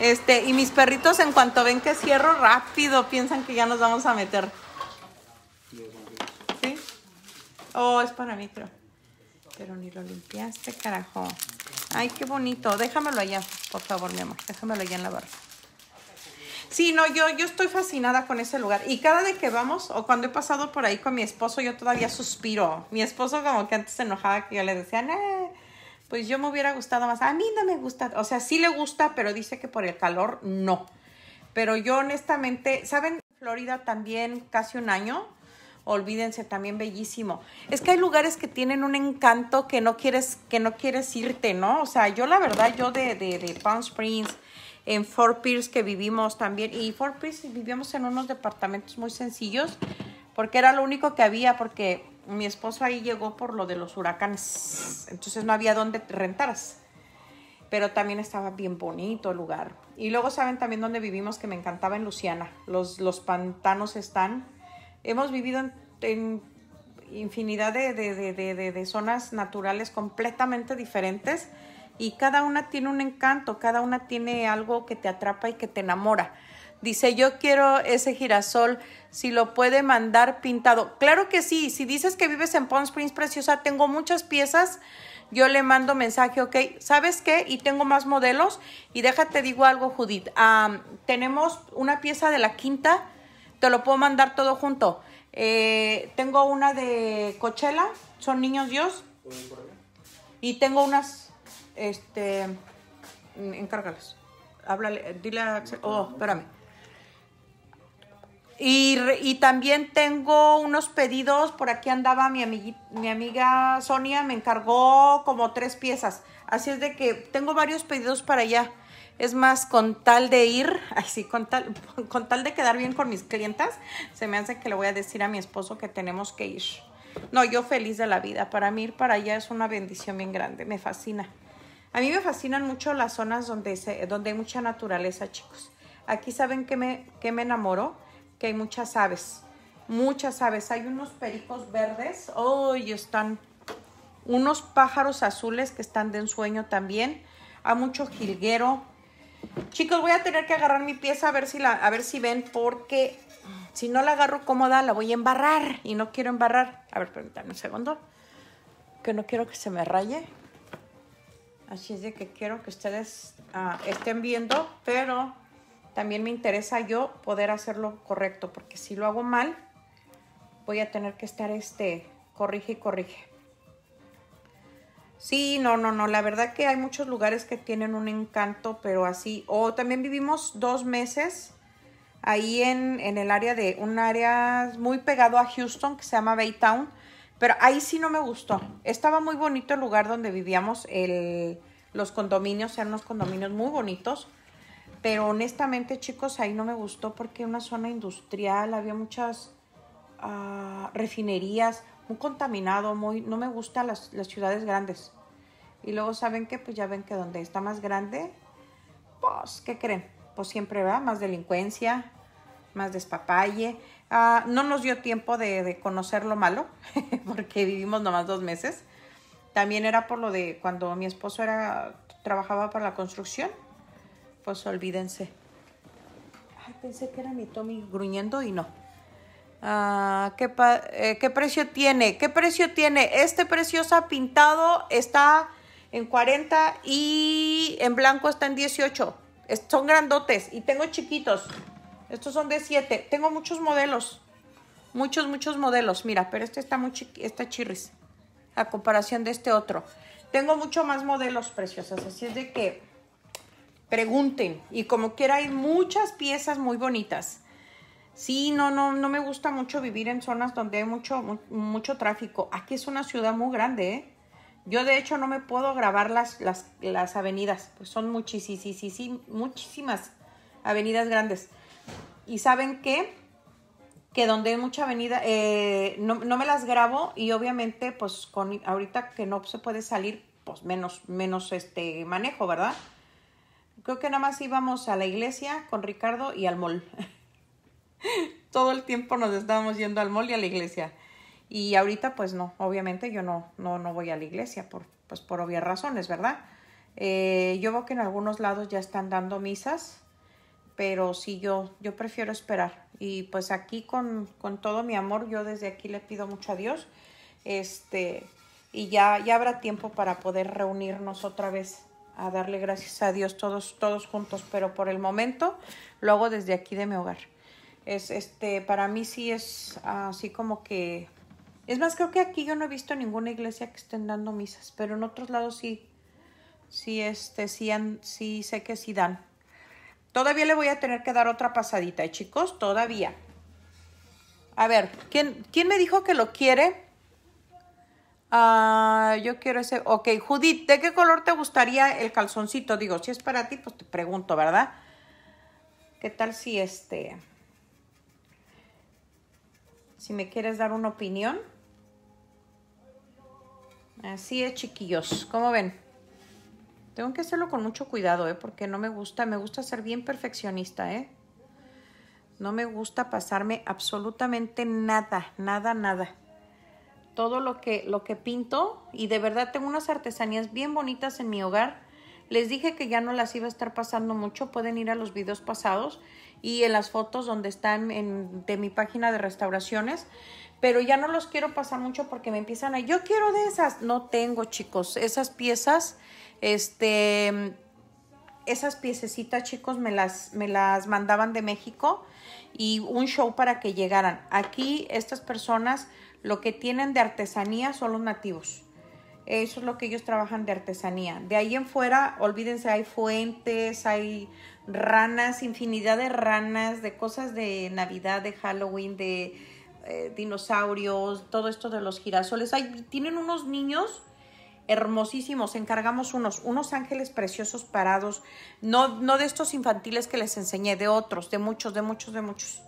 este, y mis perritos en cuanto ven que cierro rápido, piensan que ya nos vamos a meter. ¿Sí? Oh, es para mí, Pero ni lo limpiaste, carajo. Ay, qué bonito. Déjamelo allá, por favor, mi amor. Déjamelo allá en la barra. Sí, no, yo, yo estoy fascinada con ese lugar. Y cada vez que vamos, o cuando he pasado por ahí con mi esposo, yo todavía suspiro. Mi esposo como que antes se enojaba que yo le decía, eh pues yo me hubiera gustado más. A mí no me gusta, o sea, sí le gusta, pero dice que por el calor no. Pero yo honestamente, ¿saben? Florida también casi un año. Olvídense, también bellísimo. Es que hay lugares que tienen un encanto que no quieres, que no quieres irte, ¿no? O sea, yo la verdad, yo de, de, de Palm Springs, en Fort Pierce que vivimos también, y Fort Pierce vivimos en unos departamentos muy sencillos, porque era lo único que había, porque mi esposo ahí llegó por lo de los huracanes, entonces no había dónde rentaras, pero también estaba bien bonito el lugar. Y luego saben también dónde vivimos, que me encantaba en Luciana, los, pantanos están, hemos vivido en, infinidad de zonas naturales completamente diferentes y cada una tiene un encanto, cada una tiene algo que te atrapa y que te enamora. Dice, yo quiero ese girasol, si lo puede mandar pintado. Claro que sí, si dices que vives en Palm Springs, preciosa, tengo muchas piezas, yo le mando mensaje, ok, ¿sabes qué? Y tengo más modelos. Y déjate, digo algo, Judith, tenemos una pieza de la quinta, te lo puedo mandar todo junto. Eh, tengo una de Coachella, son niños Dios. Y tengo unas, este, mm, encárgalas. Háblale, dile a Oh, espérame. Y, y, también tengo unos pedidos, por aquí andaba mi, amiga Sonia, me encargó como tres piezas. Así es de que tengo varios pedidos para allá. Es más, con tal de ir, así [LAUGHS] [LAUGHS] con tal, de quedar bien con mis clientas, se me hace que le voy a decir a mi esposo que tenemos que ir. No, yo feliz de la vida. Para mí ir para allá es una bendición bien grande, me fascina. A mí me fascinan mucho las zonas donde, donde hay mucha naturaleza, chicos. Aquí saben que me, que me enamoró que hay muchas aves. Muchas aves. Hay unos pericos verdes. hoy están unos pájaros azules que están de ensueño también. Hay mucho jilguero. Chicos, voy a tener que agarrar mi pieza a ver si, la, a ver si ven porque si no la agarro cómoda la voy a embarrar y no quiero embarrar. A ver, permítanme un segundo. Que no quiero que se me raye. Así es de que quiero que ustedes ah, estén viendo, pero también me interesa yo poder hacerlo correcto, porque si lo hago mal, voy a tener que estar este, corrige y corrige. Sí, no, no, no, la verdad que hay muchos lugares que tienen un encanto, pero así, o también vivimos dos meses ahí en, el área de, un área muy pegado a Houston que se llama Baytown, pero ahí sí no me gustó, estaba muy bonito el lugar donde vivíamos, los condominios, eran unos condominios muy bonitos, pero honestamente, chicos, ahí no me gustó porque una zona industrial, había muchas ah, refinerías, muy contaminado, muy, no me gustan las, ciudades grandes. Y luego saben que, pues ya ven que donde está más grande, pues, ¿qué creen? Pues siempre va más delincuencia, más despapalle. Ah, no nos dio tiempo de, de conocer lo malo, [LAUGHS] porque vivimos nomás dos meses. También era por lo de cuando mi esposo era, trabajaba para la construcción pues olvídense. pensé que era mi Tommy gruñendo y no. Ah, ¿qué, eh, ¿Qué precio tiene? ¿Qué precio tiene? Este preciosa pintado está en 40 y en blanco está en 18. son grandotes y tengo chiquitos. Estos son de 7. Tengo muchos modelos. Muchos, muchos modelos. Mira, pero este está muy está chirris. A comparación de este otro. Tengo mucho más modelos preciosos. Así es de que pregunten. Y como quiera, hay muchas piezas muy bonitas. Sí, no, no, no me gusta mucho vivir en zonas donde hay mucho, mucho tráfico. Aquí es una ciudad muy grande, ¿eh? Yo de hecho no me puedo grabar las, las, las avenidas, pues son muchísimas, muchísimas avenidas grandes. Y saben Que donde hay mucha avenida, eh, no, no, me las grabo y obviamente pues con ahorita que no se puede salir, pues menos, menos este manejo, ¿verdad? Creo que nada más íbamos a la iglesia con Ricardo y al mall. [LAUGHS] Todo el tiempo nos estábamos yendo al mall y a la iglesia. Y ahorita pues no, obviamente yo no, no, no voy a la iglesia por, pues, por obvias razones, ¿verdad? Eh, yo veo que en algunos lados ya están dando misas, pero sí yo, yo prefiero esperar. Y pues aquí con, con todo mi amor, yo desde aquí le pido mucho a Dios. Este, y ya, ya habrá tiempo para poder reunirnos otra vez a darle gracias a Dios todos, todos juntos, pero por el momento lo hago desde aquí de mi hogar. Es este, para mí sí es así como que. Es más, creo que aquí yo no he visto ninguna iglesia que estén dando misas, pero en otros lados sí. Sí, este, sí, sé que sí dan. Todavía le voy a tener que dar otra pasadita, ¿eh, chicos, todavía. A ver, ¿quién, ¿quién me dijo que lo quiere? Ah, yo quiero ese. Ok, Judith, ¿de qué color te gustaría el calzoncito? Digo, si es para ti, pues te pregunto, ¿verdad? ¿Qué tal si este. Si me quieres dar una opinión. Así es, chiquillos. ¿Cómo ven? Tengo que hacerlo con mucho cuidado, ¿eh? Porque no me gusta. Me gusta ser bien perfeccionista, ¿eh? No me gusta pasarme absolutamente nada, nada, nada todo lo que, lo que pinto y de verdad tengo unas artesanías bien bonitas en mi hogar. Les dije que ya no las iba a estar pasando mucho, pueden ir a los videos pasados y en las fotos donde están en, de mi página de restauraciones, pero ya no los quiero pasar mucho porque me empiezan a, yo quiero de esas, no tengo chicos, esas piezas, este, esas piececitas, chicos, me las, me las mandaban de México y un show para que llegaran. Aquí estas personas lo que tienen de artesanía son los nativos. Eso es lo que ellos trabajan de artesanía. De ahí en fuera, olvídense, hay fuentes, hay ranas, infinidad de ranas, de cosas de Navidad, de Halloween, de eh, dinosaurios, todo esto de los girasoles. Hay, tienen unos niños hermosísimos, encargamos unos, unos ángeles preciosos parados, no, no de estos infantiles que les enseñé, de otros, de muchos, de muchos, de muchos.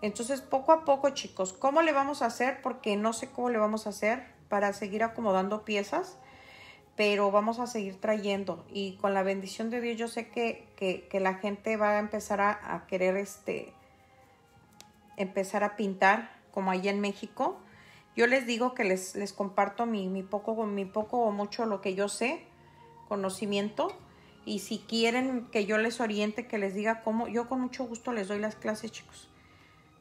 Entonces, poco a poco, chicos, ¿cómo le vamos a hacer? Porque no sé cómo le vamos a hacer para seguir acomodando piezas, pero vamos a seguir trayendo. Y con la bendición de Dios, yo sé que, que, que la gente va a empezar a, a, querer este empezar a pintar, como allá en México yo les digo que les, comparto mi, mi, poco, mi poco o mucho lo que yo sé, conocimiento. Y si quieren que yo les oriente, que les diga cómo, yo con mucho gusto les doy las clases, chicos.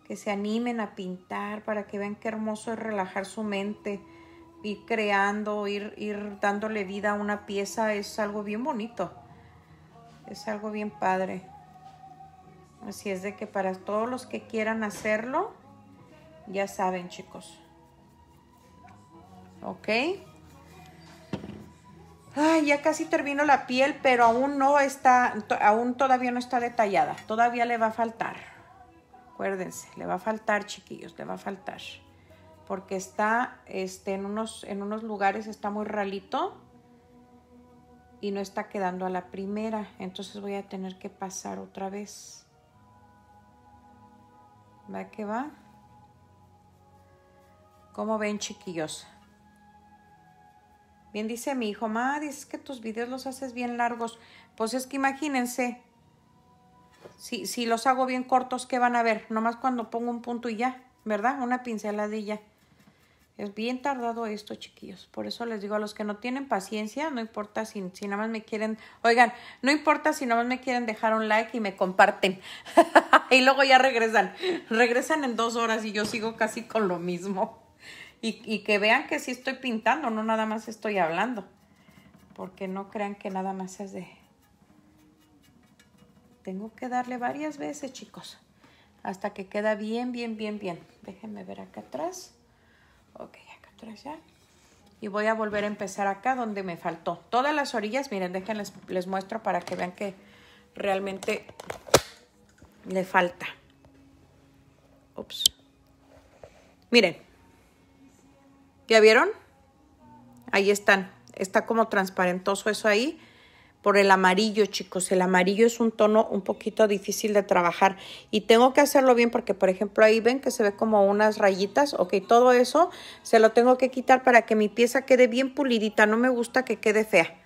Que se animen a pintar para que vean qué hermoso es relajar su mente, ir creando, ir, ir dándole vida a una pieza, es algo bien bonito. Es algo bien padre. Así es de que para todos los que quieran hacerlo, ya saben, chicos. ¿ok? ya casi termino la piel, pero aún no está, aún todavía no está detallada. Todavía le va a faltar. Acuérdense, le va a faltar, chiquillos, le va a faltar. Porque está este, en, unos, en unos lugares está muy ralito y no está quedando a la primera. Entonces voy a tener que pasar otra vez. ¿Va que va? ¿Cómo ven, chiquillos? Bien dice mi hijo, ma, dices que tus videos los haces bien largos. Pues es que imagínense, si, si los hago bien cortos, ¿qué van a ver? Nomás cuando pongo un punto y ya, ¿verdad? Una pinceladilla. Es bien tardado esto, chiquillos. Por eso les digo a los que no tienen paciencia, no importa si, si nada más me quieren, oigan, no importa si nada más me quieren dejar un like y me comparten. [LAUGHS] y luego ya regresan. Regresan en dos horas y yo sigo casi con lo mismo y, que vean que sí estoy pintando, no nada más estoy hablando. Porque no crean que nada más es de... Tengo que darle varias veces, chicos. Hasta que queda bien, bien, bien, bien. Déjenme ver acá atrás. Ok, acá atrás ya. Y voy a volver a empezar acá donde me faltó. Todas las orillas, miren, déjenles les muestro para que vean que realmente le falta. Ups. Miren, ¿Ya vieron? Ahí están. Está como transparentoso eso ahí por el amarillo, chicos. El amarillo es un tono un poquito difícil de trabajar y tengo que hacerlo bien porque, por ejemplo, ahí ven que se ve como unas rayitas. Ok, todo eso se lo tengo que quitar para que mi pieza quede bien pulidita. No me gusta que quede fea.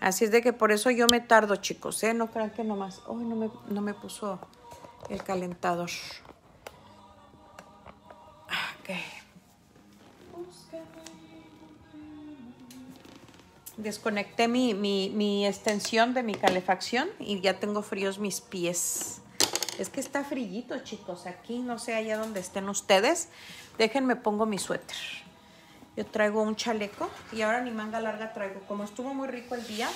Así es de que por eso yo me tardo, chicos, ¿eh? No crean que nomás... Uy, no, me, no me puso el calentador. Ah, ok. Desconecté mi, extensión de mi calefacción y ya tengo fríos mis pies. Es que está frillito, chicos. Aquí no sé allá donde estén ustedes. Déjenme pongo mi suéter. Yo traigo un chaleco y ahora mi manga larga traigo. Como estuvo muy rico el día,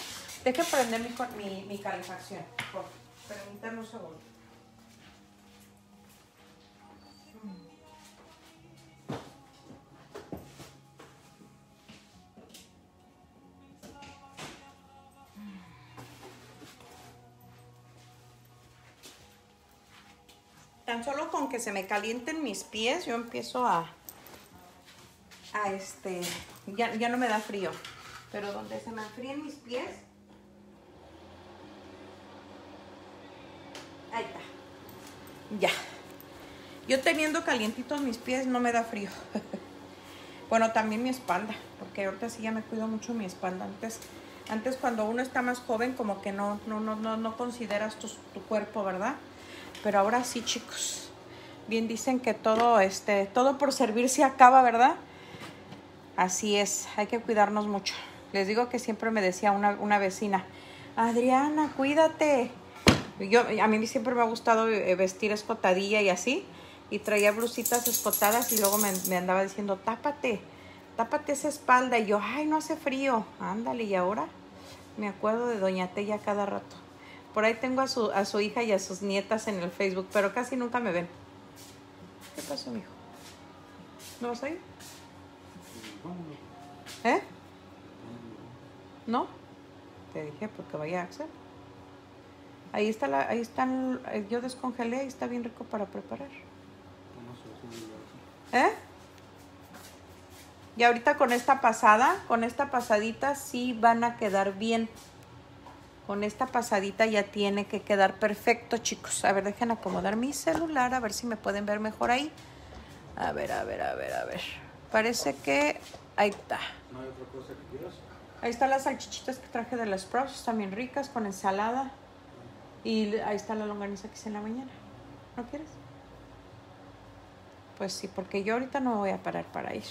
deje prender mi, mi, mi calefacción. Permítanme un segundo. solo con que se me calienten mis pies, yo empiezo a, a este, ya, no me da frío. Pero donde se me enfríen mis pies, ahí está. Ya. Yo teniendo calientitos mis pies no me da frío. [LAUGHS] bueno, también mi espalda, porque ahorita sí ya me cuido mucho mi espalda. Antes, antes cuando uno está más joven, como que no, no, no, no, consideras tu cuerpo, ¿verdad? Pero ahora sí, chicos. Bien dicen que todo, este, todo por servir se acaba, ¿verdad? Así es, hay que cuidarnos mucho. Les digo que siempre me decía una, vecina, Adriana, cuídate. Yo, a mí siempre me ha gustado eh, vestir escotadilla y así. Y traía blusitas escotadas y luego me, me andaba diciendo, tápate, tápate esa espalda. Y yo, ay, no hace frío. Ándale, y ahora me acuerdo de Doña Tella cada rato. Por ahí tengo a su, a su hija y a sus nietas en el Facebook, pero casi nunca me ven. ¿Qué pasó, mijo? ¿No vas a ir? ¿Eh? ¿No? Te dije porque pues, vaya hacer. Ahí está la, ahí están, eh, yo descongelé, ahí está bien rico para preparar. ¿Eh? Y ahorita con esta pasada, con esta pasadita sí van a quedar bien. Con esta pasadita ya tiene que quedar perfecto, chicos. A ver, dejen acomodar mi celular, a ver si me pueden ver mejor ahí. A ver, a ver, a ver, a ver. Parece que... Ahí está. ¿No hay otra cosa que quieras? Ahí están las salchichitas que traje de las pros, también ricas, con ensalada. Y ahí está la longaniza que hice en la mañana. ¿No quieres? Pues sí, porque yo ahorita no voy a parar para ir.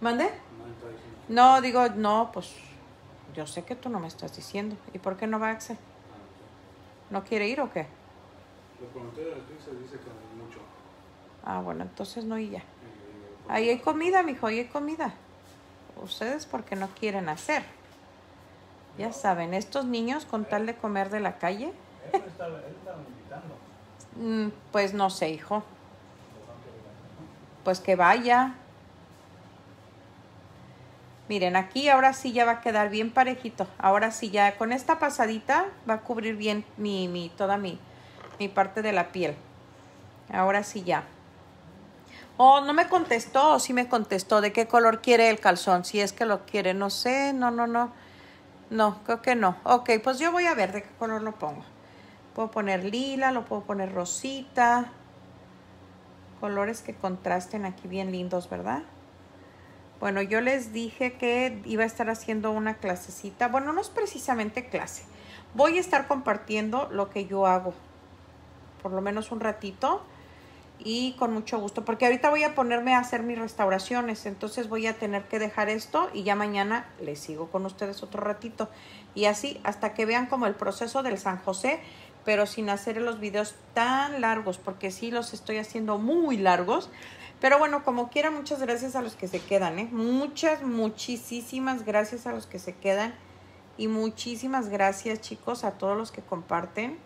¿Mande? No, digo, no, pues yo sé que tú no me estás diciendo. ¿Y por qué no va a Axel? ¿No quiere ir o qué? dice que mucho. Ah, bueno, entonces no y ya. Eh, eh, ahí hay comida, mijo, ahí hay comida. Ustedes porque no quieren hacer. Ya saben, estos niños con tal de comer de la calle. Mm, pues no sé, hijo. Pues que vaya. Miren, aquí ahora sí ya va a quedar bien parejito. Ahora sí ya con esta pasadita va a cubrir bien mi, toda mi, mi parte de la piel. Ahora sí ya. Oh, no me contestó, o sí me contestó. ¿De qué color quiere el calzón? Si es que lo quiere, no sé, no, no, no. No, creo que no. Ok, pues yo voy a ver de qué color lo pongo. Puedo poner lila, lo puedo poner rosita. Colores que contrasten aquí bien lindos, ¿verdad? Bueno, yo les dije que iba a estar haciendo una clasecita. Bueno, no es precisamente clase. Voy a estar compartiendo lo que yo hago. Por lo menos un ratito. Y con mucho gusto. Porque ahorita voy a ponerme a hacer mis restauraciones. Entonces voy a tener que dejar esto. Y ya mañana les sigo con ustedes otro ratito. Y así hasta que vean como el proceso del San José. Pero sin hacer los videos tan largos. Porque sí los estoy haciendo muy largos. Pero bueno, como quiera, muchas gracias a los que se quedan, ¿eh? Muchas, muchísimas gracias a los que se quedan. Y muchísimas gracias, chicos, a todos los que comparten.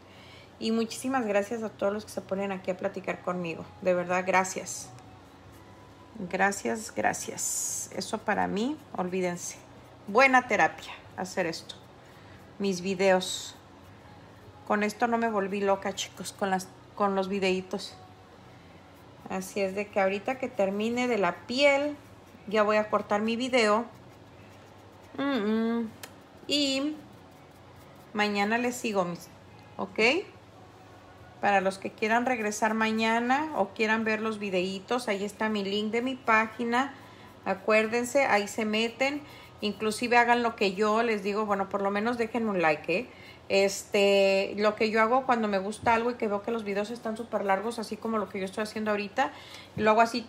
Y muchísimas gracias a todos los que se ponen aquí a platicar conmigo. De verdad, gracias. Gracias, gracias. Eso para mí, olvídense. Buena terapia hacer esto. Mis videos. Con esto no me volví loca, chicos, con, las, con los videitos. Así es de que ahorita que termine de la piel, ya voy a cortar mi video. Y mañana les sigo, mis, ¿ok? Para los que quieran regresar mañana o quieran ver los videitos, ahí está mi link de mi página. Acuérdense, ahí se meten. Inclusive hagan lo que yo les digo. Bueno, por lo menos dejen un like, ¿eh? Este, lo que yo hago cuando me gusta algo y que veo que los videos están súper largos, así como lo que yo estoy haciendo ahorita, lo hago así,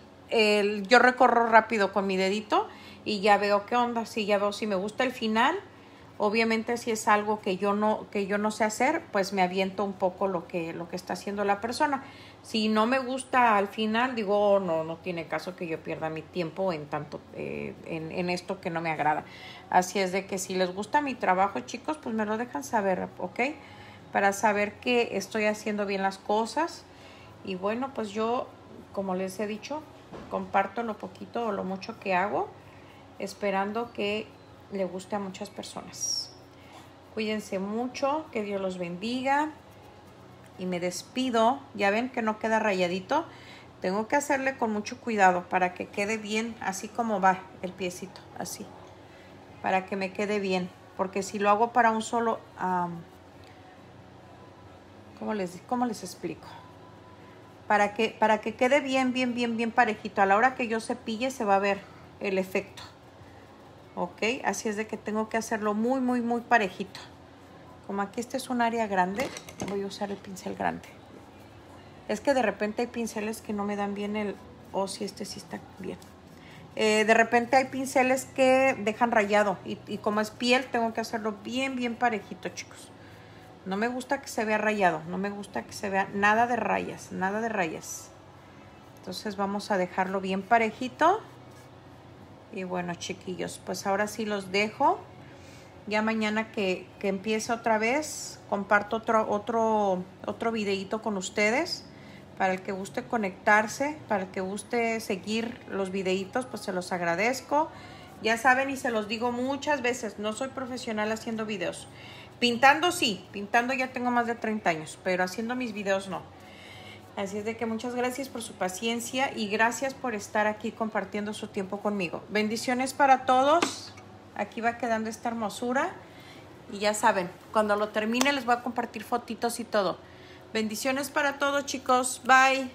yo recorro rápido con mi dedito y ya veo qué onda, si ya veo si me gusta el final, obviamente si es algo que yo no, que yo no sé hacer, pues me aviento un poco lo que, lo que está haciendo la persona. Si no me gusta al final, digo, oh, no, no tiene caso que yo pierda mi tiempo en tanto, eh, en esto que no me agrada. Así es de que si les gusta mi trabajo, chicos, pues me lo dejan saber, ¿ok? Para saber que estoy haciendo bien las cosas. Y bueno, pues yo, como les he dicho, comparto lo poquito o lo mucho que hago, esperando que le guste a muchas personas. Cuídense mucho, que Dios los bendiga. Y me despido. Ya ven que no queda rayadito. Tengo que hacerle con mucho cuidado para que quede bien así como va el piecito, así para que me quede bien. Porque si lo hago para un solo... ¿cómo, les, les explico? Para que, para que quede bien, bien, bien, bien parejito. A la hora que yo cepille se va a ver el efecto. ¿Ok? Así es de que tengo que hacerlo muy, muy, muy parejito. Como aquí este es un área grande, voy a usar el pincel grande. Es que de repente hay pinceles que no me dan bien el... o oh, si este sí está bien. Eh, de repente hay pinceles que dejan rayado y, como es piel tengo que hacerlo bien, bien parejito, chicos. No me gusta que se vea rayado, no me gusta que se vea nada de rayas, nada de rayas. Entonces vamos a dejarlo bien parejito. Y bueno, chiquillos, pues ahora sí los dejo. Ya mañana que, que empiece otra vez, comparto otro, otro, otro videito con ustedes para el que guste conectarse, para el que guste seguir los videitos, pues se los agradezco. Ya saben y se los digo muchas veces, no soy profesional haciendo videos. Pintando sí, pintando ya tengo más de 30 años, pero haciendo mis videos no. Así es de que muchas gracias por su paciencia y gracias por estar aquí compartiendo su tiempo conmigo. Bendiciones para todos. Aquí va quedando esta hermosura. Y ya saben, cuando lo termine les voy a compartir fotitos y todo. Bendiciones para todos chicos. Bye.